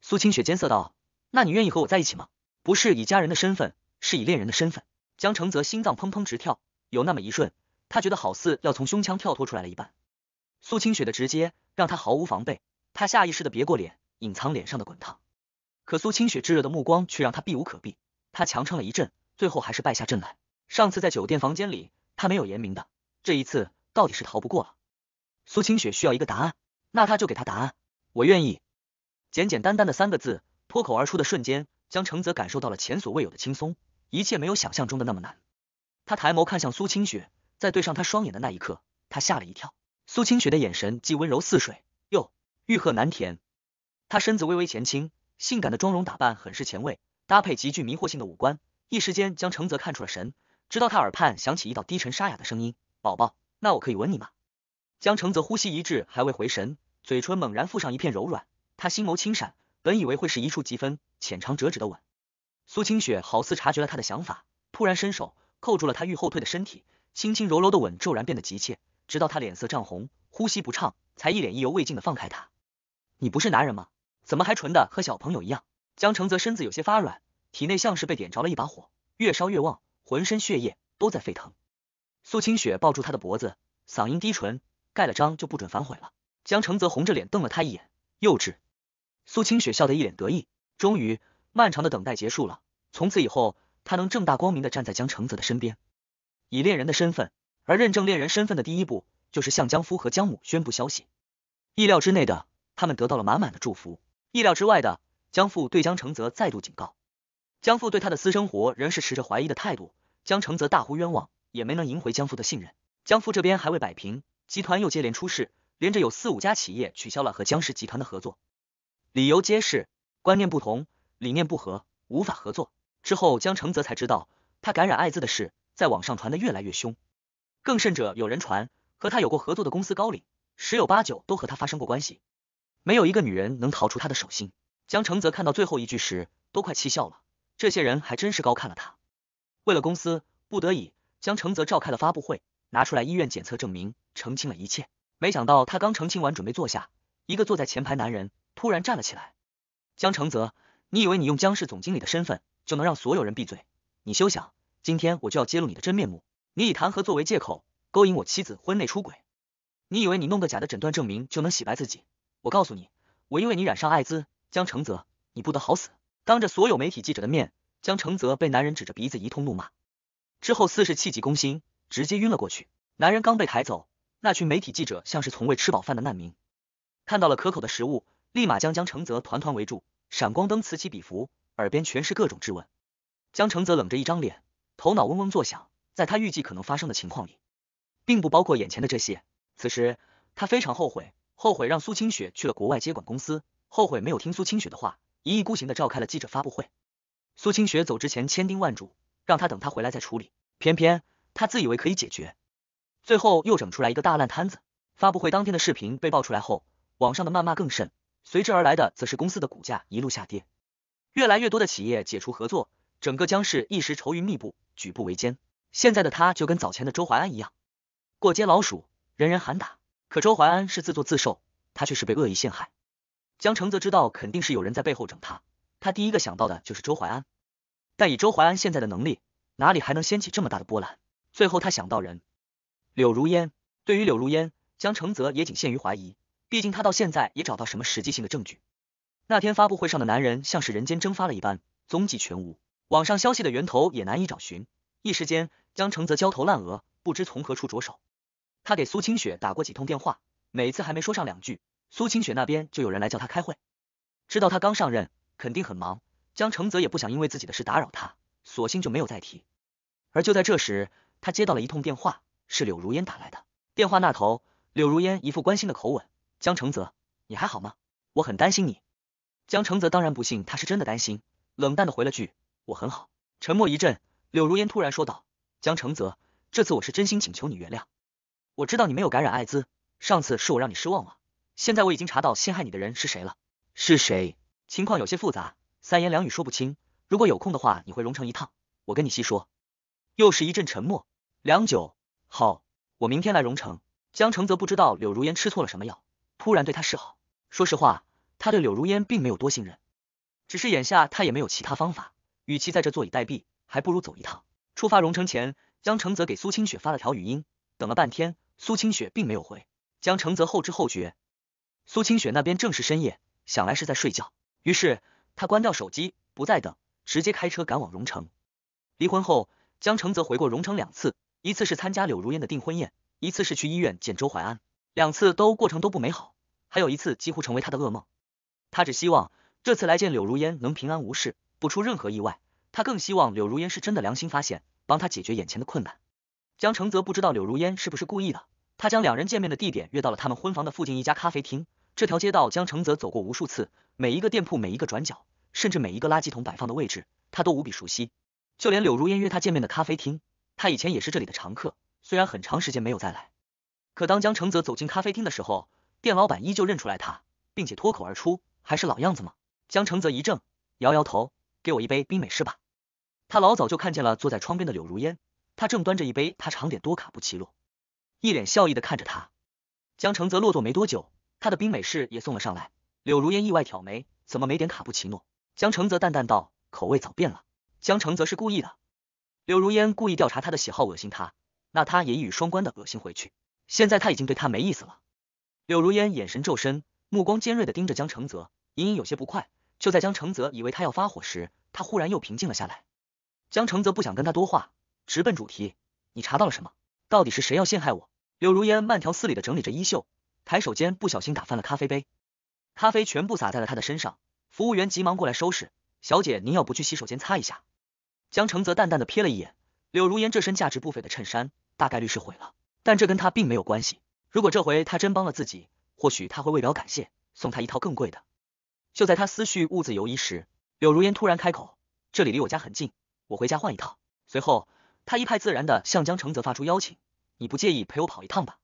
苏清雪艰涩道：“那你愿意和我在一起吗？不是以家人的身份，是以恋人的身份。”江承泽心脏砰砰直跳，有那么一瞬，他觉得好似要从胸腔跳脱出来了一般。苏清雪的直接让他毫无防备，他下意识的别过脸，隐藏脸上的滚烫。可苏清雪炙热的目光却让他避无可避，他强撑了一阵，最后还是败下阵来。上次在酒店房间里，他没有言明的，这一次到底是逃不过了。苏清雪需要一个答案，那他就给他答案。我愿意，简简单单的三个字脱口而出的瞬间，江承泽感受到了前所未有的轻松，一切没有想象中的那么难。他抬眸看向苏清雪，在对上他双眼的那一刻，他吓了一跳。苏清雪的眼神既温柔似水，又欲壑难填。她身子微微前倾，性感的妆容打扮很是前卫，搭配极具迷惑性的五官，一时间将承泽看出了神。直到他耳畔响起一道低沉沙哑的声音：“宝宝，那我可以吻你吗？”江承泽呼吸一滞，还未回神，嘴唇猛然覆上一片柔软。他心眸轻闪，本以为会是一触即分、浅尝辄止的吻。苏清雪好似察觉了他的想法，突然伸手扣住了他欲后退的身体，轻轻柔柔的吻骤然变得急切，直到他脸色涨红、呼吸不畅，才一脸意犹未尽的放开他。你不是男人吗？怎么还纯的和小朋友一样？江承泽身子有些发软，体内像是被点着了一把火，越烧越旺，浑身血液都在沸腾。苏清雪抱住他的脖子，嗓音低沉。盖了章就不准反悔了。江承泽红着脸瞪了他一眼，幼稚。苏清雪笑得一脸得意。终于，漫长的等待结束了。从此以后，他能正大光明的站在江承泽的身边，以恋人的身份。而认证恋人身份的第一步，就是向江夫和江母宣布消息。意料之内的，他们得到了满满的祝福。意料之外的，江父对江承泽再度警告。江父对他的私生活仍是持着怀疑的态度。江承泽大呼冤枉，也没能赢回江父的信任。江父这边还未摆平。集团又接连出事，连着有四五家企业取消了和江氏集团的合作，理由皆是观念不同，理念不合，无法合作。之后江承泽才知道，他感染艾滋的事在网上传的越来越凶，更甚者有人传和他有过合作的公司高领十有八九都和他发生过关系，没有一个女人能逃出他的手心。江承泽看到最后一句时，都快气笑了，这些人还真是高看了他。为了公司，不得已，江承泽召开了发布会，拿出来医院检测证明。澄清了一切，没想到他刚澄清完，准备坐下，一个坐在前排男人突然站了起来。江承泽，你以为你用江氏总经理的身份就能让所有人闭嘴？你休想！今天我就要揭露你的真面目。你以谈合作为借口勾引我妻子，婚内出轨。你以为你弄个假的诊断证明就能洗白自己？我告诉你，我因为你染上艾滋，江承泽，你不得好死！当着所有媒体记者的面，江承泽被男人指着鼻子一通怒骂，之后四是气急攻心，直接晕了过去。男人刚被抬走。那群媒体记者像是从未吃饱饭的难民，看到了可口的食物，立马将江承泽团团围住，闪光灯此起彼伏，耳边全是各种质问。江承泽冷着一张脸，头脑嗡嗡作响，在他预计可能发生的情况里，并不包括眼前的这些。此时他非常后悔，后悔让苏清雪去了国外接管公司，后悔没有听苏清雪的话，一意孤行的召开了记者发布会。苏清雪走之前千叮万嘱，让他等他回来再处理，偏偏他自以为可以解决。最后又整出来一个大烂摊子。发布会当天的视频被爆出来后，网上的谩骂更甚，随之而来的则是公司的股价一路下跌，越来越多的企业解除合作，整个江氏一时愁云密布，举步维艰。现在的他就跟早前的周淮安一样，过街老鼠，人人喊打。可周淮安是自作自受，他却是被恶意陷害。江承泽知道肯定是有人在背后整他，他第一个想到的就是周淮安，但以周淮安现在的能力，哪里还能掀起这么大的波澜？最后他想到人。柳如烟对于柳如烟，江承泽也仅限于怀疑，毕竟他到现在也找到什么实际性的证据。那天发布会上的男人像是人间蒸发了一般，踪迹全无，网上消息的源头也难以找寻。一时间，江承泽焦头烂额，不知从何处着手。他给苏清雪打过几通电话，每次还没说上两句，苏清雪那边就有人来叫他开会。知道他刚上任，肯定很忙，江承泽也不想因为自己的事打扰他，索性就没有再提。而就在这时，他接到了一通电话。是柳如烟打来的电话，那头柳如烟一副关心的口吻：“江承泽，你还好吗？我很担心你。”江承泽当然不信他是真的担心，冷淡的回了句：“我很好。”沉默一阵，柳如烟突然说道：“江承泽，这次我是真心请求你原谅。我知道你没有感染艾滋，上次是我让你失望了。现在我已经查到陷害你的人是谁了，是谁？情况有些复杂，三言两语说不清。如果有空的话，你回蓉城一趟，我跟你细说。”又是一阵沉默，良久。好，我明天来荣城。江承泽不知道柳如烟吃错了什么药，突然对他示好。说实话，他对柳如烟并没有多信任，只是眼下他也没有其他方法，与其在这坐以待毙，还不如走一趟。出发荣城前，江承泽给苏清雪发了条语音，等了半天，苏清雪并没有回。江承泽后知后觉，苏清雪那边正是深夜，想来是在睡觉，于是他关掉手机，不再等，直接开车赶往荣城。离婚后，江承泽回过荣城两次。一次是参加柳如烟的订婚宴，一次是去医院见周淮安，两次都过程都不美好。还有一次几乎成为他的噩梦。他只希望这次来见柳如烟能平安无事，不出任何意外。他更希望柳如烟是真的良心发现，帮他解决眼前的困难。江承泽不知道柳如烟是不是故意的，他将两人见面的地点约到了他们婚房的附近一家咖啡厅。这条街道江承泽走过无数次，每一个店铺，每一个转角，甚至每一个垃圾桶摆放的位置，他都无比熟悉。就连柳如烟约他见面的咖啡厅。他以前也是这里的常客，虽然很长时间没有再来，可当江承泽走进咖啡厅的时候，店老板依旧认出来他，并且脱口而出：“还是老样子吗？”江承泽一怔，摇摇头：“给我一杯冰美式吧。”他老早就看见了坐在窗边的柳如烟，他正端着一杯他常点多卡布奇诺，一脸笑意的看着他。江承泽落座没多久，他的冰美式也送了上来。柳如烟意外挑眉：“怎么没点卡布奇诺？”江承泽淡淡道：“口味早变了。”江承泽是故意的。柳如烟故意调查他的喜好，恶心他，那他也一语双关的恶心回去。现在他已经对他没意思了。柳如烟眼神骤深，目光尖锐的盯着江承泽，隐隐有些不快。就在江承泽以为他要发火时，他忽然又平静了下来。江承泽不想跟他多话，直奔主题，你查到了什么？到底是谁要陷害我？柳如烟慢条斯理的整理着衣袖，抬手间不小心打翻了咖啡杯，咖啡全部洒在了他的身上。服务员急忙过来收拾，小姐您要不去洗手间擦一下？江承泽淡淡的瞥了一眼柳如烟这身价值不菲的衬衫，大概率是毁了，但这跟他并没有关系。如果这回他真帮了自己，或许他会为表感谢送他一套更贵的。就在他思绪兀自游移时，柳如烟突然开口：“这里离我家很近，我回家换一套。”随后，他一派自然的向江承泽发出邀请：“你不介意陪我跑一趟吧？”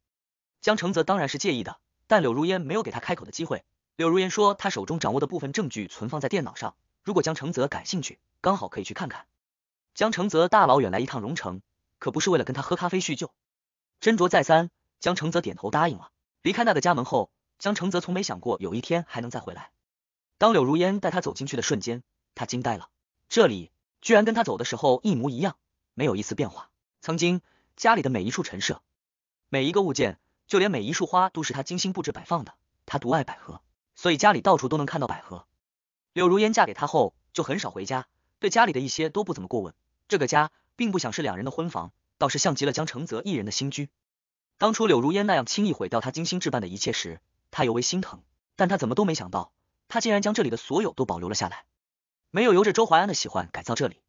江承泽当然是介意的，但柳如烟没有给他开口的机会。柳如烟说：“他手中掌握的部分证据存放在电脑上，如果江承泽感兴趣，刚好可以去看看。”江承泽大老远来一趟荣城，可不是为了跟他喝咖啡叙旧。斟酌再三，江承泽点头答应了。离开那个家门后，江承泽从没想过有一天还能再回来。当柳如烟带他走进去的瞬间，他惊呆了，这里居然跟他走的时候一模一样，没有一丝变化。曾经家里的每一处陈设，每一个物件，就连每一束花都是他精心布置摆放的。他独爱百合，所以家里到处都能看到百合。柳如烟嫁给他后，就很少回家。对家里的一些都不怎么过问，这个家并不想是两人的婚房，倒是像极了江承泽一人的新居。当初柳如烟那样轻易毁掉他精心置办的一切时，他尤为心疼。但他怎么都没想到，他竟然将这里的所有都保留了下来，没有由着周淮安的喜欢改造这里。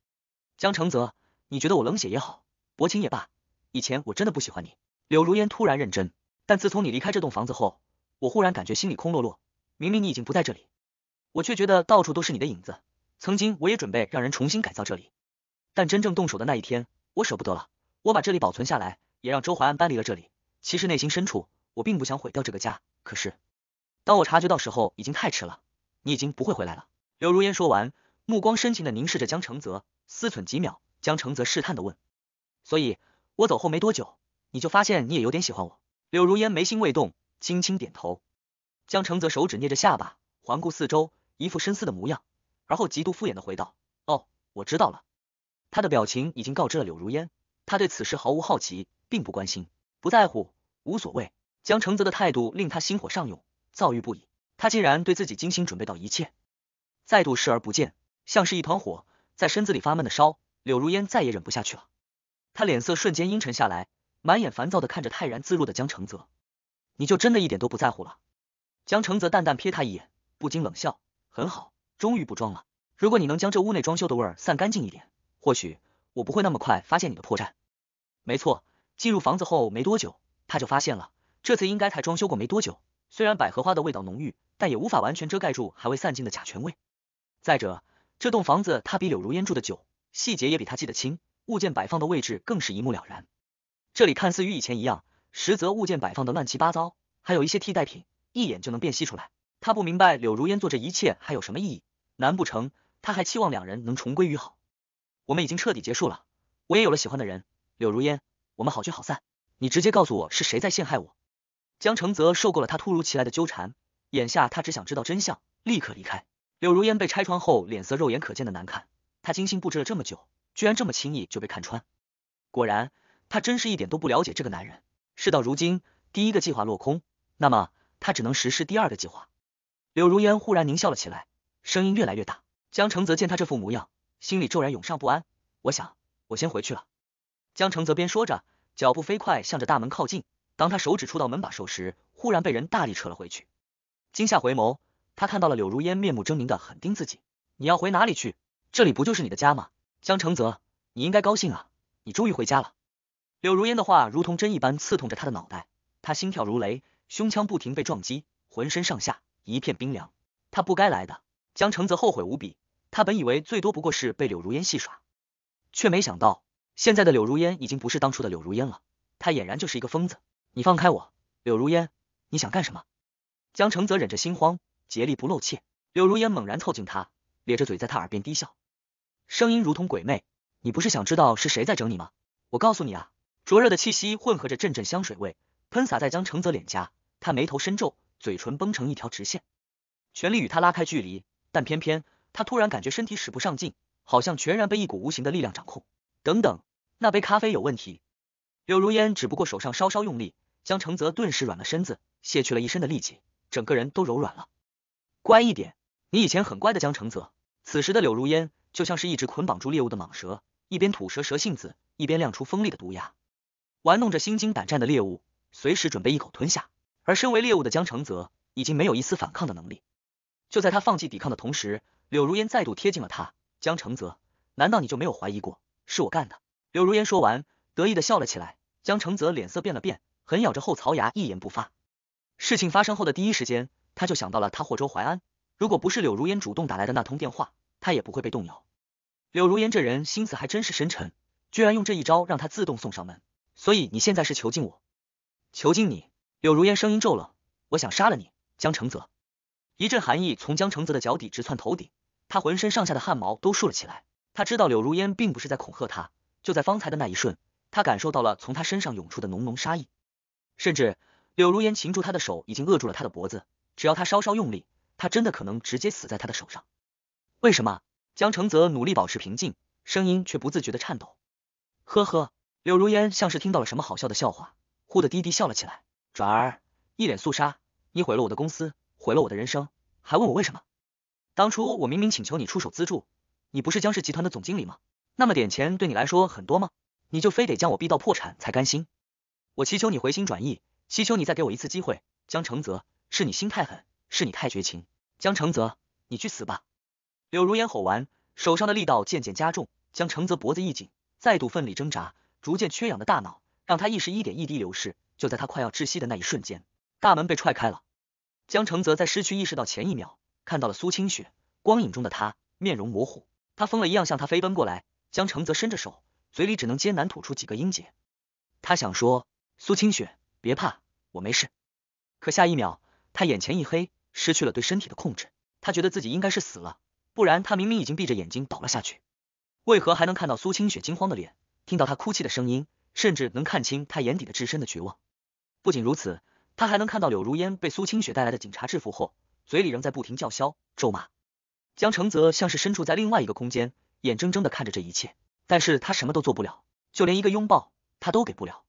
江承泽，你觉得我冷血也好，薄情也罢，以前我真的不喜欢你。柳如烟突然认真，但自从你离开这栋房子后，我忽然感觉心里空落落。明明你已经不在这里，我却觉得到处都是你的影子。曾经我也准备让人重新改造这里，但真正动手的那一天，我舍不得了。我把这里保存下来，也让周淮安搬离了这里。其实内心深处，我并不想毁掉这个家。可是，当我察觉到时候已经太迟了，你已经不会回来了。柳如烟说完，目光深情的凝视着江承泽，思忖几秒。江承泽试探的问：“所以，我走后没多久，你就发现你也有点喜欢我？”柳如烟眉心未动，轻轻点头。江承泽手指捏着下巴，环顾四周，一副深思的模样。而后极度敷衍的回道：“哦，我知道了。”他的表情已经告知了柳如烟，他对此事毫无好奇，并不关心，不在乎，无所谓。江承泽的态度令他心火上涌，躁郁不已。他竟然对自己精心准备到一切，再度视而不见，像是一团火在身子里发闷的烧。柳如烟再也忍不下去了，他脸色瞬间阴沉下来，满眼烦躁的看着泰然自若的江承泽：“你就真的一点都不在乎了？”江承泽淡淡瞥他一眼，不禁冷笑：“很好。”终于补妆了。如果你能将这屋内装修的味儿散干净一点，或许我不会那么快发现你的破绽。没错，进入房子后没多久，他就发现了。这次应该才装修过没多久，虽然百合花的味道浓郁，但也无法完全遮盖住还未散尽的甲醛味。再者，这栋房子他比柳如烟住的久，细节也比他记得清，物件摆放的位置更是一目了然。这里看似与以前一样，实则物件摆放的乱七八糟，还有一些替代品，一眼就能辨析出来。他不明白柳如烟做这一切还有什么意义。难不成他还期望两人能重归于好？我们已经彻底结束了，我也有了喜欢的人，柳如烟，我们好聚好散。你直接告诉我是谁在陷害我。江承泽受够了他突如其来的纠缠，眼下他只想知道真相，立刻离开。柳如烟被拆穿后，脸色肉眼可见的难看。他精心布置了这么久，居然这么轻易就被看穿。果然，他真是一点都不了解这个男人。事到如今，第一个计划落空，那么他只能实施第二个计划。柳如烟忽然狞笑了起来。声音越来越大，江承泽见他这副模样，心里骤然涌上不安。我想，我先回去了。江承泽边说着，脚步飞快向着大门靠近。当他手指触到门把手时，忽然被人大力扯了回去。惊吓回眸，他看到了柳如烟面目狰狞的狠盯自己。你要回哪里去？这里不就是你的家吗？江承泽，你应该高兴啊，你终于回家了。柳如烟的话如同针一般刺痛着他的脑袋，他心跳如雷，胸腔不停被撞击，浑身上下一片冰凉。他不该来的。江承泽后悔无比，他本以为最多不过是被柳如烟戏耍，却没想到现在的柳如烟已经不是当初的柳如烟了，他俨然就是一个疯子。你放开我，柳如烟，你想干什么？江承泽忍着心慌，竭力不露怯。柳如烟猛然凑近他，咧着嘴在他耳边低笑，声音如同鬼魅。你不是想知道是谁在整你吗？我告诉你啊！灼热的气息混合着阵阵香水味，喷洒在江承泽脸颊，他眉头深皱，嘴唇绷成一条直线，全力与他拉开距离。但偏偏他突然感觉身体使不上劲，好像全然被一股无形的力量掌控。等等，那杯咖啡有问题。柳如烟只不过手上稍稍用力，江承泽顿时软了身子，卸去了一身的力气，整个人都柔软了。乖一点，你以前很乖的。江承泽，此时的柳如烟就像是一直捆绑住猎物的蟒蛇，一边吐蛇蛇信子，一边亮出锋利的毒牙，玩弄着心惊胆战的猎物，随时准备一口吞下。而身为猎物的江承泽，已经没有一丝反抗的能力。就在他放弃抵抗的同时，柳如烟再度贴近了他。江承泽，难道你就没有怀疑过是我干的？柳如烟说完，得意的笑了起来。江承泽脸色变了变，狠咬着后槽牙，一言不发。事情发生后的第一时间，他就想到了他霍州淮安。如果不是柳如烟主动打来的那通电话，他也不会被动摇。柳如烟这人心思还真是深沉，居然用这一招让他自动送上门。所以你现在是囚禁我，囚禁你。柳如烟声音骤冷，我想杀了你，江承泽。一阵寒意从江承泽的脚底直窜头顶，他浑身上下的汗毛都竖了起来。他知道柳如烟并不是在恐吓他，就在方才的那一瞬，他感受到了从他身上涌出的浓浓杀意，甚至柳如烟擒住他的手已经扼住了他的脖子，只要他稍稍用力，他真的可能直接死在他的手上。为什么？江承泽努力保持平静，声音却不自觉的颤抖。呵呵，柳如烟像是听到了什么好笑的笑话，忽的低低笑了起来，转而一脸肃杀：“你毁了我的公司。”毁了我的人生，还问我为什么？当初我明明请求你出手资助，你不是江氏集团的总经理吗？那么点钱对你来说很多吗？你就非得将我逼到破产才甘心？我祈求你回心转意，祈求你再给我一次机会。江承泽，是你心太狠，是你太绝情。江承泽，你去死吧！柳如烟吼完，手上的力道渐渐加重，江承泽脖子一紧，再度奋力挣扎，逐渐缺氧的大脑让他意识一点一滴流逝。就在他快要窒息的那一瞬间，大门被踹开了。江承泽在失去意识到前一秒，看到了苏清雪光影中的她面容模糊。他疯了一样向他飞奔过来。江承泽伸着手，嘴里只能艰难吐出几个音节。他想说：“苏清雪，别怕，我没事。”可下一秒，他眼前一黑，失去了对身体的控制。他觉得自己应该是死了，不然他明明已经闭着眼睛倒了下去，为何还能看到苏清雪惊慌的脸，听到她哭泣的声音，甚至能看清她眼底的至深的绝望？不仅如此。他还能看到柳如烟被苏清雪带来的警察制服后，嘴里仍在不停叫嚣、咒骂。江承泽像是身处在另外一个空间，眼睁睁的看着这一切，但是他什么都做不了，就连一个拥抱他都给不了。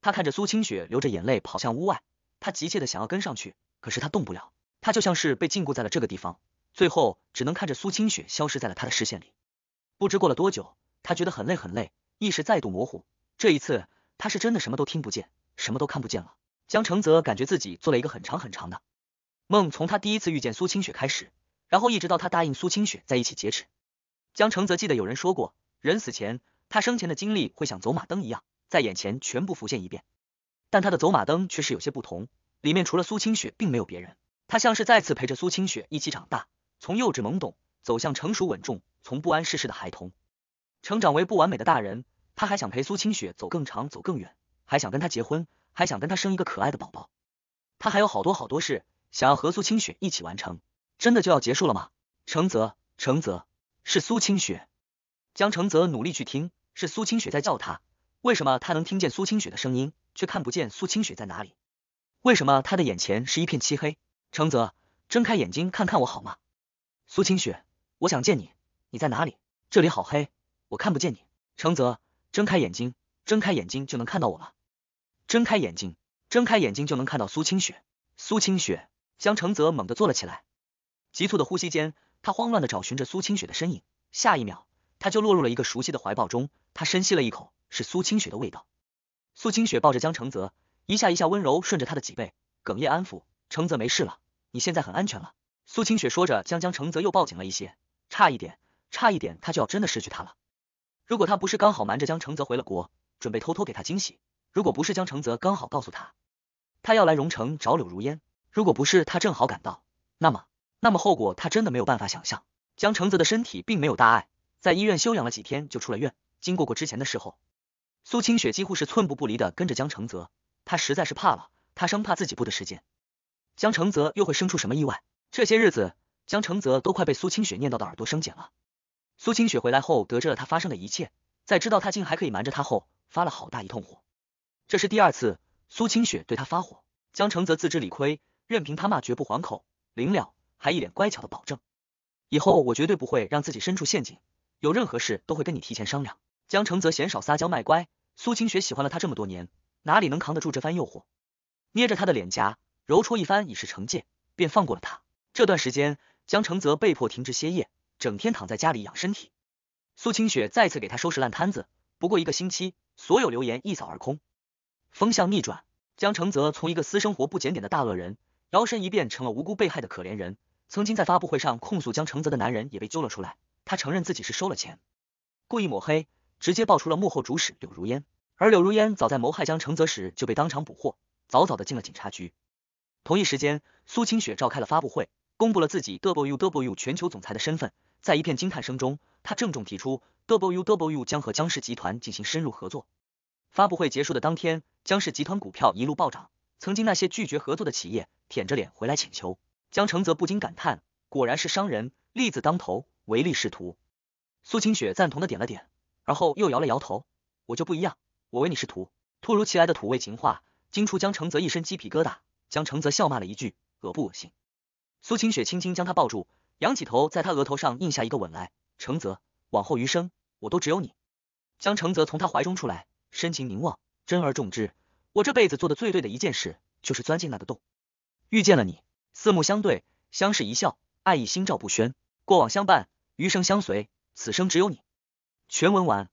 他看着苏清雪流着眼泪跑向屋外，他急切的想要跟上去，可是他动不了，他就像是被禁锢在了这个地方，最后只能看着苏清雪消失在了他的视线里。不知过了多久，他觉得很累很累，意识再度模糊。这一次，他是真的什么都听不见，什么都看不见了。江承泽感觉自己做了一个很长很长的梦，从他第一次遇见苏清雪开始，然后一直到他答应苏清雪在一起劫持。江承泽记得有人说过，人死前，他生前的经历会像走马灯一样，在眼前全部浮现一遍。但他的走马灯却是有些不同，里面除了苏清雪，并没有别人。他像是再次陪着苏清雪一起长大，从幼稚懵懂走向成熟稳重，从不谙世事的孩童成长为不完美的大人。他还想陪苏清雪走更长，走更远。还想跟他结婚，还想跟他生一个可爱的宝宝，他还有好多好多事想要和苏清雪一起完成。真的就要结束了吗？承泽，承泽，是苏清雪。江承泽努力去听，是苏清雪在叫他。为什么他能听见苏清雪的声音，却看不见苏清雪在哪里？为什么他的眼前是一片漆黑？承泽，睁开眼睛看看我好吗？苏清雪，我想见你，你在哪里？这里好黑，我看不见你。承泽，睁开眼睛，睁开眼睛就能看到我了。睁开眼睛，睁开眼睛就能看到苏清雪。苏清雪，江承泽猛地坐了起来，急促的呼吸间，他慌乱的找寻着苏清雪的身影。下一秒，他就落入了一个熟悉的怀抱中。他深吸了一口，是苏清雪的味道。苏清雪抱着江承泽，一下一下温柔顺着他的脊背，哽咽安抚：“承泽没事了，你现在很安全了。”苏清雪说着，将江承泽又抱紧了一些。差一点，差一点，他就要真的失去他了。如果他不是刚好瞒着江承泽回了国，准备偷偷给他惊喜。如果不是江承泽刚好告诉他，他要来荣城找柳如烟，如果不是他正好赶到，那么那么后果他真的没有办法想象。江承泽的身体并没有大碍，在医院休养了几天就出了院。经过过之前的事后，苏清雪几乎是寸步不离的跟着江承泽，他实在是怕了，他生怕自己不得时间，江承泽又会生出什么意外。这些日子，江承泽都快被苏清雪念叨的耳朵生茧了。苏清雪回来后，得知了他发生的一切，在知道他竟还可以瞒着他后，发了好大一通火。这是第二次苏清雪对他发火，江承泽自知理亏，任凭他骂绝不还口，临了还一脸乖巧的保证，以后我绝对不会让自己身处陷阱，有任何事都会跟你提前商量。江承泽嫌少撒娇卖乖，苏清雪喜欢了他这么多年，哪里能扛得住这番诱惑？捏着他的脸颊揉搓一番以示惩戒，便放过了他。这段时间，江承泽被迫停职歇业，整天躺在家里养身体。苏清雪再次给他收拾烂摊子，不过一个星期，所有留言一扫而空。风向逆转，江承泽从一个私生活不检点的大恶人，摇身一变成了无辜被害的可怜人。曾经在发布会上控诉江承泽的男人也被揪了出来，他承认自己是收了钱，故意抹黑，直接爆出了幕后主使柳如烟。而柳如烟早在谋害江承泽时就被当场捕获，早早的进了警察局。同一时间，苏清雪召开了发布会，公布了自己 WW 全球总裁的身份，在一片惊叹声中，他郑重提出 WW 将和江氏集团进行深入合作。发布会结束的当天，江氏集团股票一路暴涨。曾经那些拒绝合作的企业，舔着脸回来请求江承泽，不禁感叹：果然是商人，利字当头，唯利是图。苏清雪赞同的点了点，而后又摇了摇头：我就不一样，我唯你是图。突如其来的土味情话，惊出江承泽一身鸡皮疙瘩。江承泽笑骂了一句：恶不恶心？苏清雪轻轻将他抱住，仰起头，在他额头上印下一个吻来。承泽，往后余生，我都只有你。江承泽从他怀中出来。深情凝望，珍而重之。我这辈子做的最对的一件事，就是钻进那个洞，遇见了你。四目相对，相视一笑，爱意心照不宣。过往相伴，余生相随，此生只有你。全文完。